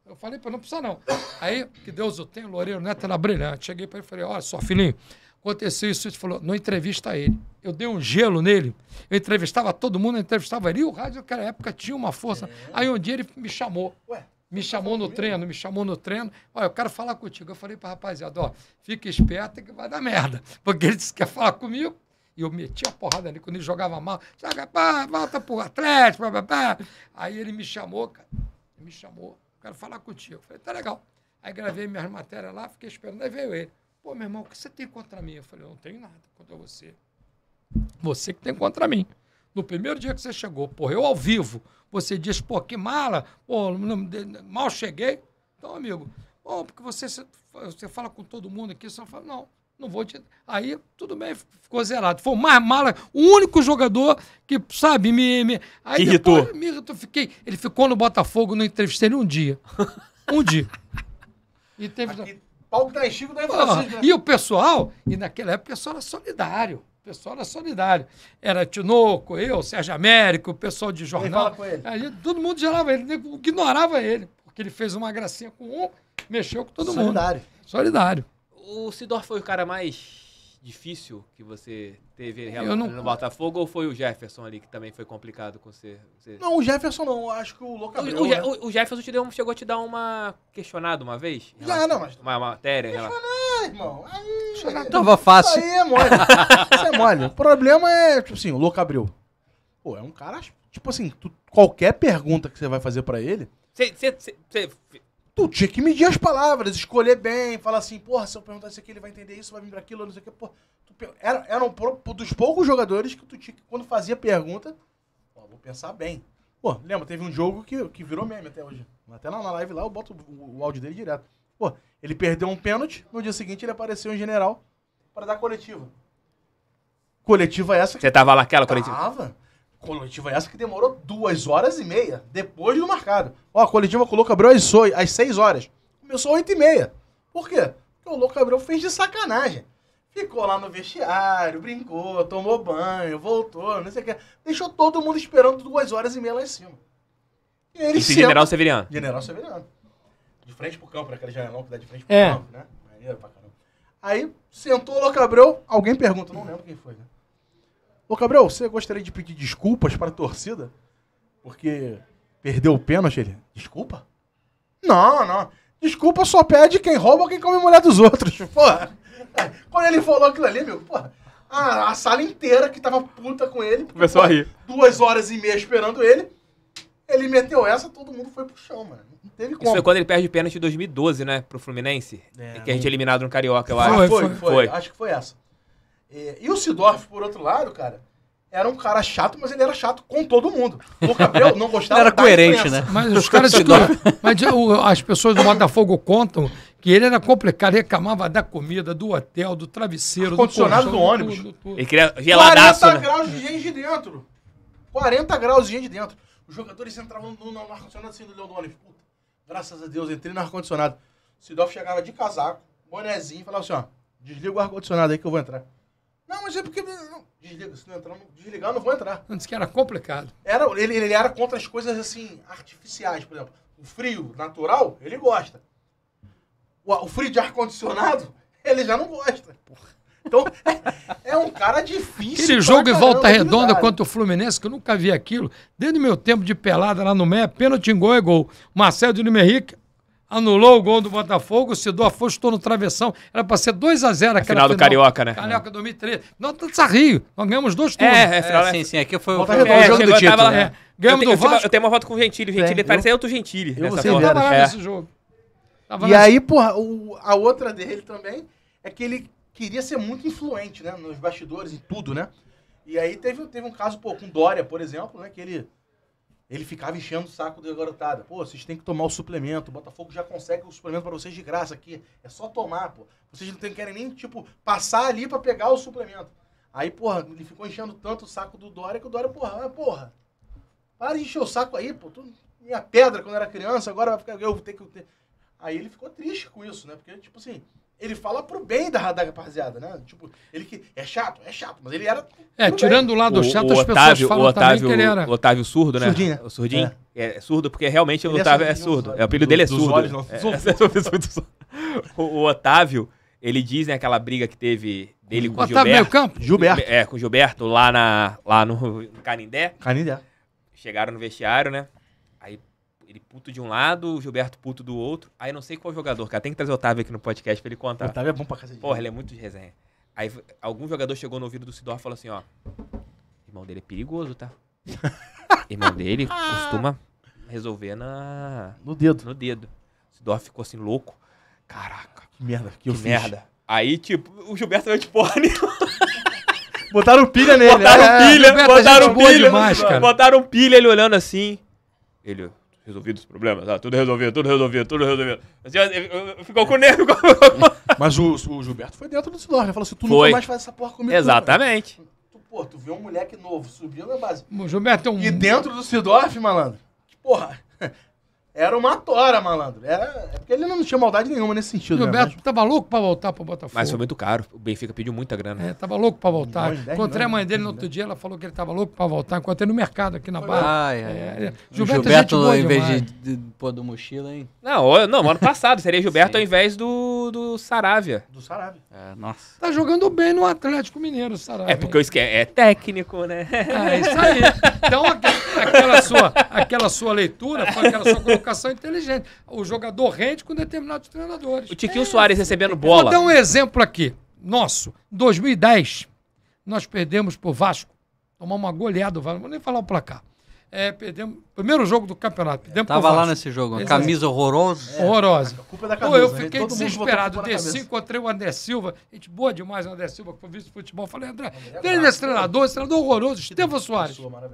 eu falei para não precisa não. Aí, que Deus o tenha, o Loureiro Neto né, era brilhante. Cheguei para ele e falei, olha só, filhinho, aconteceu isso. Ele falou, não entrevista ele. Eu dei um gelo nele. Eu entrevistava todo mundo, eu entrevistava ele. E o rádio, naquela época, tinha uma força. É. Aí um dia ele me chamou. Ué? Me tá chamou no treino, me chamou no treino. Olha, eu quero falar contigo. Eu falei para rapaziada, ó, fica esperto que vai dar merda. <laughs> Porque ele disse que quer falar comigo. E eu meti a porrada ali, quando ele jogava mal, joga, pá, volta pro Atlético, pá, pá, pá. Aí ele me chamou, cara. Ele me chamou, quero falar contigo. Eu falei, tá legal. Aí gravei minhas matérias lá, fiquei esperando. Aí veio ele. Pô, meu irmão, o que você tem contra mim? Eu falei, não tenho nada contra você. Você que tem contra mim. No primeiro dia que você chegou, porra, eu ao vivo, você diz, pô, que mala, pô, mal cheguei. Então, amigo, bom porque você, você fala com todo mundo aqui, você fala, não, não vou te. Aí, tudo bem, ficou zerado. Foi o mais mala, o único jogador que, sabe, me. me... Aí irritou. Depois, me irritou. Fiquei, ele ficou no Botafogo, não entrevistei ele um dia. Um dia. E teve. Aqui, palco da tá Chico da tá Infância. Né? E o pessoal, e naquela época o pessoal era solidário pessoal era solidário. Era Tinoco, eu, Sérgio Américo, o pessoal de jornal. Com ele. todo mundo gelava ele, ignorava ele, porque ele fez uma gracinha com um, mexeu com todo solidário. mundo. Solidário. Solidário. O Sidor foi o cara mais difícil que você teve não... no Botafogo ou foi o Jefferson ali que também foi complicado com você? você... Não, o Jefferson não, acho que o Louca o, né? o, Jefferson te deu, chegou a te dar uma questionada uma vez? Já, não, mas... Uma, matéria? Questionar, irmão. Aí... Tava é fácil. Isso aí é mole. isso é mole. O problema é, tipo assim, o Louca Abreu. Pô, é um cara, tipo assim, tu, qualquer pergunta que você vai fazer pra ele... Você tu tinha que medir as palavras, escolher bem, falar assim, porra, se eu perguntar isso aqui, ele vai entender isso, vai vir pra aquilo, não sei o que, porra. Tu, era, era um dos poucos jogadores que tu tinha que, quando fazia pergunta, ó, vou pensar bem. Pô, lembra, teve um jogo que, que virou meme até hoje. Até lá na live lá, eu boto o, o áudio dele direto. Pô, ele perdeu um pênalti, no dia seguinte ele apareceu em general para dar coletiva. Coletiva essa que... Você tava lá aquela coletiva? Tava. Coletiva essa que demorou duas horas e meia, depois do marcado. Ó, a coletiva com o Louco Abreu às, seis horas. Começou às oito e meia. Por quê? Porque o Louco Abreu fez de sacanagem. Ficou lá no vestiário, brincou, tomou banho, voltou, não sei o que. Deixou todo mundo esperando duas horas e meia lá em cima. E ele Esse senta, General Severiano. General Severiano. De frente pro campo, naquele janelão que dá de frente pro é. campo, né? Maneiro pra caramba. Aí sentou o Louco Abreu, alguém pergunta, não lembro quem foi, né? Ô, Gabriel, você gostaria de pedir desculpas para a torcida? Porque perdeu o pênalti? Ele, desculpa? Não, não. Desculpa só pede quem rouba ou quem come mulher dos outros. <laughs> Porra. Quando ele falou aquilo ali, meu, Pô, A, a, sala inteira que tava puta com ele. Começou a rir. Duas horas e meia esperando ele. Ele meteu essa, todo mundo foi pro chão, mano. Não teve como. Isso foi quando ele perde o pênalti em 2012, né? Pro Fluminense. É, que a gente é eliminado no Carioca, eu acho. foi, foi, foi. Acho que foi essa. E, é, e o Sidorf, por outro lado, cara, era um cara chato, mas ele era chato com todo mundo. O cabelo não gostava ele era coerente, né? Mas os caras <laughs> mas as pessoas do Botafogo contam que ele era complicado, reclamava da comida, do hotel, do travesseiro, do condicionado do ônibus. Do, do, do, ele queria 40 né? graus de gente de dentro. 40 graus de gente de dentro. Os jogadores entravam no, no ar-condicionado assim do Leão do ônibus. Puta, graças a Deus, entrei no ar-condicionado. Sidolf chegava de casaco, bonezinho, e falava assim, ó, desliga o ar-condicionado aí que eu vou entrar. Não, mas é porque. Não, desliga, se não entrar, não, desligar, não vou entrar. Antes que era complicado. Era, ele, ele era contra as coisas assim, artificiais, por exemplo. O frio natural, ele gosta. O, o frio de ar-condicionado, <laughs> ele já não gosta. Porra. Então, é, é um cara difícil. Aquele jogo em volta é redonda contra o Fluminense, que eu nunca vi aquilo. Desde o meu tempo de pelada lá no Mé, pênalti em gol é gol. Marcelo de Lima Henrique, anulou o gol do Botafogo, o Sidor afastou no travessão. Era para ser 2 a 0 aquela final. do Carioca, né? Carioca 2013. Nós estamos a Rio. Nós ganhamos dois é, turnos. É, é, final, é, né? sim, sim. Aqui foi, o é, o jogo do título. Lá, né? É, ganhamos eu, tenho, Vasco. Eu, eu tenho uma foto com o Gentili. O Gentili é, parece outro Gentili. Eu, nessa eu tava lá é. nesse jogo. Tava e aí, porra, o, a outra dele também é que ele queria ser muito influente, né? Nos bastidores, em tudo, né? E aí teve, teve um caso, pô, com Dória, por exemplo, né? Que ele ele ficava enchendo o saco da garotada. Pô, vocês têm que tomar o suplemento. O Botafogo já consegue o suplemento para vocês de graça aqui. É só tomar, pô. Vocês não tem, querem nem, tipo, passar ali para pegar o suplemento. Aí, porra, ele ficou enchendo tanto o saco do Dória que o Dória, porra, porra, para de encher o saco aí, pô. Tu, minha pedra quando era criança, agora vai ficar. Eu vou ter que. Ter... Aí ele ficou triste com isso, né? Porque, tipo assim, ele fala pro bem da, da rapaziada, né? Tipo, ele que é chato, é chato, mas ele era. É, tirando bem. o lado chato, o as Otávio, pessoas falam o Otávio, também que ele era. O Otávio surdo, né? Surdinho, né? O surdinho. É. é. é. surdo, porque realmente ele o é Otávio é surdo. É, surdo. é o apelido dele é surdo. o, Otávio, ele diz, né, aquela briga que teve dele com o Gilberto. Meio campo? Gilberto. É, com o Gilberto lá, na, lá no Canindé. Canindé. Chegaram no vestiário, né? Ele puto de um lado, o Gilberto puto do outro. Aí não sei qual jogador, cara. Tem que trazer o Otávio aqui no podcast pra ele contar. O Otávio é bom pra casa de Porra, ele é muito de resenha. Aí algum jogador chegou no ouvido do Sidor e falou assim, ó. Irmão dele é perigoso, tá? <laughs> irmão dele ah! costuma resolver na... No dedo. No dedo. O Sidor ficou assim, louco. Caraca. Que merda, que, que eu merda. Fiz. Aí, tipo, o Gilberto veio de porra <laughs> Botaram pilha nele. Botaram ah, pilha, Gilberto, botaram pilha. Demais, botaram pilha, ele olhando assim. Ele, resolvido os problemas. Ah, tudo resolvido, tudo resolvido, tudo resolvido. Assim, ficou com nervo. <laughs> Mas o, o Gilberto foi dentro do Sidor, ele né? Falou assim: tu foi. nunca mais faz essa porra comigo. Exatamente. Tu, tu, pô, tu vê um moleque novo subindo a base. O Gilberto é um. E dentro do Sidorf, malandro. Porra. Era uma tora, malandro. Era... É, é porque ele não tinha maldade nenhuma nesse sentido. Né? Gilberto né? tava louco pra voltar pro Botafogo. Mas foi muito caro. O Benfica pediu muita grana. É, tava louco pra voltar. Encontrei a mãe dele no outro dia, ela falou que ele tava louco pra voltar. Encontrei no mercado aqui na Barra. Ai, ai, é, é. Gilberto, Gilberto em vez de, de pôr do mochila, hein? Não, não, ano passado. Seria Gilberto ao invés do, do Saravia. Do Saravia. É, nossa. Tá jogando bem no Atlético Mineiro, Saravia. É porque eu esque... é técnico, né? É, isso aí. Então, aquela sua, aquela sua leitura, aquela sua colocação inteligente. O jogador rende com determinados treinadores. O Tiquinho é Soares assim. recebendo bola. Vou dar um exemplo aqui. Nosso, em 2010, nós perdemos pro Vasco. Tomamos uma goleada do Vasco. vou nem falar o placar. É, perdemos. Primeiro jogo do campeonato. Perdemos Tava lá nesse jogo, uma camisa horrorosa. É, horrorosa. A culpa é da camisa. Pô, eu né? fiquei Todo desesperado. Desci, encontrei o André Silva. Gente boa demais, o André Silva, que foi vice futebol. Falei, André, é esse treinador, esse treinador horroroso, Estevam Soares. Pessoa,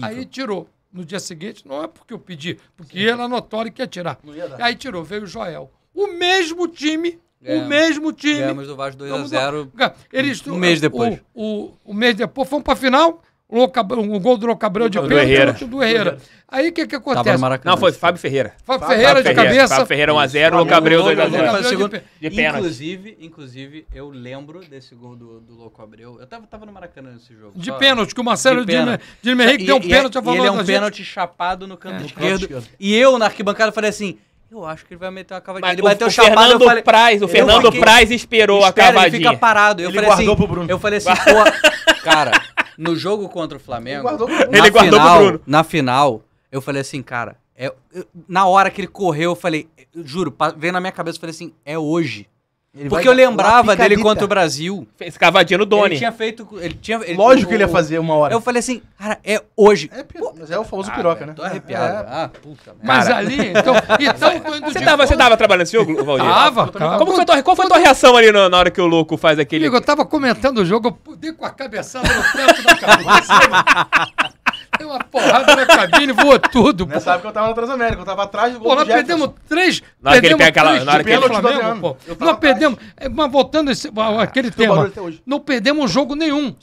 Aí tirou no dia seguinte, não é porque eu pedi, porque Sim. era notório que ia tirar. Ia aí tirou, veio o Joel. O mesmo time, o mesmo time. Ganhamos do Vasco 2 a 0 Eles, um mês depois. O, o, o mês depois, fomos para a final, o gol do Locabrão de pênalti, Herrera. do Herrera. Aí o que, que acontece? Não, foi Fábio Ferreira. Fábio, Fábio Ferreira, Ferreira de cabeça. Fábio Ferreira 1x0, Locabrão 2x0. De pênalti. Inclusive, inclusive, eu lembro desse gol do, do Louco Abreu. Eu tava, tava no Maracanã nesse jogo. De pênalti, que o Marcelo de, Henrique deu um pênalti é, a favor da Ele é um pênalti chapado no canto é, esquerdo. E eu, na arquibancada, falei assim... Eu acho que ele vai meter uma cavadinha. Mas ele bateu o, o chapado, Fernando falei, Praz, o Fernando Praz esperou espera, a cavadinha. Ele fica parado. Eu ele falei assim, guardou assim, pro Bruno. Eu falei assim, pô, <laughs> cara, no jogo contra o Flamengo. Ele guardou pro Bruno. guardou pro Bruno. Na final, eu falei assim, cara. É, eu, na hora que ele correu, eu falei, eu juro, veio na minha cabeça, eu falei assim: é hoje. Ele Porque eu lembrava dele contra o Brasil. Fez cavadinha no Doni. Ele tinha feito. Ele tinha, ele, Lógico o, que ele ia fazer uma hora. Eu falei assim, cara, é hoje. É, Pô, mas é o famoso ah, piroca, né? Tô arrepiado. É. Ah, puta Mas ali. Então, então você, tava, você tava trabalhando esse jogo, Valdir? Tava. tava. Como foi tua, qual foi a tua reação ali na, na hora que o louco faz aquele. Amigo, eu tava comentando o jogo, eu pudei com a cabeçada no canto da cabeça. <laughs> Deu uma porrada na cabine, voou tudo. Você sabe que eu tava na Transamérica, eu tava atrás do gol. Pô, nós perdemos três. Na hora que ele pega aquela. Na hora que ele pega aquela. Nós perdemos. É, mas voltando ah, aquele tema. Tá não perdemos jogo nenhum.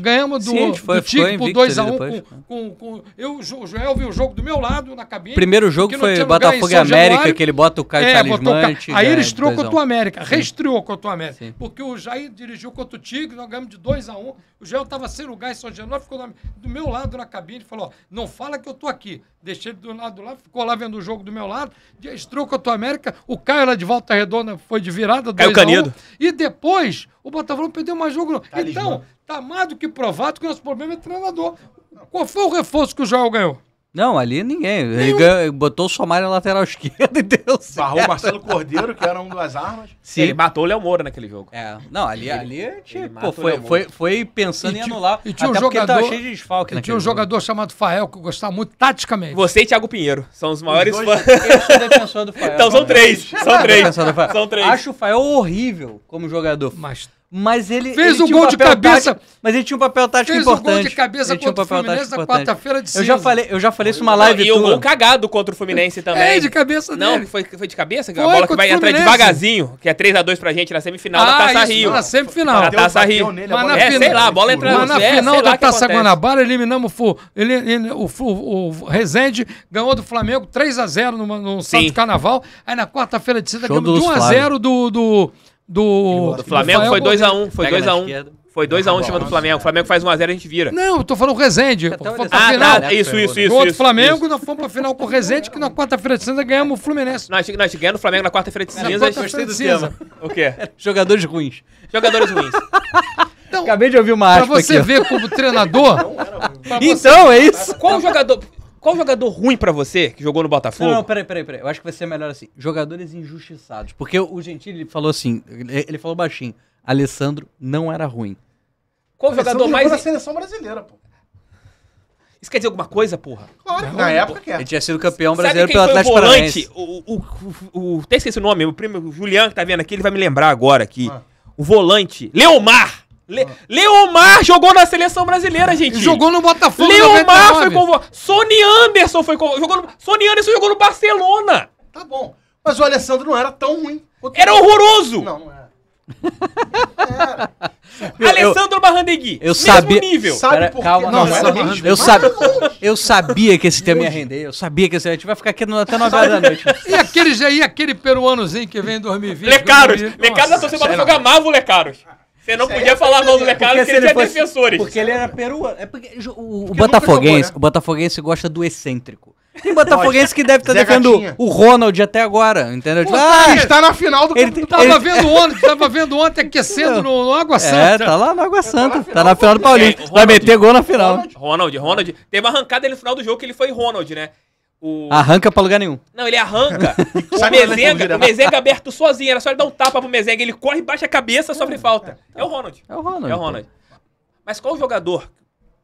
ganhamos, do, Sim, por 2x1. eu, o Joel viu o jogo do meu lado na cabine. Primeiro jogo foi Botafogo e América, que ele bota o Caio é, Talismante. Aí ele estreou contra o América, reestreou contra o América. Porque o Jair dirigiu contra o Tigre, nós ganhamos de 2x1. O Joel tava sem lugar em São Januário, ficou do meu lado lado na cabine e falou: ó, não fala que eu tô aqui. Deixei ele do lado lá, ficou lá vendo o jogo do meu lado, destrou com a tua América, o Caio lá de volta redonda foi de virada, é o Canedo. e depois o Botafogo perdeu mais jogo. então, tá mais do que provado que o nosso problema é treinador. Qual foi o reforço que o Joel ganhou? Não, ali ninguém. Ele ganhou- botou o Somário na lateral <laughs> esquerda e deu certo. Barrou o Marcelo Cordeiro, que era uma das armas. Sim. Ele matou o Léo Moura naquele jogo. É, não, ali, ali tipo, foi, foi, foi pensando E em anular. e tinha um porque tava jogador- cheio de desfalque, E tinha um jogo. jogador chamado Fael, que eu gostava muito taticamente. Você e Thiago Pinheiro são os maiores dois- fãs. Eu sou defensor do Fael. Então são três. São três. São três. Acho o Fael horrível como jogador. Mas mas ele. Fez ele um gol um de cabeça! Tático, mas ele tinha um papel tático fez importante. Fez um gol de cabeça ele contra um o Fluminense na quarta-feira de cima. Eu já falei, eu já falei isso numa live. E o gol cagado contra o Fluminense <laughs> é, também. É, de cabeça Não, foi, foi de cabeça? Foi, a bola que vai entrar devagarzinho, que é 3x2 pra gente na semifinal ah, da Taça Rio. Na semifinal. Na Taça Rio. Nele, mas na é, final, sei lá, a bola entra Mas na é, final da é Taça Guanabara, eliminamos o Rezende, ganhou do Flamengo 3x0 no Santos Carnaval. Aí na quarta-feira de cima, ganhamos 1x0 do do. Do Flamengo foi 2x1. Um, foi 2x1. foi 2x1 um em cima do Flamengo. O Flamengo faz 1x0, a, a, gente vira. Não, eu tô falando o Rezende. Tá ah, final. Tá, ah, isso, isso, isso. Contra o Flamengo, isso. nós fomos pra final com o Rezende, que na quarta-feira de cinza ganhamos o Fluminense. Nós, nós ganhamos o Flamengo na quarta-feira de cinza. Na quarta-feira de cinza. O quê? É, jogadores ruins. Jogadores ruins. Então, Acabei de ouvir uma aspa Pra você aqui, ver como treinador... Então, é isso. Qual jogador... Qual jogador ruim pra você que jogou no Botafogo? Não, não, peraí, peraí, peraí. Eu acho que vai ser melhor assim. Jogadores injustiçados. Porque o Gentili ele falou assim, ele falou baixinho. Alessandro não era ruim. Qual jogador Alessandro mais. jogou na seleção brasileira, pô. Isso quer dizer alguma coisa, porra? Claro, na época que é. Ele tinha sido campeão brasileiro pelo Atlético Paranaense. O, o, o, o, até esqueci o nome, o primo o Julian que tá vendo aqui, ele vai me lembrar agora aqui. Ah. O volante, Leomar! Le ah. Leomar jogou na seleção brasileira, gente. jogou no Botafogo. Leomar 99. foi convocado. Sony Anderson foi convocado. No... Sony Anderson jogou no Barcelona. Tá bom. Mas o Alessandro não era tão ruim. Era não. horroroso. Não, não era. <laughs> Alessandro eu, Barrandegui. Eu sabia. Nível. Sabe por calma, não, não, eu, sabe, eu sabia que esse tema ia render. Eu sabia que esse, a gente vai ficar aqui no, até 9 horas da noite. e aquele já aquele peruanozinho que vem em 2020? Lecaros. Lecaros, Nossa, torcida sociedade joga amava o Lecaros. Você não podia é falar nome do mercado porque, porque ele tinha fosse, defensores. Porque ele era peruano. É porque o, porque Botafoguense, jogou, né? o Botafoguense gosta do excêntrico. Tem Botafoguense que deve estar tá defendendo o Ronald até agora, entendeu? Pô, tipo, tá ah, está na final do ele, campo. Tava ele... vendo ontem, tava vendo ontem aquecendo no, no Água é, Santa. É, tá lá no Água tá Santa. Tá na final, do Paulista. Vai meter gol na final. Ronald, Ronald, Ronald. Teve uma arrancada ali no final do jogo que ele foi Ronald, né? O... Arranca pra lugar nenhum. Não, ele arranca. <laughs> o Mezenga, o é Mezenga aberto sozinho. Era só ele dar um tapa pro Mezenga. Ele corre, baixa a cabeça, sofre é, falta. É, tá. é, o Ronald. É o Ronald. É o Ronald. Pô. Mas qual jogador?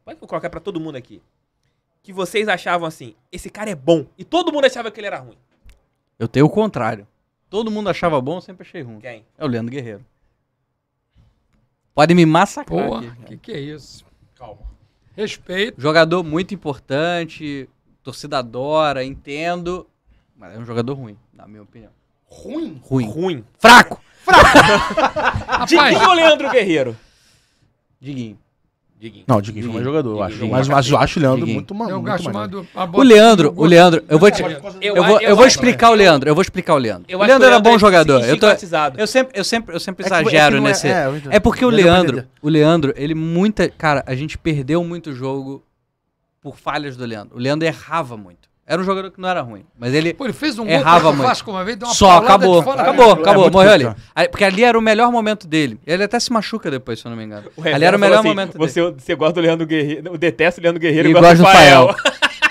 Vai colocar pra todo mundo aqui. Que vocês achavam assim, esse cara é bom. E todo mundo achava que ele era ruim. Eu tenho o contrário. Todo mundo achava bom, eu sempre achei ruim. Quem? É o Leandro Guerreiro. Pode me massacrar. Porra, o que que é isso? Calma. Respeito. Jogador muito importante, torcida adora, entendo. Mas é um jogador ruim, na minha opinião. Ruim? Ruim. Ruim. Fraco! Fraco! <laughs> Diguinho ou Leandro Guerreiro? Diguinho. Diguinho. Não, Diguinho, foi um jogador, eu acho. Mas, mas eu acho o Leandro Diguinho. muito maluco. O Leandro, o Leandro, eu vou te, eu, eu vou, eu vou explicar o Leandro, eu vou explicar o Leandro. O Leandro era bom jogador. Eu, tô, eu sempre, eu sempre, eu sempre é é exagero é nesse. É, porque o Leandro, o Leandro, ele muita, cara, a gente perdeu muito jogo por falhas do Leandro. O Leandro errava muito. Era um jogador que não era ruim, mas ele, Pô, ele fez um errava gol muito. Uma vez, deu uma Só acabou, acabou, acabou, acabou, é, é morreu ali. Aí, porque ali era o melhor momento dele. Ele até se machuca depois, se eu não me engano. Ali era o melhor assim, momento você, dele. Você gosta do Leandro Guerreiro, detesta o Leandro Guerreiro e, e gosta do Fael.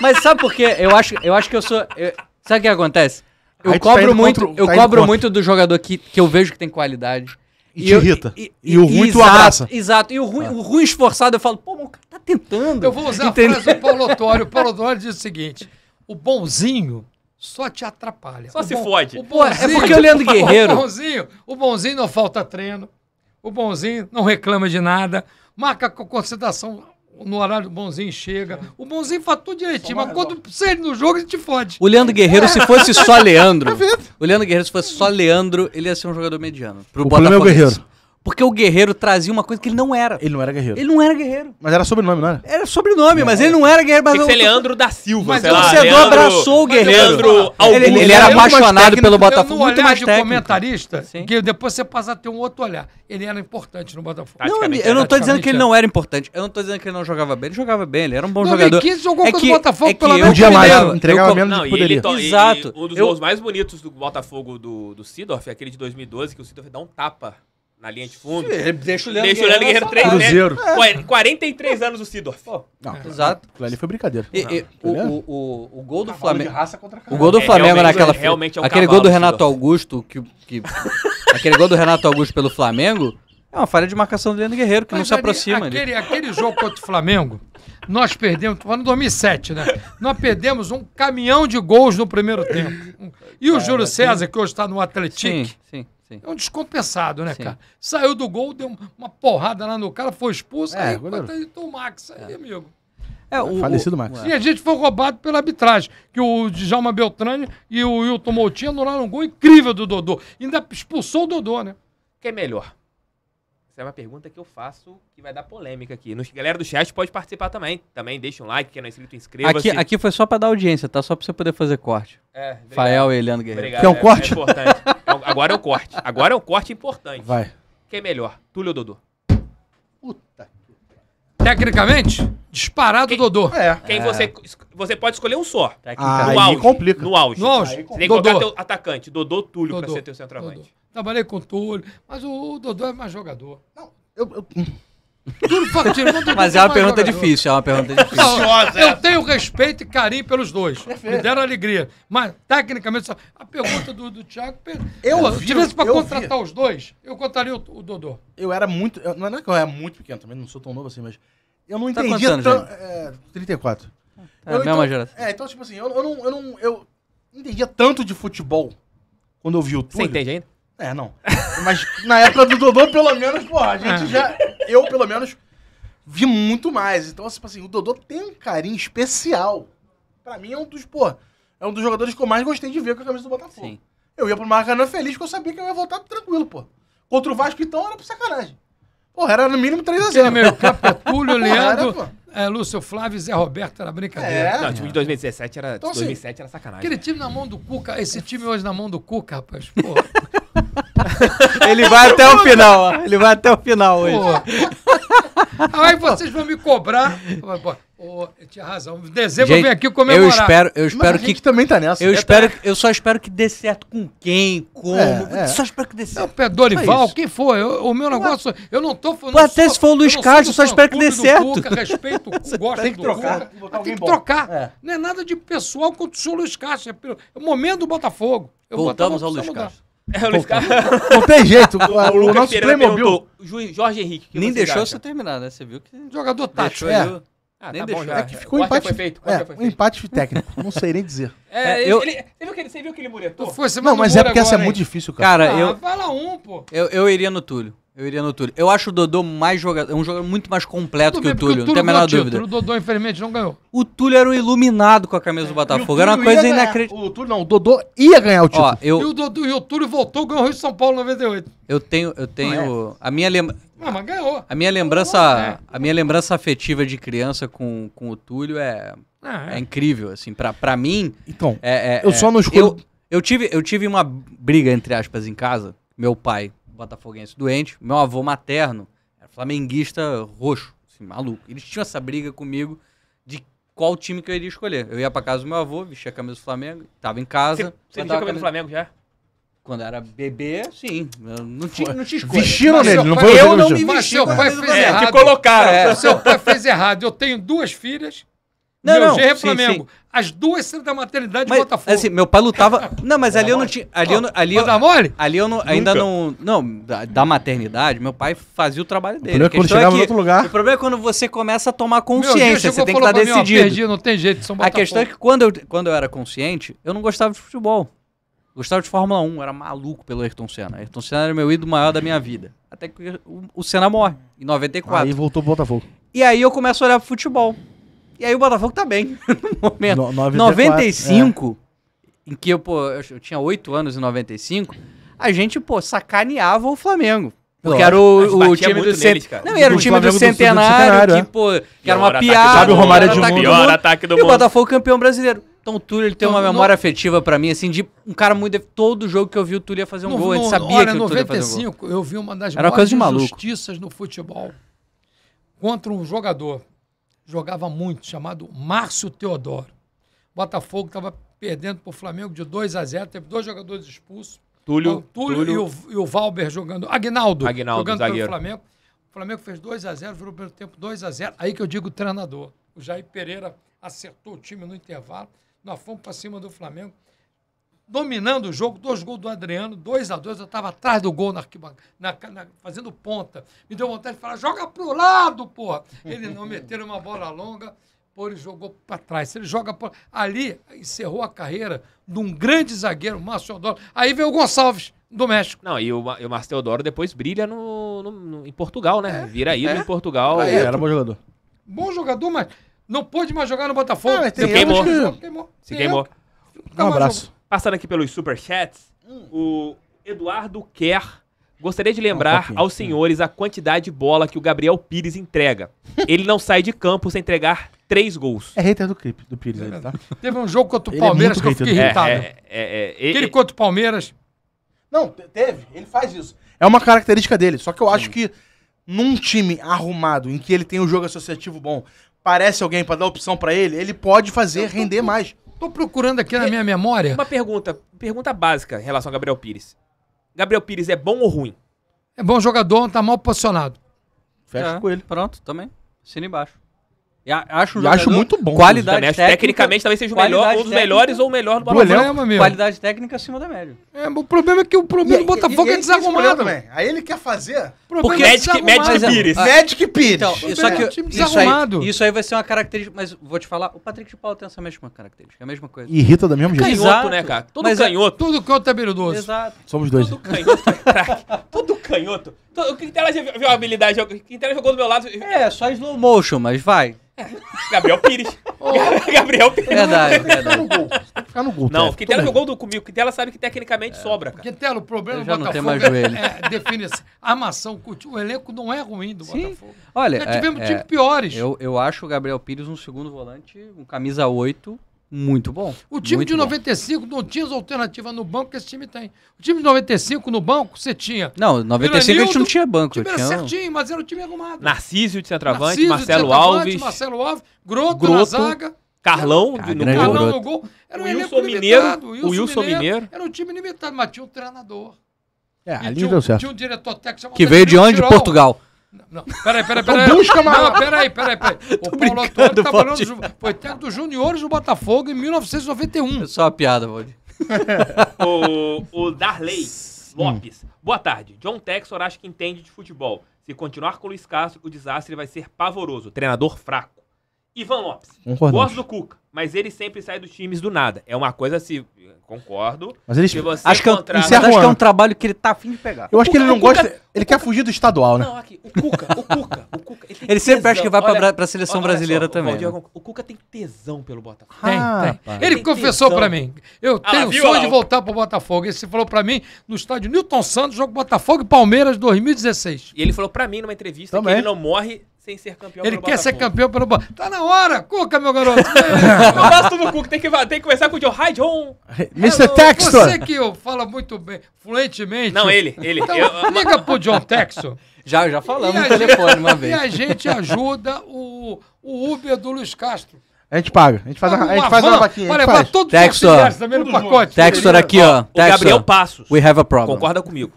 mas sabe por quê? Eu acho, eu acho que eu sou, eu, sabe o que acontece? Eu Aí cobro muito, contra, eu tá cobro muito do jogador que, que eu vejo que tem qualidade e, e eu, irrita. E, e, e o ruim exato, tu abraça. Exato. E o ruim, ah. o ruim esforçado, eu falo, pô, o cara tá tentando. Eu vou usar Entendeu? a frase do Paulo <laughs> Otório. O Paulo Otório diz o seguinte, o bonzinho só te atrapalha. Só o se bom, fode. O é bonzinho, é porque o Leandro <laughs> Guerreiro... O bonzinho, o bonzinho não falta treino. O bonzinho não reclama de nada. Marca com concentração no horário do bonzinho chega. O bonzinho faz tudo direitinho, mas quando você no jogo, a gente fode. O Leandro Guerreiro, se fosse só <laughs> é Leandro. o Leandro Guerreiro, se fosse só Leandro, ele ia ser um jogador mediano. Pro o problema é o Guerreiro. Porque o guerreiro trazia uma coisa que ele não era. Ele não era guerreiro. Ele não era guerreiro. Mas era sobrenome, não era? Era sobrenome, é. mas ele não era guerreiro. Mas Tem que ser Leandro da Silva, Mas sei o torcedor abraçou o guerreiro. Leandro Augusto. Ele, ele, era apaixonado pelo Botafogo, muito mais de comentarista, Sim. que depois você passa a ter um outro olhar. Ele era importante no Botafogo. Não, eu não estou dizendo que ele não era importante. Eu não estou dizendo que ele não jogava bem. Ele jogava bem, ele era um bom não, jogador. Ele jogou é o Botafogo é que pela podia mais, entregava menos do que poderia. Exato. um dos gols mais bonitos do Botafogo do Sidorf é aquele de 2012, que o Sidorf dá um tapa na linha de fundo. Deixa o Leandro, deixa o Leandro Guerreiro, Guerreiro né? Cruzeiro. Né? 43 anos o Sidorf. não, exato. Aquilo ali foi brincadeira. E, e, o, o, o, o, gol do Flamengo. o gol do é, Flamengo é, naquela. É, realmente é um aquele gol do Renato Sidorf. Augusto. Que, que, <laughs> aquele gol do Renato Augusto pelo Flamengo. É uma falha de marcação do Leandro Guerreiro, que Mas não se ali, aproxima. Aquele, ali. aquele jogo contra o Flamengo, nós perdemos, no 2007, né? Nós perdemos um caminhão de gols no primeiro tempo. E o é, Júlio César, que hoje está no Atlético, sim, sim. Sim. É um descompensado, né, Sim. cara? Saiu do gol, deu uma porrada lá no cara, foi expulso, é, aí empatou então o Max. Aí, é. amigo. É, o, Falecido Max. e a gente foi roubado pela arbitragem. Que o Djalma Beltrani e o Wilton Moutinho anularam um gol incrível do Dodô. Ainda expulsou o Dodô, né? Que é melhor. Essa é uma pergunta que eu faço que vai dar polêmica aqui. Nos, galera do chat pode participar também. Também deixa um like, quem não é inscrito, inscreva-se. Aqui, aqui foi só para dar audiência, tá? Só para você poder fazer corte. É, Fael e Eliano Guerreiro. Obrigado, que é um corte? É importante. é, agora é um corte. Agora é um corte importante. Vai. Quem é melhor, Túlio ou Dodô? Puta que... Tecnicamente? Disparado o Dodô. É. Quem é. Você, você pode escolher um só. no ah, auge. complica. No auge. No auge. você tem que colocar teu atacante. Dodô, Túlio, Dodô. pra ser teu centroavante. Dodô. Trabalhei com o Túlio, mas o, Dodô é mais jogador. Não, eu... eu... <laughs> Mas é, é uma pergunta jogador. difícil, é uma pergunta difícil. eu tenho respeito e carinho pelos dois. Me deram alegria. Mas, tecnicamente, a pergunta do, do Thiago. Eu, se tivesse para contratar vi. os dois, eu contraria o, o Dodô. Eu era muito. Eu, não é que eu era muito pequeno, também não sou tão novo assim, mas eu não tá entendi. Quantos anos, então, é, 34. É, eu, a mesma então, geração. É, então, tipo assim, eu, eu não. Eu não eu entendia tanto de futebol quando eu vi o Túlio. Você entende ainda? É, não. Mas na época do Dodô, pelo menos, porra, a gente já. Eu, pelo menos, vi muito mais. Então, tipo assim, o Dodô tem um carinho especial. Pra mim, é um dos, pô, é um dos jogadores que eu mais gostei de ver com a camisa do Botafogo. Sim. Eu ia pro Maracanã feliz porque eu sabia que eu ia voltar tranquilo, pô. Contra o Vasco, então, era pra sacanagem. Porra, era no mínimo 3 a 0 Aquele meio campo, Túlio, Leandro, era, é, Lúcio Flávio e Zé Roberto, era brincadeira. É. Não, o time de 2017 era, então, 2007 assim, era sacanagem. Aquele time na mão do Cuca, esse time hoje na mão do Cuca, rapaz, porra. <laughs> Ele vai até o final, ó. Ele vai até o final hoje. Porra. Aí vocês vão me cobrar. Porra. Oh, tinha razão. Dezembro Gente, vem aqui comemorar. Eu espero, eu espero que também tá nessa. Eu é, espero, tá. eu só espero que dê certo com quem, como. É, é. Só espero que dê certo. o Pé Dorival, é quem for, eu, o meu negócio, eu não tô falando. Até se for o Luiz Castro, só espero que dê certo. Cuca, respeito, <laughs> gosto tem que trocar, Cuca, tem que bom. trocar. É. Não é nada de pessoal contra o senhor Luiz Castro, é, é, o momento do Botafogo. Eu Voltamos ao Luiz Castro. É, o Luiz Não tem jeito. <laughs> O, o, o nosso Playmobil. Jorge Henrique. Nem deixou você terminar, né? Você viu que. Jogador tático. Deixou ah, nem tá deixou. bom já. É que ficou o empate, foi feito. É, foi feito. Um empate técnico, não sei nem dizer. <laughs> É, é eu... ele, você, viu ele, você viu que ele muretou? não, mas é porque agora, essa é muito difícil, cara. Cara, ah, eu... um, pô. Eu, eu iria no Túlio. Eu iria no Túlio. Eu acho o Dodô mais jogador, é um jogador muito mais completo que o Túlio, o Túlio, não tem a menor dúvida. O Dodô, infelizmente, não ganhou. O Túlio era o iluminado com a camisa é, do Botafogo. Era uma coisa inacreditável. O Túlio não, o Dodô ia ganhar o título. Ó, eu... e, o Dodô, e o Túlio voltou, ganhou o Rio de São Paulo 98. Eu tenho, eu tenho. É. A minha lembrança. Ah, não, mas ganhou. A minha lembrança, é. a minha lembrança afetiva de criança com, com o Túlio é, ah, é. é. incrível, assim, pra, pra mim. Então, é, eu só não escolho. Eu, eu, tive, eu tive uma briga, entre aspas, em casa. Meu pai botafoguense doente. Meu avô materno era flamenguista roxo, assim, maluco. Eles tinham essa briga comigo de qual time que eu iria escolher. Eu ia pra casa do meu avô, vestia a camisa do Flamengo, tava em casa. Você, vestia a camisa do Flamengo já? Quando era bebê, sim. não tinha, não tinha escolha. Vestiram nele, não foi? Eu não me vesti. seu pai fez errado. É, te colocaram. É. Seu pai fez errado. Eu tenho duas filhas não, meu não. G é Flamengo. Sim, As duas sendo da maternidade mas, Botafogo. Assim, meu pai lutava. <laughs> Não, mas ali eu não tinha. Ali ali eu, mole? Ali eu não, ainda não. Não, da, da, maternidade, meu pai fazia o trabalho dele. O problema é quando é chegava é que, outro lugar. O problema é quando você começa a tomar consciência. você tem que estar tá decidido. Mim, ó, perdi, não tem jeito, são Botafogo. A questão é que quando eu, quando eu era consciente, eu não gostava de futebol. Gostava de Fórmula 1, era maluco pelo Ayrton Senna. Ayrton Senna era meu ídolo maior da minha vida. Até que o, o Senna morre, em 94. Aí voltou pro Botafogo. E aí eu começo a olhar pro futebol. E aí o Botafogo tá bem <laughs> no momento. No, 94, 95, é. em que eu, pô, eu tinha 8 anos em 95, a gente, pô, sacaneava o Flamengo. Porque era o, o time do centenário. Não, era o time do centenário, que, pô, que era uma piada. Sabe o Romário de mundo. Pior ataque do mundo. E o Botafogo campeão brasileiro. Então o Túlio ele tem então, uma memória afetiva pra mim, assim, de um cara muito. Todo jogo que eu vi o Túlio ia fazer um gol, a gente sabia olha, que o Túlio ia fazer um gol. Em 95, eu vi uma das era maiores coisa de injustiças no futebol contra um jogador jogava muito, chamado Márcio Teodoro. Botafogo estava perdendo para o Flamengo de 2 a 0 teve dois jogadores expulsos. Túlio, o Túlio, Túlio... E, o, e, o, Valber jogando. Agnaldo, Agnaldo jogando zagueiro. pelo Flamengo. O Flamengo fez 2 a 0 virou pelo tempo 2 a 0 Aí que eu digo treinador. O Jair Pereira acertou o time no intervalo. Nós fomos para cima do Flamengo dominando o jogo, dois gols do Adriano, 2 a 2 eu estava atrás do gol na, na, na, fazendo ponta. Me deu vontade de falar, joga pro lado, porra! Ele não meteram uma bola longa, pô, ele jogou para trás. Ele joga pra... Ali encerrou a carreira de um grande zagueiro, Márcio Teodoro. Aí veio o Gonçalves. Do México. Não, e o, e o Márcio Teodoro depois brilha no, no, no, em Portugal, né? É, Vira aí é. em Portugal. É, era bom jogador. Bom jogador, mas não pôde mais jogar no Botafogo. Ah, se queimou. Que... Se queimou. Se queimou. Um abraço. Passando aqui pelos superchats, hum. o Eduardo quer gostaria de lembrar aos hum. senhores a quantidade de bola que o Gabriel Pires entrega. <laughs> Ele não sai de campo sem entregar três gols. É hater do clipe, do Pires aí, é tá? Teve um jogo contra o é Palmeiras que eu fiquei É, irritado. é, é, é, é Aquele é, contra o Palmeiras. Não, teve. Ele faz isso. É uma característica dele. Só que eu acho hum. que num time arrumado, em que ele tem um jogo associativo bom, parece alguém pra dar opção pra ele, ele pode fazer render mais. Tô procurando aqui na minha memória. Uma pergunta, pergunta básica em relação a Gabriel Pires. Gabriel Pires é bom ou ruim? É bom jogador, não tá mal posicionado. Fecha é. com ele. Pronto, também. Assina embaixo. E acho, um acho muito bom. Qualidade técnica, tecnicamente talvez seja o melhor, um dos melhores ou o melhor do Botafogo. Qualidade técnica acima da média. É, o problema é que o problema do Botafogo é desarrumado. Aí ele quer fazer. Porque é Magic, Magic Pires. Ah, Magic Pires. Então, só que, é, isso, aí, isso aí vai ser uma característica. Mas vou te falar, o Patrick de Paulo tem essa mesma característica, é a mesma coisa. Irrita da mesma jeito. Canhoto, né, cara? Todo é canhoto. Tudo canhoto é belidoso. Exato. Somos dois. Todo canhoto é craque. <laughs> Todo canhoto. O Quintela já viu a habilidade. O Quintela jogou do meu lado. É, só slow motion, mas vai. <laughs> Gabriel Pires. Oh. <laughs> Gabriel Pires. Verdade, verdade. Ficar no gol. Ficar no gol não, porque Quintela jogou do comigo. O Quintela sabe que tecnicamente é. sobra, cara. Quintela, o problema do Botafogo é, Define. É, é definição. Assim, armação, o elenco não é ruim do Sim. Botafogo. Olha, Já tivemos é, é, times piores. Eu, eu acho o Gabriel Pires um segundo volante, um camisa 8, muito bom. O time muito de 95 bom. não tinha as alternativas no banco que esse time tem. O time de 95 no banco você tinha. Não, 95 Viranildo, a gente não tinha banco. O time era tinha... certinho, mas era o time arrumado. Narcísio de centroavante, Marcelo de centroavante, Alves. Marcelo Alves, Groto, Groto na zaga. Carlão, era, no, Carlão gol. no gol. Era um Wilson Mineiro. Limitado, Wilson o Wilson Mineiro. Era um time limitado, mas tinha um treinador. É, e ali tinha, deu certo. Tinha um diretor técnico que veio de onde? De Portugal. Então não, peraí, peraí, peraí. Não, busca, Não, peraí, peraí, peraí. O Paulo Autori tá falando foi técnico dos juniores do Botafogo em 1991. É só uma piada, Valdir. <laughs> o, o Darley Lopes. Hum. Boa tarde. John Texor acha que entende de futebol. Se continuar com o Luiz Castro, o desastre vai ser pavoroso. Treinador fraco. Ivan Lopes. Gosto do Cuca, mas ele sempre sai dos times do nada. É uma coisa assim, concordo. Mas ele você acho que, eu, acho que é um é trabalho que ele tá afim de pegar. Eu acho que ele não gosta, Cuca, ele quer Cuca, fugir do estadual, né? Não, aqui, o Cuca, o Cuca, o Cuca, ele, ele sempre acha que vai olha, pra, pra seleção olha, brasileira olha só, também. Né? O Cuca tem tesão pelo Botafogo. Ah, tem, tem. Ele tem confessou para mim, eu ah tenho o sonho de voltar pro Botafogo. Ele falou para mim no estádio Newton Santos, jogo Botafogo e Palmeiras 2016. E ele falou para mim numa entrevista também. que ele não morre sem ser campeão Ele quer ser campeão pelo Botafogo. Tá na hora, Cuca, meu garoto. <laughs> eu gosto do Cuca, tem que, tem que conversar com o John. Hi, Mr. Texton. Você que fala muito bem, fluentemente. Não, ele, ele. Então, eu, liga pro John Texton. Já, já falamos no telefone uma vez. E a gente ajuda o, o Uber do Luiz Castro. A gente paga. A gente faz, uma, a, gente faz uma vaquinha. Vai levar todos Textor. os auxiliares também no pacote. Textor aqui, ó. Gabriel Passos. We have a problem. Concorda comigo.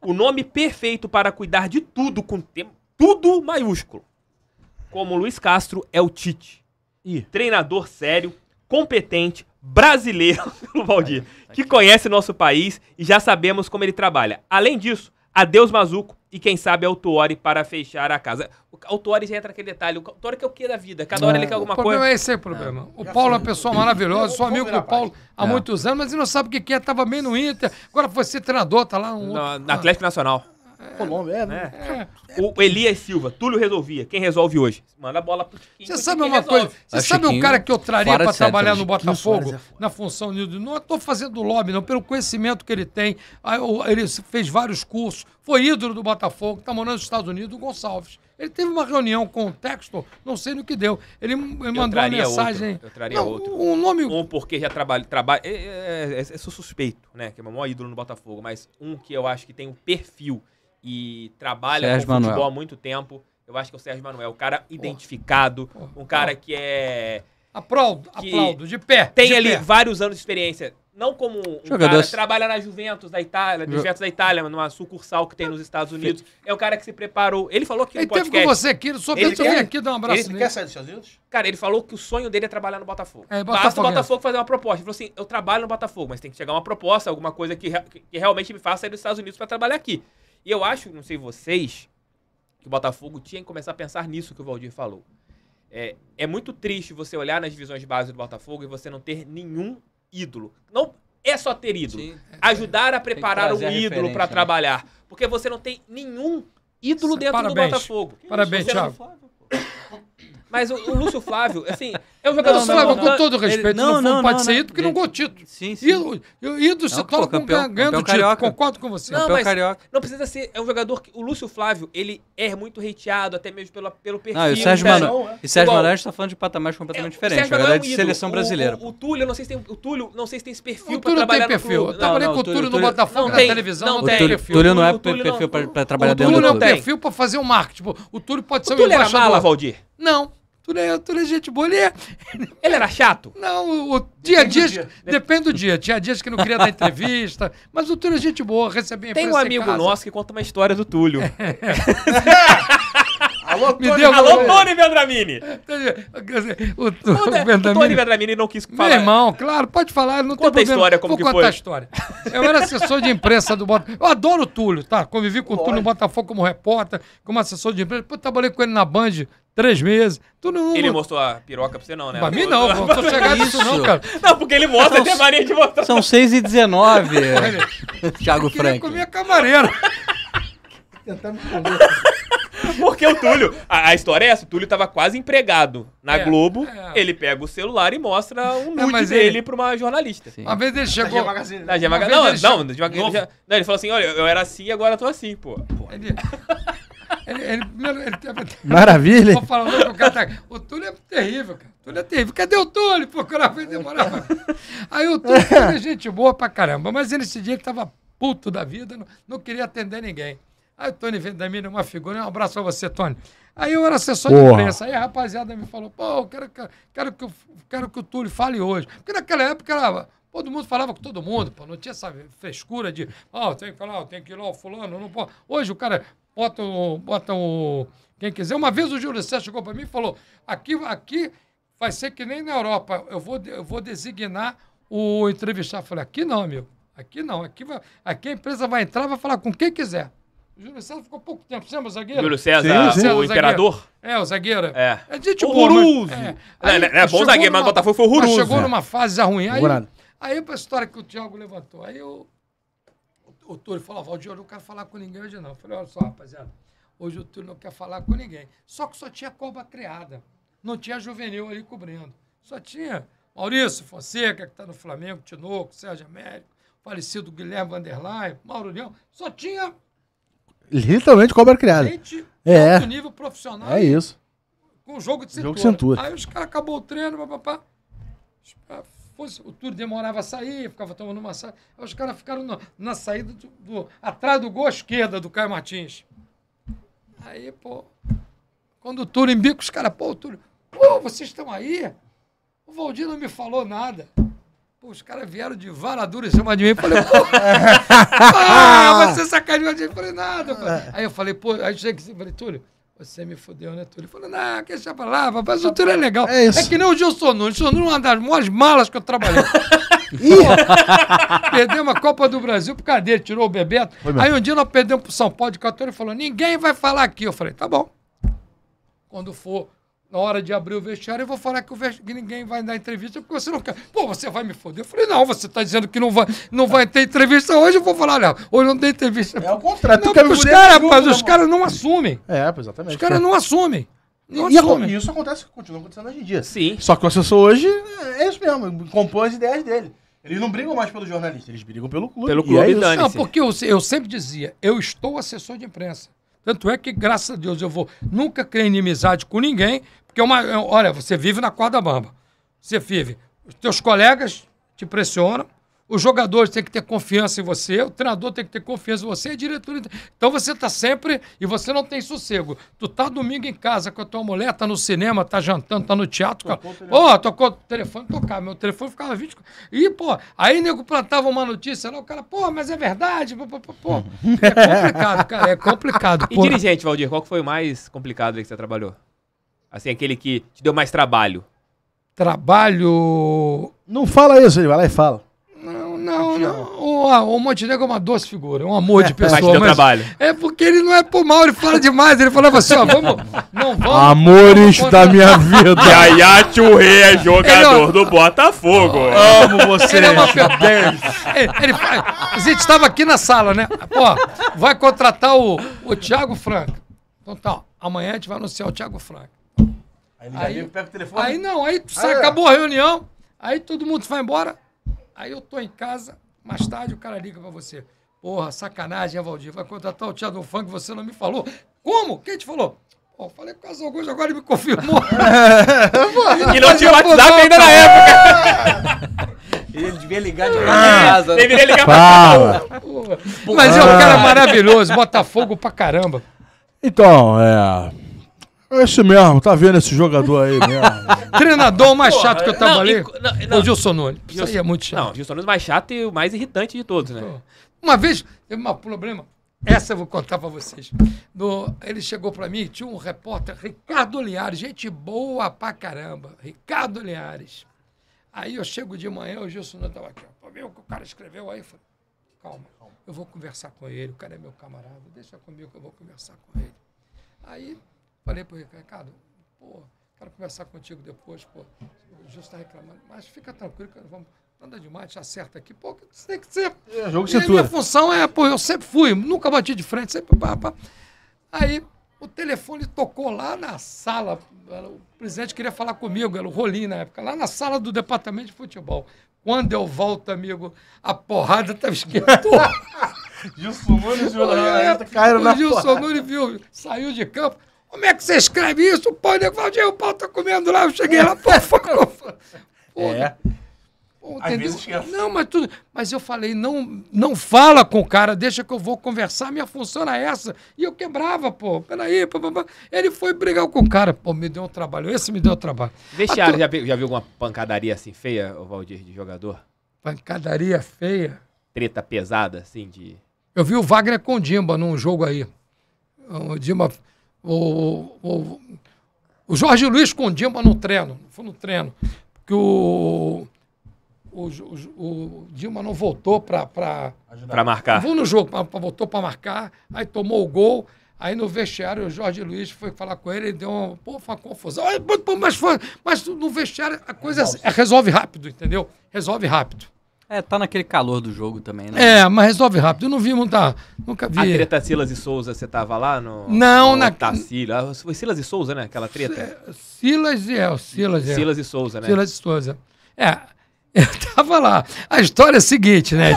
o nome perfeito para cuidar de tudo com tempo tudo maiúsculo. Como Luiz Castro é o Tite. Ih. Treinador sério, competente, brasileiro, <laughs> Valdir, que conhece nosso país e já sabemos como ele trabalha. Além disso, adeus Mazuco e quem sabe Autuori para fechar a casa. O Autuori já entra naquele detalhe. O Autuori que é o que da vida? Cada hora é, ele quer alguma coisa. O problema coisa. é esse é o problema. Ah. O Paulo é uma pessoa maravilhosa, é, sou amigo do Paulo há muitos anos, mas ele não sabe o que é, tava bem no Inter. Agora foi ser treinador, tá lá no, no Atlético Nacional. Colômbia, é, né? É. O Elias Silva, Túlio resolvia. Quem resolve hoje? Manda a bola pro Chiquinho. Você sabe uma coisa? Você sabe um cara que eu traria para trabalhar no Botafogo, na função de. Não estou fazendo lobby, não, pelo conhecimento que ele tem. Ele fez vários cursos, foi ídolo do Botafogo, está morando nos Estados Unidos, o Gonçalves. Ele teve uma reunião com o Textor, não sei no que deu. Ele mandou uma mensagem. Outro, eu traria não, outro. Um nome. Um porque já trabalha. trabalha é, é, é, é, suspeito, né? Que é o maior ídolo no Botafogo, mas um que eu acho que tem um perfil e trabalha Sérgio com futebol há muito tempo. Eu acho que é o Sérgio Manuel, um cara identificado, porra, um cara que é. Aplaudo, que aplaudo, de pé. Tem de ali pé. vários anos de experiência. Não como um Jogador. cara trabalha na Juventus da Itália, na Juventus da Itália, numa sucursal que tem nos Estados Unidos. É o cara que se preparou. Ele falou que ele podcast... Ele teve com você aqui, ele soube que quer, aqui dar um abraço ele nele. quer sair dos Estados Unidos? Cara, ele falou que o sonho dele é trabalhar no Botafogo. É, Botafogo Basta o Botafogo fazer uma proposta. Ele falou assim, eu trabalho no Botafogo, mas tem que chegar uma proposta, alguma coisa que, que realmente me faça sair dos Estados Unidos para trabalhar aqui. E eu acho, não sei vocês, que o Botafogo tinha que começar a pensar nisso que o Valdir falou. É, é muito triste você olhar nas divisões de base do Botafogo e você não ter nenhum ídolo. Não é só ter ídolo. Sim, é, Ajudar a preparar um ídolo para né? trabalhar. Né? Porque você não tem nenhum ídolo Isso, dentro parabéns. do Botafogo. Parabéns, é Thiago. Mas o, o, Lúcio Flávio, assim, é um jogador. Não, Flávio, não, não, com todo respeito, ele, não, não, não pode ser ido porque não ganhou título. Sim, sim. Ido, ido se torna ganhando título. Concordo com você. Não, mas carioca. não precisa ser. É um jogador que. O Lúcio Flávio, ele é muito hateado, até mesmo pelo, pelo perfil. Não, e o Sérgio, Mano, e Sérgio Manoel está falando de patamares completamente é, diferentes. Na é verdade, é um de seleção brasileira. O, o, o, Túlio, não sei se tem, o Túlio, não sei se tem esse perfil para trabalhar tem perfil. Eu trabalhei com o Túlio no Botafogo na televisão. Não tem. O Túlio não é, é perfil para trabalhar dentro do O Túlio é perfil para fazer o marketing. O Túlio pode ser o embaixador. Túlio era mala, Valdir. Não. Tudo é, é gente boa. Ele é. <laughs> Ele era chato? Não, o, o dia a dia, Depende do dia. Tinha dias que não queria dar <laughs> entrevista, mas o Túlio é gente boa, recebia Tem um amigo nosso que conta uma história do Túlio. É. <laughs> Alô, Tony, Me Alô, Tony Vedramini! O, o, o, o Tony é, Vedramini não quis falar. Meu irmão, claro, pode falar, não Conta tem problema. a história, como Vou que contar foi. a história. Eu era assessor de imprensa do Botafogo. Eu adoro o Túlio, tá? Convivi com Lógico. o Túlio no Botafogo como repórter, como assessor de imprensa. Depois trabalhei com ele na Band três meses. Tu não... Ele mostrou a piroca pra você, não, né? Pra mim, não. Não tô chegado nisso, não, cara. Não, porque ele mostra, tem Maria de mostrar. São 6 e 19 <laughs> Thiago Frank. Eu comer camareira. <laughs> Tentando me Porque o Túlio, a, a, história é essa, o Túlio tava quase empregado na é, Globo, é, é. ele pega o celular e mostra um nude dele ele... pra uma jornalista. Sim. Uma vez ele chegou... Na Magazine. Na G Magazine. Não, não, che... não, ele falou assim, olha, eu era assim e agora tô assim, pô. Ele... Ele, ele, ele Maravilha! Vou falar o cara. Tá... O Túlio é terrível, cara. O Túlio é terrível. Cadê o Túlio? Procurava e demorava. Aí o Túlio era <laughs> gente boa pra caramba. Mas ele, dia ele tava puto da vida, não, não queria atender ninguém. Aí o Tony da é uma figura. Um abraço pra você, Tony. Aí eu era assessor Porra. de imprensa. Aí a rapaziada me falou, pô, eu quero, quero, quero, que, quero que o Túlio fale hoje. Porque naquela época era... Todo mundo falava com todo mundo, pô, não tinha essa frescura de, ó, oh, tem que falar, tem que ir lá, o fulano, não pode. Hoje o cara, bota o, bota o quem quiser. Uma vez o Júlio César chegou para mim e falou: aqui, aqui vai ser que nem na Europa, eu vou, eu vou designar o entrevistar. Eu falei: aqui não, meu, aqui não, aqui, vai, aqui a empresa vai entrar vai falar com quem quiser. O Júlio César ficou pouco tempo, você lembra, zagueiro? Júlio César, sim, sim. o, o imperador? É, o zagueiro. É. É tipo. o Mas, é. Aí, é, é, bom zagueiro, numa, mas o Botafogo foi horroroso. Chegou numa fase ruim. Aí, aí a história que o Thiago levantou. Aí eu o Túlio falou, Valdir, eu não quero falar com ninguém hoje não. Eu falei, olha só, rapaziada, hoje o Túlio não quer falar com ninguém. Só que só tinha Coba criada, não tinha juvenil ali cobrindo. Só tinha Maurício Fonseca, que está no Flamengo, Tinoco, Sérgio Américo, falecido Guilherme Vanderlei, Mauro Leão. Só tinha... Literalmente cobra criada. Gente é. alto nível profissional. É isso. Com jogo de cintura. Jogo de cintura. Aí os caras acabou o treino, papapá fosse, o Túlio demorava a sair, ficava tomando uma saída. Os caras ficaram na, na saída do, do, atrás do gol à esquerda do Caio Martins. Aí, pô, quando o Túlio embica, os caras, pô, o Túlio, pô, vocês estão aí? O Valdir não me falou nada. Pô, os caras vieram de varadura em cima de mim. Eu falei, pô, <laughs> ah, você sacaneou de mim. Eu falei, nada. Pô. É. Aí eu falei, pô, aí cheguei e falei, Túlio, você me fudeu, né, Túlio? Ele falou, não, que essa palavra, mas o Túlio é legal. É, isso. é que nem o Gilson Nunes. O Gilson Nunes é uma das maiores malas que eu trabalhei. <laughs> <laughs> perdeu uma Copa do Brasil por causa dele, tirou o Bebeto. Aí um dia nós perdemos pro São Paulo de 14 e falou, ninguém vai falar aqui. Eu falei, tá bom. Quando for na hora de abrir o vestiário, eu vou falar que, que, ninguém vai dar entrevista porque você não quer. Pô, você vai me foder. Eu falei, não, você está dizendo que não vai, não vai ter entrevista hoje, eu vou falar, olha, hoje não tem entrevista. É o contrário. Não, os caras, é, os caras não assumem. É, exatamente. Os caras não assumem. e, isso acontece, continua acontecendo hoje em dia. Sim. Só que o assessor hoje é isso mesmo, compõe as ideias dele. Eles não brigam mais pelo jornalista, eles brigam pelo clube. Pelo clube, e é Não, porque eu, eu sempre dizia, eu estou assessor de imprensa. Tanto é que, graças a Deus, eu vou nunca criar inimizade com ninguém, porque é uma, é olha, você vive na corda bamba. Você vive. Os teus colegas te pressionam, os jogadores têm que ter confiança em você, o treinador tem que ter confiança em você, a diretoria. Então você está sempre e você não tem sossego. Tu tá domingo em casa com a tua mulher, tá no cinema, tá jantando, tá no teatro. Tocou cara. Ô, oh, tocou o telefone, tocava. Meu telefone ficava 20. E, pô, aí nego plantava uma notícia lá, o cara, pô, mas é verdade. Pô, pô, pô. É complicado, cara, é complicado. <laughs> E dirigente, Valdir, qual foi o mais complicado que você trabalhou? Assim, aquele que te deu mais trabalho. Trabalho. Não fala isso, ele vai lá e fala. Não, não, não. O, o Montenegro é uma doce figura, é um amor de é, pessoa. Mas deu mas trabalho. É porque ele não é por mal, ele fala demais. Ele falava assim, ó, vamos. Não vamos. Amores vamos da minha vida. Yaya rei é jogador do Botafogo. amo você. Ele é uma ele, ele, A gente estava aqui na sala, né? Ó, vai contratar o, o Thiago Franco. Então tá, amanhã a gente vai anunciar o Thiago Franco. Aí aí, amigo, pega o telefone. Aí não, aí você ah, é. acabou a reunião, aí todo mundo vai embora. Aí eu tô em casa, mais tarde o cara liga pra você. Porra, sacanagem, hein, Valdir? Vai contratar o Thiago Funk, você não me falou. Como? Quem te falou? Pô, falei com o Casal Gomes, agora ele me confirmou. <laughs> e não tinha WhatsApp ainda na época. <laughs> Ele devia ligar de ah. casa. Né? Ele devia ligar Fala. pra casa. Mas é um ah. cara maravilhoso, Botafogo pra caramba. Então, é. Esse mesmo, tá vendo esse jogador aí mesmo. <laughs> Treinador mais Porra, chato que eu tava não, ali. e- não, não. O Gilson Nunes. Isso aí é muito chato. Não, Gilson Nunes mais chato e o mais irritante de todos, né? Uma vez, teve um problema. Essa eu vou contar pra vocês. No- ele chegou pra mim, tinha um repórter, Ricardo Linhares, gente boa pra caramba. Ricardo Linhares. Aí eu chego de manhã, o Gilson Nunes tava aqui. viu o que o cara escreveu aí? Eu falei, calma, eu vou conversar com ele, o cara é meu camarada, deixa comigo que eu vou conversar com ele. Aí Falei para o Ricardo, pô, quero conversar contigo depois, pô. O Gil está reclamando, mas fica tranquilo, cara, vamos. anda demais, te acerta aqui, pô, isso tem que ser. É, jogo e minha função é, pô, eu sempre fui, nunca bati de frente, sempre. Pá, pá. Aí o telefone tocou lá na sala. O presidente queria falar comigo, era o Rolim na época, lá na sala do departamento de futebol. Quando eu volto, amigo, a porrada estava tá esquentou. <laughs> Gilson Nunes e caiu na caíram Gilson Nunes viu, saiu de campo. Como é que você escreve isso? Pô, nego falou, o pau tá comendo lá, eu cheguei lá, pô, <laughs> pô, pô, pô. É. Pô, Às vezes Não, mas tudo. Mas eu falei, não, não fala com o cara, deixa que eu vou conversar, minha função era essa. E eu quebrava, pô. Peraí, papapá. Ele foi brigar com o cara. Pô, me deu um trabalho. Esse me deu um trabalho. Vestiário, tu... já, viu, já viu alguma pancadaria assim feia, o Valdir, de jogador? Pancadaria feia? Treta pesada, assim, de. Eu vi o Wagner com o Dimba num jogo aí. O Dimba o, o, o Jorge Luiz com Dimba no treino, foi no treino, porque o, o, o, o Dilma não voltou para marcar. foi no jogo, pra, voltou para marcar, aí tomou o gol. Aí no vestiário, o Jorge Luiz foi falar com ele, ele deu uma, pô, uma confusão. Mas, mas no vestiário a coisa resolve. É, é, resolve rápido, entendeu? Resolve rápido. É, tá naquele calor do jogo também, né? É, mas resolve rápido. Eu não vi montar. Nunca vi. A treta Silas e Souza, você tava lá no. Não, no na. Tarsila. Ah, foi Silas e Souza, né? Aquela treta. Silas e El, é, Silas e El. É. Silas e Souza, né? Silas e Souza. É. <laughs> Eu tava lá. A história é a seguinte, né?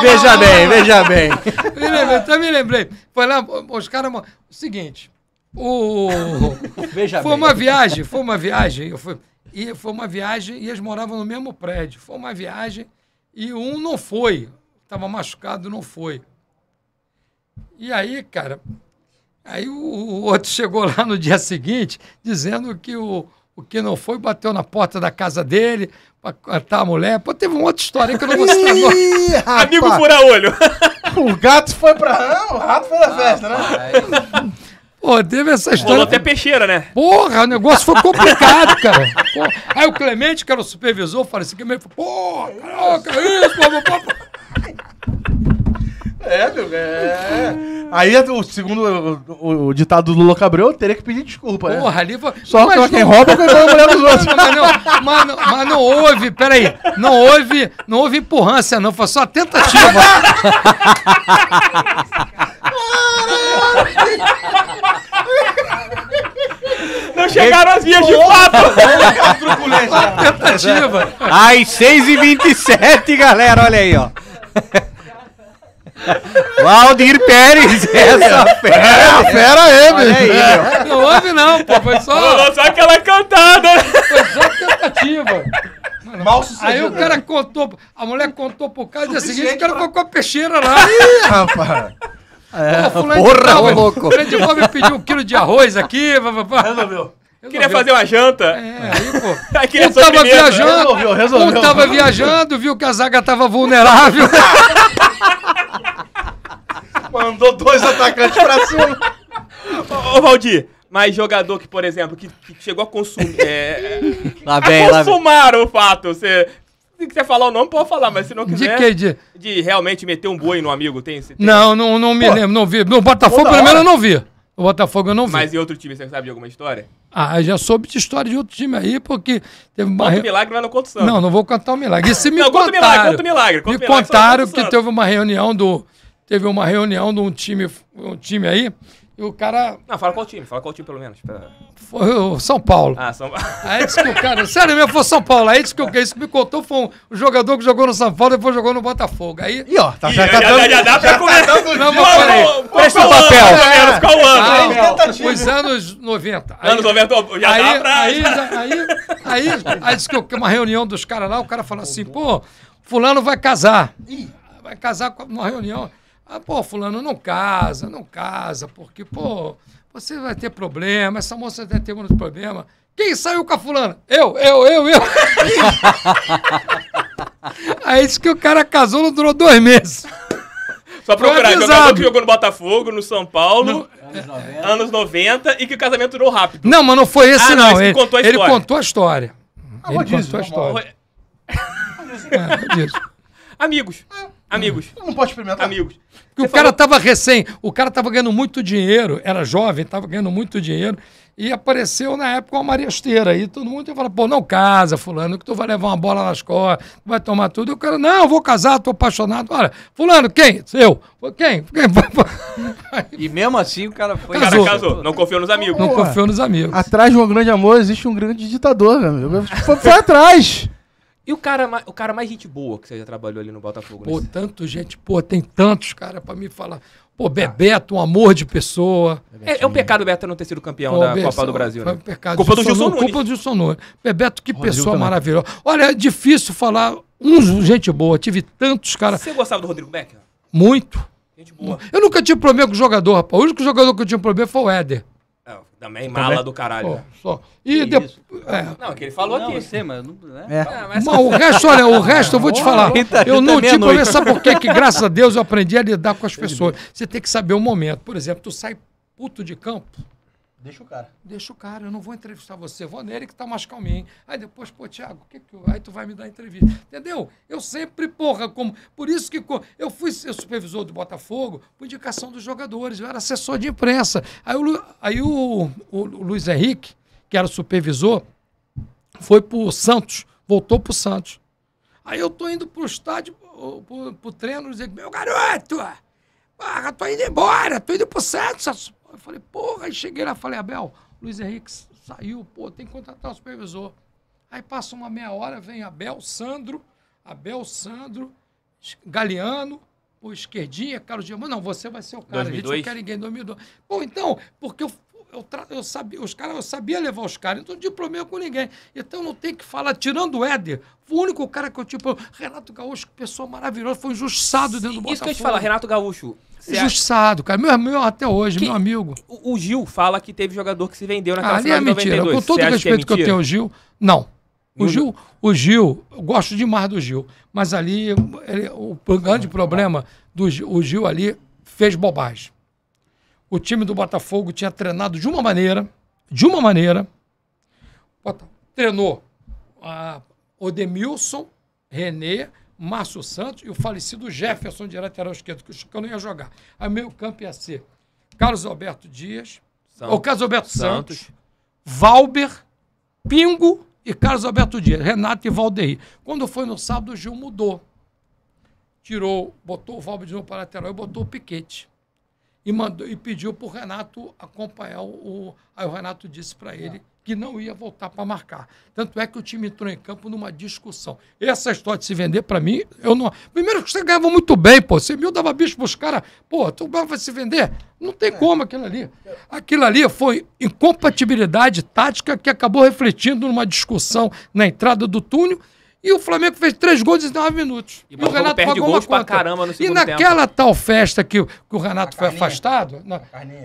veja bem, veja bem. Me lembrei, então me lembrei. Foi lá, os caras. O seguinte. O... Veja foi bem. uma viagem, foi uma viagem. Eu fui... E foi uma viagem e eles moravam no mesmo prédio. Foi uma viagem e um não foi. Estava machucado, não foi. E aí, cara, aí o, o, outro <laughs> chegou lá no dia seguinte dizendo que o, o que não foi bateu na porta da casa dele para cantar a mulher. Pô, teve uma outra história que eu não vou citar agora. Amigo fura-olho. o gato foi para Não, o rato foi na festa, né? Pô, teve essa história. Rolou até peixeira, né? Porra, o negócio foi complicado, cara. <laughs> Porra. Aí o Clemente, que era o supervisor, falou assim: porra, caraca, é isso, pô, pô, pô. É, meu, é. Aí, o segundo o, o, o ditado do Lula Cabreu, eu teria que pedir desculpa, né? Porra, ali foi... Só mas, quem rouba é quem rouba a mulher dos outros. Mas não, mas, não, mas não houve, peraí, não houve, não houve empurrância, não, foi só tentativa. <laughs> Não chegaram as vias de fato! Tentativa! Às 6h27, galera, olha aí, ó. Valdir Pérez, essa é, fera. É, fera aí, velho. não houve não, pô, foi só... Foi só aquela cantada. Né? Foi só tentativa. Mal sucedido. Aí o né? cara contou, a mulher contou por causa, dia assim, seguinte o cara pra... colocou a peixeira lá. Ih, rapaz. É, porra, tal, louco. O de tal pediu um quilo de arroz aqui. Resolveu. Resolveu. Queria fazer uma janta. É, aí, pô. <laughs> Aí um tava viajando, resolveu, resolveu. Um tava viajando, viu que a zaga tava vulnerável. <laughs> Mandou dois atacantes pra cima. Ô, Valdir, mas jogador que, por exemplo, que, que chegou a consumir. É, lá vem, a consumar lá vem. o fato. Você se quiser falar o nome, pode falar, mas se não quiser. De que? De, de realmente meter um boi no amigo, tem? Não, não, não me Pô. lembro, não vi. No Botafogo, pelo menos, eu não vi. O Botafogo eu não vi. Mas em outro time, você sabe de alguma história? Ah, eu já soube de história de outro time aí, porque teve uma. Conta o milagre, mas não conta o Santos. Não, não vou contar o milagre. E se me não, contaram. Conta o milagre, conta o milagre. Conta me milagre, contaram que teve uma reunião do. Teve uma reunião de um time, um time aí e o cara. Não, fala qual time, fala qual time pelo menos. Foi o São Paulo. Ah, São Paulo. Aí disse que o cara. Sério mesmo, foi São Paulo. Aí disse que o que me contou foi um jogador que jogou no São Paulo e depois jogou no Botafogo. Aí. E ó, tá, e, já, já, já, dando, já dá pra começar. Tá não, mas peraí. É é o papel. É, o ano? Ah, os anos 90. Aí, anos 90, já aí, dá pra. Aí, aí, aí, aí, disse que uma reunião dos caras lá, o cara falou assim, pô, fulano vai casar. Vai casar numa reunião. Ah, pô, fulano, não casa, não casa, porque, pô, você vai ter problema, essa moça vai ter muito problema. Quem saiu com a fulana? Eu, eu, eu, eu. Aí <laughs> disse é que o cara casou, não durou dois meses. Só procurar, que o casal que jogou no Botafogo, no São Paulo, no, anos, 90. anos 90, e que o casamento durou rápido. Não, mas não foi esse, ah, não. Ele, ele, contou ele, contou a história. Ah, ele rodízio, contou a história. Ah, rodízio. É, <laughs> Amigos. Ah. Amigos. Não pode experimentar. Amigos. Porque Você o falou... cara tava recém, o cara tava ganhando muito dinheiro, era jovem, tava ganhando muito dinheiro, e apareceu na época uma mariasteira E todo mundo ia falar, pô, não casa, fulano, que tu vai levar uma bola nas costas, tu vai tomar tudo. E o cara, não, vou casar, tô apaixonado. Olha, fulano, quem? Eu. Quem? <laughs> quem? e mesmo assim o cara foi... Casou. O cara casou, não confiou nos amigos. Não confiou nos amigos. Atrás de um grande amor existe um grande ditador, meu amigo. Foi, foi atrás. E o cara, o cara mais gente boa que você já trabalhou ali no Botafogo? Né? Pô, nesse... tanto gente, pô, tem tantos, cara, para me falar. Pô, Bebeto, um amor de pessoa. É, é, um pecado o Bebeto não ter sido campeão pô, da Bebeto, Copa do Brasil, né? Foi um pecado. Culpa do Gilson Nunes. Culpa do Gilson Nunes. Bebeto, que Rodrigo pessoa também. maravilhosa. Olha, é difícil falar uns gente boa. Tive tantos, cara. Você gostava do Rodrigo Becker? Muito. Gente boa. Eu nunca tive problema com o jogador, rapaz. O único jogador que eu tinha problema foi o Éder. É, também mala também. do caralho. Né? só. E depois. É. Não, é que ele falou não, aqui. Você, mas, né? é. mas... mas o <laughs> resto, olha, o resto eu vou te falar. eu não tive problema. porque Que graças a Deus eu aprendi a lidar com as pessoas. Você tem que saber o momento. Por exemplo, tu sai puto de campo. Deixa o cara. Deixa o cara, eu não vou entrevistar você, vou nele que tá mais calminho. Aí depois, pô, Tiago, que que eu... aí tu vai me dar entrevista. Entendeu? Eu sempre, porra, como. Por isso que eu fui ser supervisor do Botafogo por indicação dos jogadores, eu era assessor de imprensa. Aí o, aí o, o, Luiz Henrique, que era o supervisor, foi pro Santos, voltou pro Santos. Aí eu tô indo pro estádio, pro, pro, pro treino, dizer, meu garoto! Porra, tô indo embora, tô indo pro Santos, eu falei, porra, aí cheguei lá, falei, Abel, Luiz Henrique saiu, pô, tem que contratar o supervisor. Aí passa uma meia hora, vem Abel, Sandro, Abel, Sandro, Galeano, o Esquerdinha, Carlos Diamante. Não, você vai ser o cara. 2002. A gente não quer ninguém em 2002. Pô, então, porque eu, eu, eu sabia, os caras, eu sabia levar os caras, então não tinha problema com ninguém. Então não tem que falar, tirando o Éder, o único cara que eu tipo, Renato Gaúcho, pessoa maravilhosa, foi injustiçado dentro Sim, do Botafogo. Isso que eu te falar, Renato Gaúcho, Injustiçado, cara. Meu, amigo até hoje, que, meu amigo. O, Gil fala que teve jogador que se vendeu naquela ah, ali é mentira. 92. Com todo o é respeito que, é que eu tenho ao Gil, não. O Gil, o Gil, eu gosto demais do Gil, mas ali ele, o grande problema do o Gil ali fez bobagem. O time do Botafogo tinha treinado de uma maneira, de uma maneira, treinou a ah, Odemilson, Renê, Márcio Santos e o falecido Jefferson de lateral esquerdo, que o Chicão não ia jogar. Aí meio campo ia ser Carlos Alberto Dias, Santos. ou Carlos Alberto Santos, Santos, Valber, Pingo e Carlos Alberto Dias, Renato e Valdeir. Quando foi no sábado, o Gil mudou. Tirou, botou o Valber de novo para lateral e botou o Piquete e, mandou, e pediu para o Renato acompanhar. O, aí o Renato disse para ele é. que não ia voltar para marcar. Tanto é que o time entrou em campo numa discussão. Essa história de se vender, para mim, eu não. Primeiro que você ganhava muito bem, pô. Você mil dava bicho para os caras. Pô, tu vai se vender? Não tem é. como aquilo ali. Aquilo ali foi incompatibilidade tática que acabou refletindo numa discussão na entrada do túnel. E o Flamengo fez três gols em 19 minutos. E, e o Renato pagou uma conta. caramba no e naquela tempo. tal festa que, que o Renato foi afastado, na,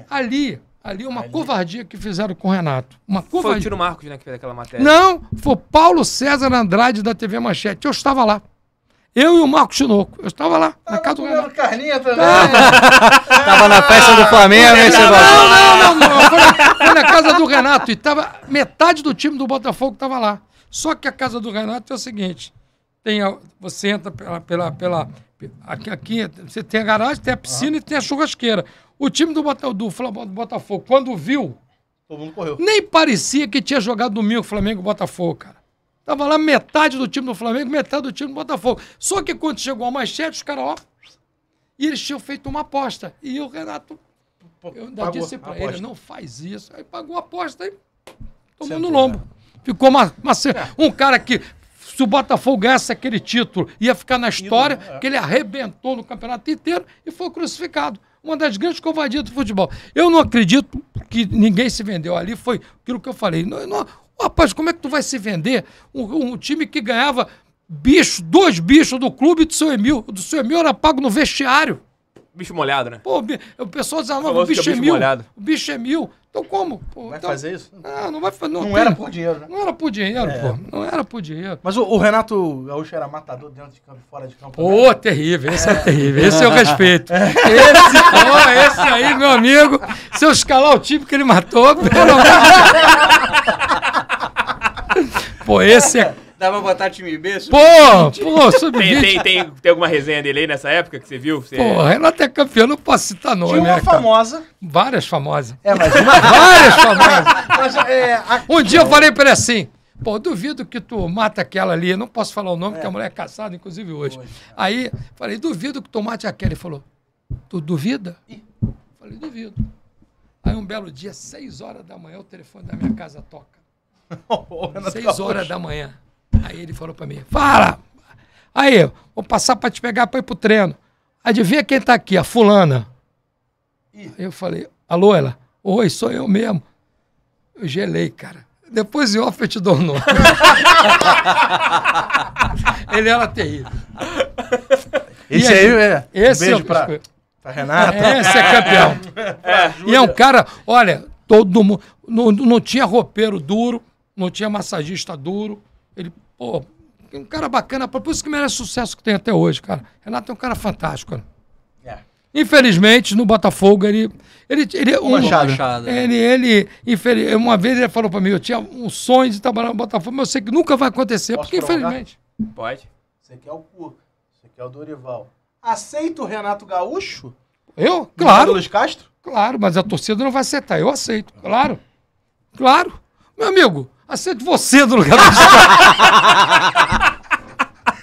ali, ali uma ali. covardia que fizeram com o Renato. Uma covardia. Foi o Tiro Marcos né, que fez aquela matéria. Não, foi Paulo César Andrade da TV Manchete. Eu estava lá. Eu e o Marcos Chinoco. Eu estava lá, na casa do Renato. carninha também. <laughs> É. na festa do Flamengo, hein, Não, não, não. não. Foi, na, foi na casa do Renato. E tava, metade do time do Botafogo estava lá. Só que a casa do Renato é o seguinte: tem a, você entra pela, pela, pela aqui, aqui, você tem a garagem, tem a piscina ah. e tem a churrasqueira. O time do, Bota, do, do Botafogo, quando viu, todo mundo correu. Nem parecia que tinha jogado domingo Flamengo e Botafogo, cara. Tava lá metade do time do Flamengo, metade do time do Botafogo. Só que quando chegou a manchete, os caras, ó. E eles tinham feito uma aposta. E o Renato. Eu ainda pagou disse pra ele, não faz isso. Aí pagou a aposta e tomou Sempre, no lombo. Né? Ficou uma, uma, um cara que se o Botafogo ganhasse aquele título, ia ficar na história é. que ele arrebentou no campeonato inteiro e foi crucificado. Uma das grandes covardias do futebol. Eu não acredito que ninguém se vendeu ali, foi aquilo que eu falei. Não, não, rapaz, como é que tu vai se vender um, um time que ganhava bicho, dois bichos do clube do seu Emil? O do seu Emil era pago no vestiário. Bicho molhado, né? Pô, o pessoal dizia, não, ah, o é bicho é mil. Molhado. O bicho é mil. Então como? Pô, vai então... fazer isso? Ah, não vai fazer. Não, não tem... era por dinheiro, né? Não era por dinheiro, é. pô. Não era por dinheiro. Mas o, o, Renato Gaúcho era matador dentro de campo e fora de campo. Ô, oh, né? terrível. Esse é. é, terrível. Esse eu <laughs> é. respeito. É. Esse, oh, esse aí, meu amigo. Se eu escalar o time que ele matou, pelo amor de Deus. Pô, esse é Dá pra botar time B? pô, pô, sub-20. Tem, tem, tem, alguma resenha dele aí nessa época que você viu? Você... Pô, Renato é campeão, não posso citar nome. Tinha uma né, famosa. Cara. Várias famosas. É, mas... <laughs> Várias famosas. Mas, é, a... Um dia eu falei pra ele assim, Pô, duvido que tu mata aquela ali. Eu não posso falar o nome, é. que a mulher é caçada, inclusive hoje. É. Aí, falei, duvido que tu mate aquela. Ele falou, tu duvida? Falei, duvido. Aí um belo dia, seis horas da manhã, o telefone da minha casa toca. <laughs> seis horas da manhã. Aí ele falou para mim: Fala! Aí, vou passar para te pegar para ir pro treino. Adivinha quem tá aqui? A fulana. Aí eu falei: Alô, ela? Oi, sou eu mesmo. Eu gelei, cara. Depois de off eu te dou o <laughs> ele era terrível. Esse aí, é. Esse beijo é, pra, pra Renata. É, esse é campeão. <laughs> É, e é um cara, olha, todo mundo. Não, não tinha roupeiro duro, não tinha massagista duro. Ele Pô, um cara bacana, por isso que merece sucesso que tem até hoje, cara. Renato é um cara fantástico, cara. Né? É. Infelizmente, no Botafogo, ele. ele, ele uma, chave. Né? Ele, ele, uma vez ele falou pra mim: eu tinha um sonho de trabalhar no Botafogo, mas eu sei que nunca vai acontecer, Posso porque infelizmente. Pode. Você quer é o Cuca, você quer é o Dorival. Aceita o Renato Gaúcho? Eu? Claro. Luiz Castro? Claro, mas a torcida não vai aceitar. Eu aceito, claro. Claro. Meu amigo, Aceito você do lugar do Gustavo. <laughs>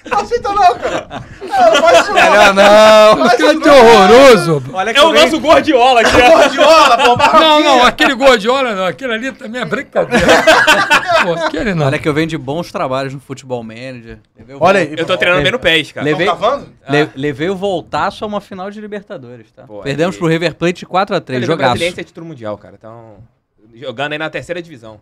Não aceita não, cara. É, faz Melhor não. Faz cara é horroroso. Olha que é o nosso Gordiola aqui. É gordiola, pô. Não, não. Aquele Gordiola não. Aquele ali também é brincadeira. <laughs> pô, aquele não. Olha que eu venho de bons trabalhos no Futebol Manager. Levei Olha aí. Eu tô treinando bem no pés, cara. Levei, le, levei o Voltaço a uma final de Libertadores, tá? Pô, Perdemos aí. pro River Plate 4x3. Jogaço. O River Plate é título mundial, cara. Então... Jogando aí na terceira divisão.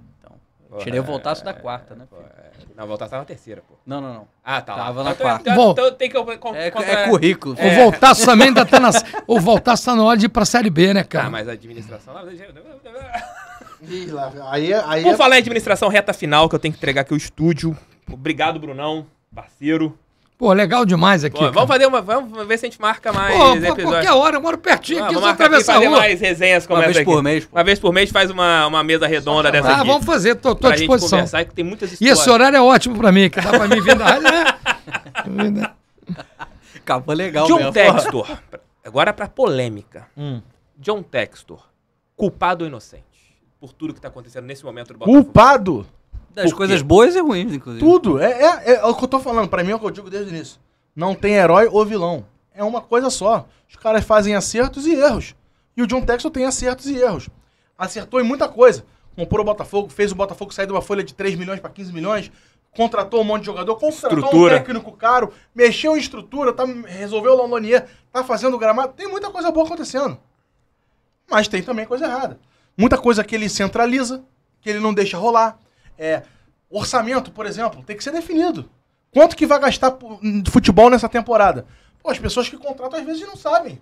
Tirei o é, voltaço da quarta, né? É. Não, o voltaço tava na terceira, pô. Não, não, não. Ah, tá. Tava lá. na então, quarta. Então, então tem que. É, é, é currículo. É. O voltaço também ainda tá na. <laughs> O voltaço tá na hora de ir pra Série B, né, cara? Ah, mas a administração. lá, aí, aí Vamos falar em administração reta final, que eu tenho que entregar aqui o estúdio. Obrigado, Brunão, parceiro. Pô, legal demais aqui. Pô, vamos fazer uma. Vamos ver se a gente marca mais pô, Qualquer hora, eu moro pertinho ah, aqui, vamos atravessar aqui, fazer mais resenhas como Uma vez aqui. por mês. Pô. Uma vez por mês faz uma, uma mesa redonda ah, dessa aqui. Ah, vamos fazer, tô, tô à disposição. Conversar, é que tem muitas histórias. E esse horário é ótimo pra mim, que dá pra mim vir da rádio, né? Acabou <laughs> legal, John mesmo. Textor. Agora pra polêmica. Hum. John Textor, culpado ou inocente? Por tudo que tá acontecendo nesse momento do Botafogo. Culpado? Das Por coisas quê? boas e ruins, inclusive. Tudo. É, é, é, é o que eu tô falando. Pra mim é o que eu digo desde o início. Não tem herói ou vilão. É uma coisa só. Os caras fazem acertos e erros. E o John Texel tem acertos e erros. Acertou em muita coisa. Comprou o Botafogo, fez o Botafogo sair de uma folha de 3 milhões para 15 milhões, contratou um monte de jogador, contratou estrutura. um técnico caro, mexeu em estrutura, tá, resolveu o Londonier, tá fazendo o gramado. Tem muita coisa boa acontecendo. Mas tem também coisa errada. Muita coisa que ele centraliza, que ele não deixa rolar, é, orçamento, por exemplo, tem que ser definido. Quanto que vai gastar hum, futebol nessa temporada? Pô, as pessoas que contratam às vezes não sabem.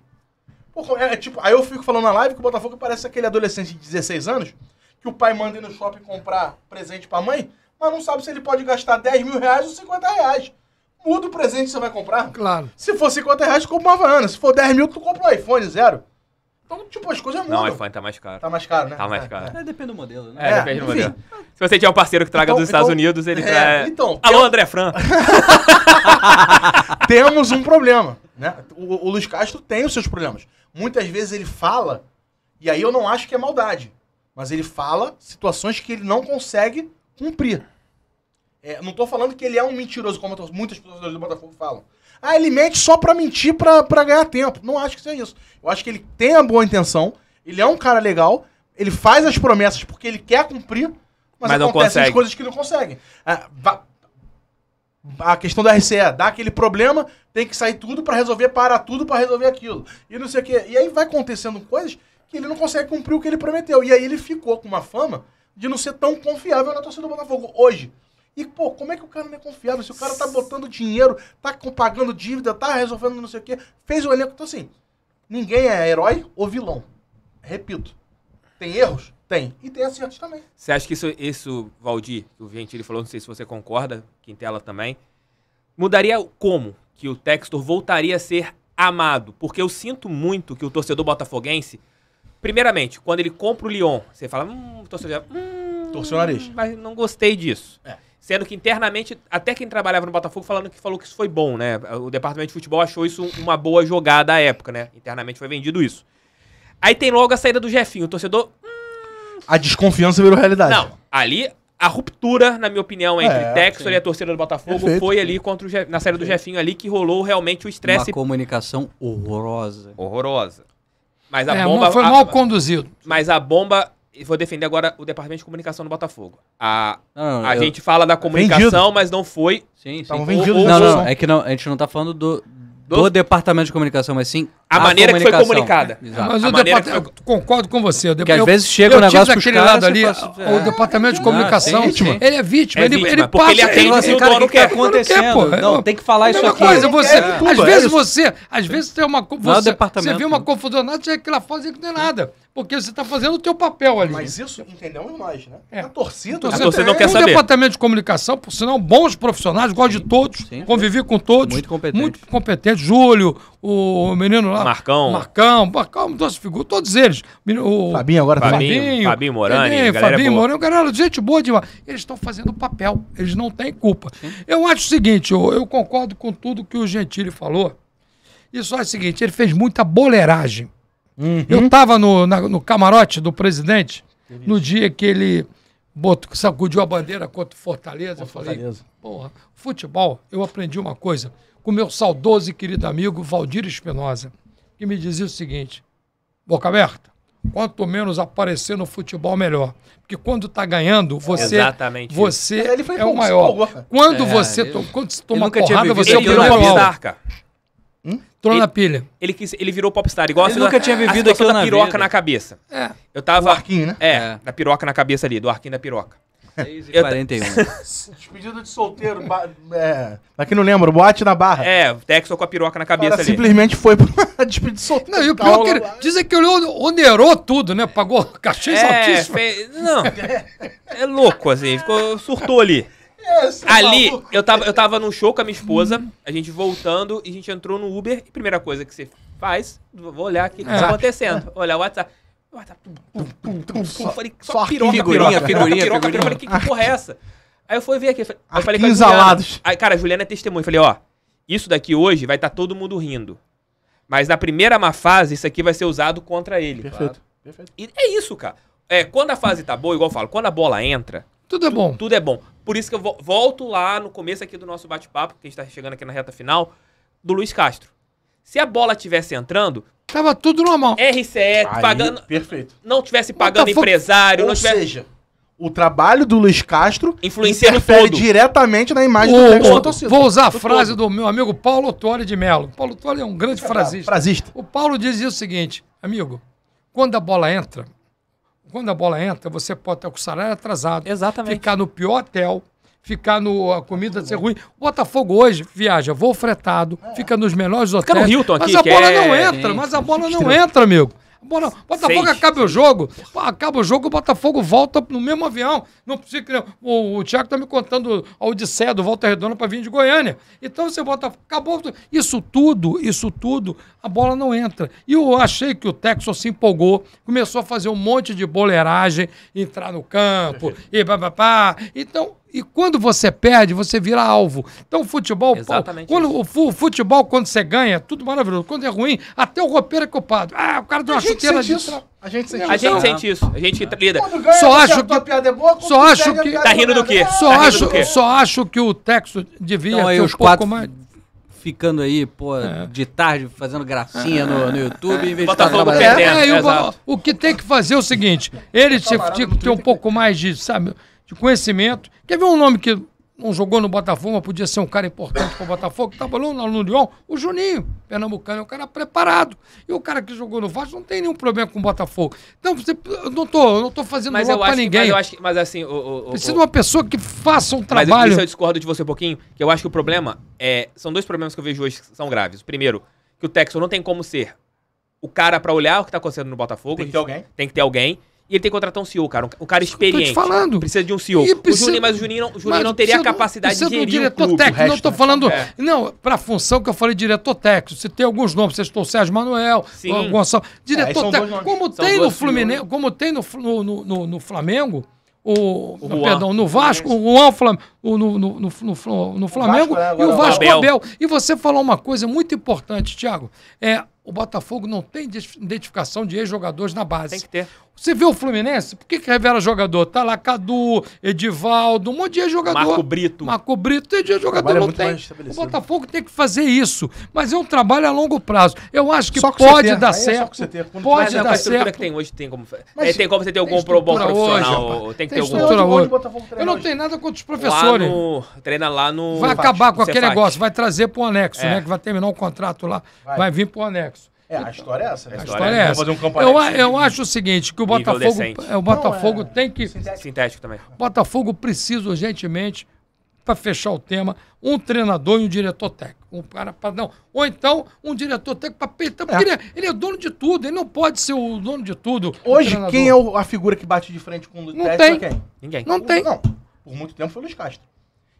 Pô, é, é, tipo, aí eu fico falando na live que o Botafogo parece aquele adolescente de 16 anos que o pai manda ir no shopping comprar presente pra mãe, mas não sabe se ele pode gastar 10 mil reais ou 50 reais. Muda o presente que você vai comprar. Claro. Se for 50 reais, tu compra uma Havaiana. Se for 10 mil, tu compra um iPhone zero. Então, tipo, as coisas mudam. Não, o iPhone tá mais caro. Tá mais caro, né? Tá mais caro. É, depende do modelo, né? É, é. depende do modelo. Enfim. Se você tiver um parceiro que traga então, dos então, Estados Unidos, ele é, traz... Então, Alô, tem... André Fran! <laughs> Temos um problema, né? O, o Luiz Castro tem os seus problemas. Muitas vezes ele fala, e aí eu não acho que é maldade, mas ele fala situações que ele não consegue cumprir. É, não tô falando que ele é um mentiroso, como muitas pessoas do Botafogo falam. Ah, ele mente só pra mentir, pra, pra ganhar tempo. Não acho que seja isso. Eu acho que ele tem a boa intenção, ele é um cara legal, ele faz as promessas porque ele quer cumprir, mas, mas acontecem as coisas que não consegue. Ah, a questão da RCE, dá aquele problema, tem que sair tudo para resolver, para tudo para resolver aquilo. E não sei o quê. E aí vai acontecendo coisas que ele não consegue cumprir o que ele prometeu. E aí ele ficou com uma fama de não ser tão confiável na torcida do Botafogo hoje. E, pô, como é que o cara não é confiável? Se o cara tá botando dinheiro, tá pagando dívida, tá resolvendo não sei o quê, fez o elenco. Então, assim, ninguém é herói ou vilão. Repito, tem erros? Tem. E tem acertos também. Você acha que isso, isso Valdir, que o Gentili falou, não sei se você concorda, Quintela também, mudaria como que o Textor voltaria a ser amado? Porque eu sinto muito que o torcedor botafoguense, primeiramente, quando ele compra o Lyon, você fala, hum, torcedor, hum, Torceu o nariz. Mas não gostei disso. É. Sendo que internamente, até quem trabalhava no Botafogo falando que falou que isso foi bom, né? O departamento de futebol achou isso uma boa jogada à época, né? Internamente foi vendido isso. Aí tem logo a saída do Jefinho, o torcedor. Hum... A desconfiança virou realidade. Não, ali a ruptura, na minha opinião, entre é, e a torcida do Botafogo Perfeito, foi ali contra Je... na saída do Jefinho ali que rolou realmente o estresse. Uma comunicação horrorosa. Horrorosa. Mas a é, bomba foi mal a... conduzido. Mas a bomba e vou defender agora o departamento de comunicação do Botafogo. A, não, não, a eu... gente fala da tá comunicação, vendido. mas não foi. Sim, sim. Vendido, o, o, não, não, é que não, a gente não tá falando do, do, do departamento de comunicação, mas sim a, a maneira que foi comunicada. É, exato. Mas a o departamento, foi... concordo com você. Porque às eu, vezes chega eu um negócio daquele caras, lado ali, o é. departamento de comunicação, não, sim, sim. ele é vítima, é ele, vítima, ele porque passa... ele atende assim, cara, o que tá acontecendo. Não, tem que falar é isso aqui. Coisa, você, Às vezes é você, às vezes tem uma você, vê uma confusão, você reclama, faz que não é nada porque você está fazendo o teu papel ali. Mas isso entendemos mais, né? É. A torcida, a torcida, a torcida é não quer saber. O departamento de comunicação, por sinal, bons profissionais, gosto de todos, sim, convivi sim. com todos. Muito competente. Muito competente. Júlio, o menino lá. Marcão. Marcão, Marcão, doce figura, todos eles. O Fabinho agora também. Tá Fabinho, Fabinho, Fabinho Morani. Fabinho, Fabinho boa. Morani, galera, gente boa demais. Eles estão fazendo o papel, eles não têm culpa. Sim. Eu acho o seguinte, eu, eu concordo com tudo que o Gentili falou. Isso é o seguinte, ele fez muita boleiragem Uhum. Eu estava no, no camarote do presidente Delícia. no dia que ele botou, sacudiu a bandeira contra o Fortaleza. eu falei, Fortaleza. porra, futebol, eu aprendi uma coisa com meu saudoso e querido amigo Valdir Espinosa, que me dizia o seguinte: boca aberta. Quanto menos aparecer no futebol, melhor. Porque quando está ganhando, você, Exatamente você é o maior. Quando é, você ele, to, quando se toma porrada, você é o melhor. alvo. Hum? na pilha. Ele, quis, ele virou popstar, igual ele a, nunca tinha vivido a aquilo da piroca na cabeça. É. Eu tava. Do arquinho, né? É, é, da piroca na cabeça ali, do arquinho da piroca. 6 e 41. <laughs> Despedida de solteiro. É, pra quem não lembra, boate na barra. É, o Texo com a piroca na cabeça Cara, ali. simplesmente foi pra <laughs> despedida de solteiro. Não, e o pior que ele, dizem que ele onerou tudo, né? Pagou <laughs> cachês é, altíssimos. Fe... Não, é louco, assim. Ficou, surtou ali. Esse, é, tá Ali, maluco. eu tava, eu tava num show com a minha esposa, a gente voltando, e a gente entrou no Uber, e primeira coisa que você faz, vou olhar aqui o que tá acontecendo. Olhar o WhatsApp. WhatsApp pum, pum, pum, só, falei, só, só piroca, figurinha, piroca, figurinha, piroca, figurinha. Falei, que, que porra é essa? Aí eu fui ver aqui, eu falei com a Juliana. Aí, cara, a Juliana é testemunha. Falei, ó, isso daqui hoje vai estar tá todo mundo rindo. Mas na primeira má fase, isso aqui vai ser usado contra ele. Perfeito. Claro. Perfeito. E é isso, cara. É, quando a fase tá boa, igual eu falo, quando a bola entra, tudo é bom. Tudo é bom. Por isso que eu volto lá no começo aqui do nosso bate-papo, que a gente tá chegando aqui na reta final, do Luiz Castro. Se a bola tivesse entrando, Tava tudo normal. RCE, Aí, pagando. Perfeito. Não tivesse pagando Botafogo, empresário, ou tivesse... seja, o trabalho do Luiz Castro influencia diretamente na imagem o, do técnico torcida. Vou usar a frase todo. do meu amigo Paulo Otório de Melo. Paulo Otório é um grande é, frasista. frasista. O Paulo dizia o seguinte, amigo, quando a bola entra, quando a bola entra, você pode estar com o salário atrasado. Exatamente. Ficar no pior hotel, ficar no a comida tá ser ruim. Botafogo hoje viaja voo fretado, é. fica nos melhores hotéis. Fica no Hilton mas aqui. Mas a bola é não entra, mas a bola não entra, amigo. Bora, Botafogo acaba o jogo. Acaba o jogo, o Botafogo volta no mesmo avião. Não precisa O, o Thiago tá me contando a Odisseia do Volta Redonda para vir de Goiânia. Então você bota. Acabou. Isso tudo, isso tudo, a bola não entra. E eu achei que o Texas se empolgou, começou a fazer um monte de boleiragem, entrar no campo, <laughs> e pá. Então, e quando você perde, você vira alvo. Então, o futebol, Exatamente pô, quando, o futebol, quando você ganha, tudo maravilhoso. Quando é ruim, até o roupeiro é culpado. Ah, o cara deu uma chuteira de. Isso. Né? A gente sente a isso. A gente então, sente isso. A gente é. lida. Ganha, só acho que. É boa, só acho que. Tá é rindo do quê? Só, tá acho, quê? só acho que o texto devia então, aí, os um quatro... mais ficando aí, pô, é. de tarde fazendo gracinha é. no, no YouTube Botafogo perdendo. É, o, o, que tem que fazer é o seguinte: ele tá se, tem que ter um pouco mais de, sabe, de conhecimento. Quer ver um nome que não jogou no Botafogo, mas podia ser um cara importante para o Botafogo, que trabalhou no Lyon? O Juninho, pernambucano, é um cara preparado. E o cara que jogou no Vasco não tem nenhum problema com o Botafogo. Então, você, eu não tô, não tô fazendo mas para ninguém. Que, mas eu acho que, mas assim... O, o, Precisa de uma pessoa que faça um trabalho... Mas eu, eu discordo de você um pouquinho, que eu acho que o problema é... São dois problemas que eu vejo hoje que são graves. Primeiro, que o Texas não tem como ser o cara para olhar o que está acontecendo no Botafogo. Tem que ter alguém. Tem que ter alguém. E ele tem que contratar um CEO, cara. Um, cara experiente. Tô te falando. Precisa de um CEO. Precisa, o Juninho, mas o Juninho não, o Juninho não teria a capacidade de gerir um diretor clube, técnico. Não, estou falando... É. Não, para função que eu falei, diretor técnico. Você tem alguns nomes. Vocês estão Sérgio Manuel, Sim. É, diretor é, técnico. Como tem, no Fluminense, como tem no, no, no, no Flamengo, o, o Juan, perdão, no Vasco, o Juan Flamengo no, no, no, no, Flamengo Vasco, né? e o Vasco Abel. Abel. E você falou uma coisa muito importante, Thiago. É, o Botafogo não tem identificação de ex-jogadores na base. Tem que ter. Você vê o Fluminense? Por que, que revela jogador? Tá lá Cadu, Edivaldo, um monte de jogador. Marco Brito. Marco Brito, tem de jogador, é não tem. O Botafogo tem que fazer isso, mas é um trabalho a longo prazo. Eu acho que, que pode é ter, dar certo. É pode mas, é dar certo. que tem hoje tem como, mas, é, tem como você ter algum bom profissional. Hoje, tem que tem ter algum. hoje. Eu não tenho nada contra os professores no, treina lá no. Vai acabar com aquele negócio, vai trazer pro anexo, é. né? Que vai terminar o contrato lá, vai, vai vir pro anexo. É, a história é essa. Né? A história, a história é, é essa. Fazer um eu, eu acho o seguinte, que o Botafogo, decente. É, o Botafogo Não, é... tem que... Sintético. Sintético também. O Botafogo precisa urgentemente, para fechar o tema, um treinador e um diretor técnico. Um cara pra, não. Ou então um diretor técnico para peitar, é. porque é. Ele, é, ele, é, dono de tudo, ele não pode ser o dono de tudo. Hoje, quem é a figura que bate de frente com o Luiz Não tem. Quem? Ninguém. Não tem. Não por muito tempo foi o Luiz Castro.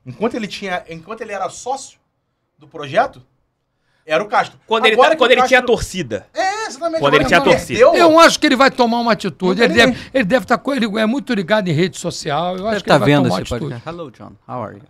Enquanto ele, tinha, enquanto ele era sócio do projeto, era o Castro. Quando Agora tá- ele, tá, quando ele Castro... tinha a torcida. É, exatamente. Quando ele, tinha a torcida. Perdeu. Eu acho que ele vai tomar uma atitude. Ele deve, ele deve estar. Tá, ele é muito ligado em rede social. Eu acho que tá ele vai vendo tomar esse atitude. Podcast. Hello, John. How are you?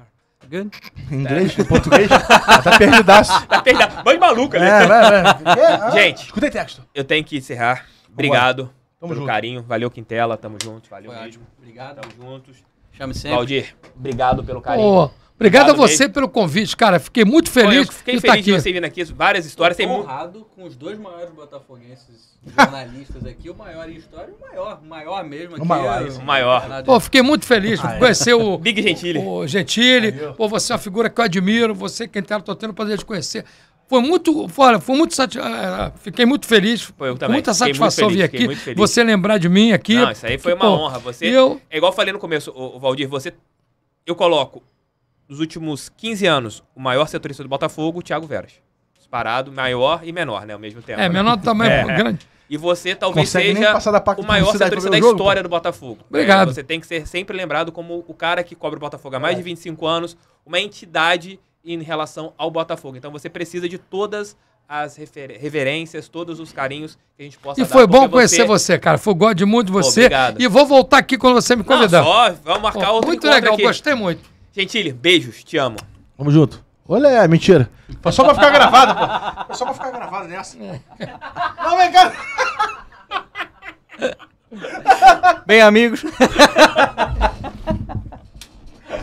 Good? Inglês, é. português. <laughs> tá perdidaço. Tá perdidaço. Bande maluca, né? É, <laughs> é ah, Gente, escutei texto. Eu tenho que encerrar. Obrigado Tamo pelo junto. carinho. Valeu, Quintela. Tamo junto. Valeu Foi mesmo. Ótimo. Obrigado. Tamo juntos. Chame sempre. Valdir, obrigado pelo carinho. Oh, obrigado, obrigado, a você mesmo. pelo convite, cara. Fiquei muito feliz. fiquei de feliz de você vindo aqui, várias histórias. Tô honrado com os dois maiores botafoguenses jornalistas aqui, o maior em história e o maior, maior mesmo aqui. O maior. É, o maior. Pô, fiquei muito feliz ah, é. de ah, conhecer é. o... Big Gentile. O Gentile. Pô, você é uma figura que eu admiro, você quem é tá, tô tendo o prazer de conhecer. Foi muito, olha, foi muito ah, ah, ah, fiquei muito feliz, eu também, muita satisfação muito feliz, vir aqui, você lembrar de mim aqui. Não, isso aí foi uma pô, honra. Você, eu... É igual eu falei no começo, o Valdir, você, eu coloco, nos últimos 15 anos, o maior setorista do Botafogo, o Thiago Veras. Disparado, maior e menor, né, ao mesmo tempo. É, menor também tamanho <laughs> é. <laughs> grande. E você talvez Consegue seja o maior setorista da jogo, história pô. do Botafogo. Obrigado. É, você tem que ser sempre lembrado como o cara que cobra o Botafogo há mais é. de 25 anos, uma entidade em relação ao Botafogo. Então você precisa de todas as reverências, todos os carinhos que a gente possa dar. E foi bom conhecer você... você, cara. Foi gosto muito de você. Obrigado. E vou voltar aqui quando você me convidar. Não, só, vamos marcar oh, outro Muito legal, aqui. gostei muito. Gentile, beijos, te amo. Vamos junto. Olha, mentira. Foi só pra ficar gravado, pô. Foi só pra ficar gravado nessa. É. Não, vem cá. Bem, amigos.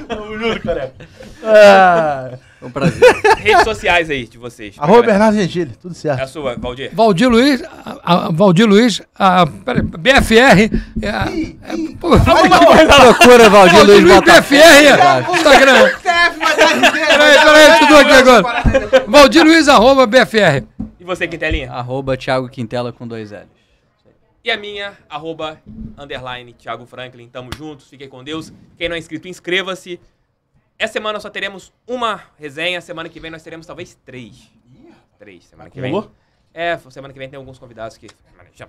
Tamo junto, cara. Ah um prazer. <laughs> Redes sociais aí de vocês. Arroba Bernardo Gentili, tudo certo. É a sua, Valdir. Valdir Luiz, a, a, Valdir Luiz, a, pera, BFR. É, é, procura Valdir Luiz, Luiz tá BFR, é. Instagram. <laughs> Peraí, peraí, tudo aqui agora. Valdir Luiz, arroba BFR. E você, Quintelinha? Arroba Thiago Quintela com dois L. E a minha, arroba, underline, Thiago Franklin. Tamo juntos, fiquem com Deus. Quem não é inscrito, inscreva-se. Essa semana só teremos uma resenha, semana que vem nós teremos talvez três. Três, semana que vem. É, semana que vem tem alguns convidados que já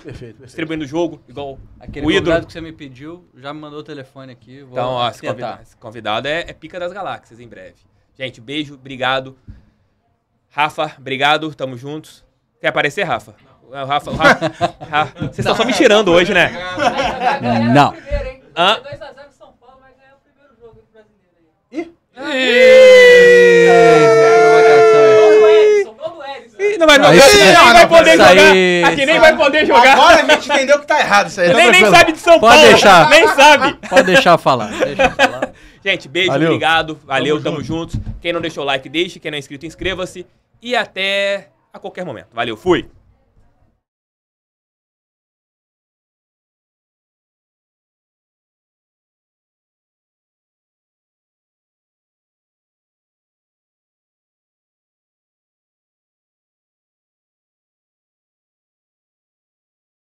perfeito, distribuindo o jogo, igual Aquele o que você me pediu, já me mandou o telefone aqui. então, ó, esse convidado, esse convidado é, é, pica das galáxias em breve. Gente, beijo, obrigado. Rafa, obrigado, tamo juntos. Quer aparecer, Rafa? Não. O Rafa, o Rafa, <laughs> vocês estão tá só me tirando hoje, né? Não. Hã? Não vai, não, nem vai poder jogar. Aqui nem vai poder jogar. Agora a gente entendeu que tá errado isso aí. Nem, nem sabe de São Paulo. Pode deixar. Nem sabe. Pode deixar falar. Deixa falar. <laughs> Gente, beijo, Valeu. obrigado. Valeu, tamo, tamo junto. juntos. Quem não deixou o like, deixe. Quem não é inscrito, inscreva-se. E até a qualquer momento. Valeu, fui!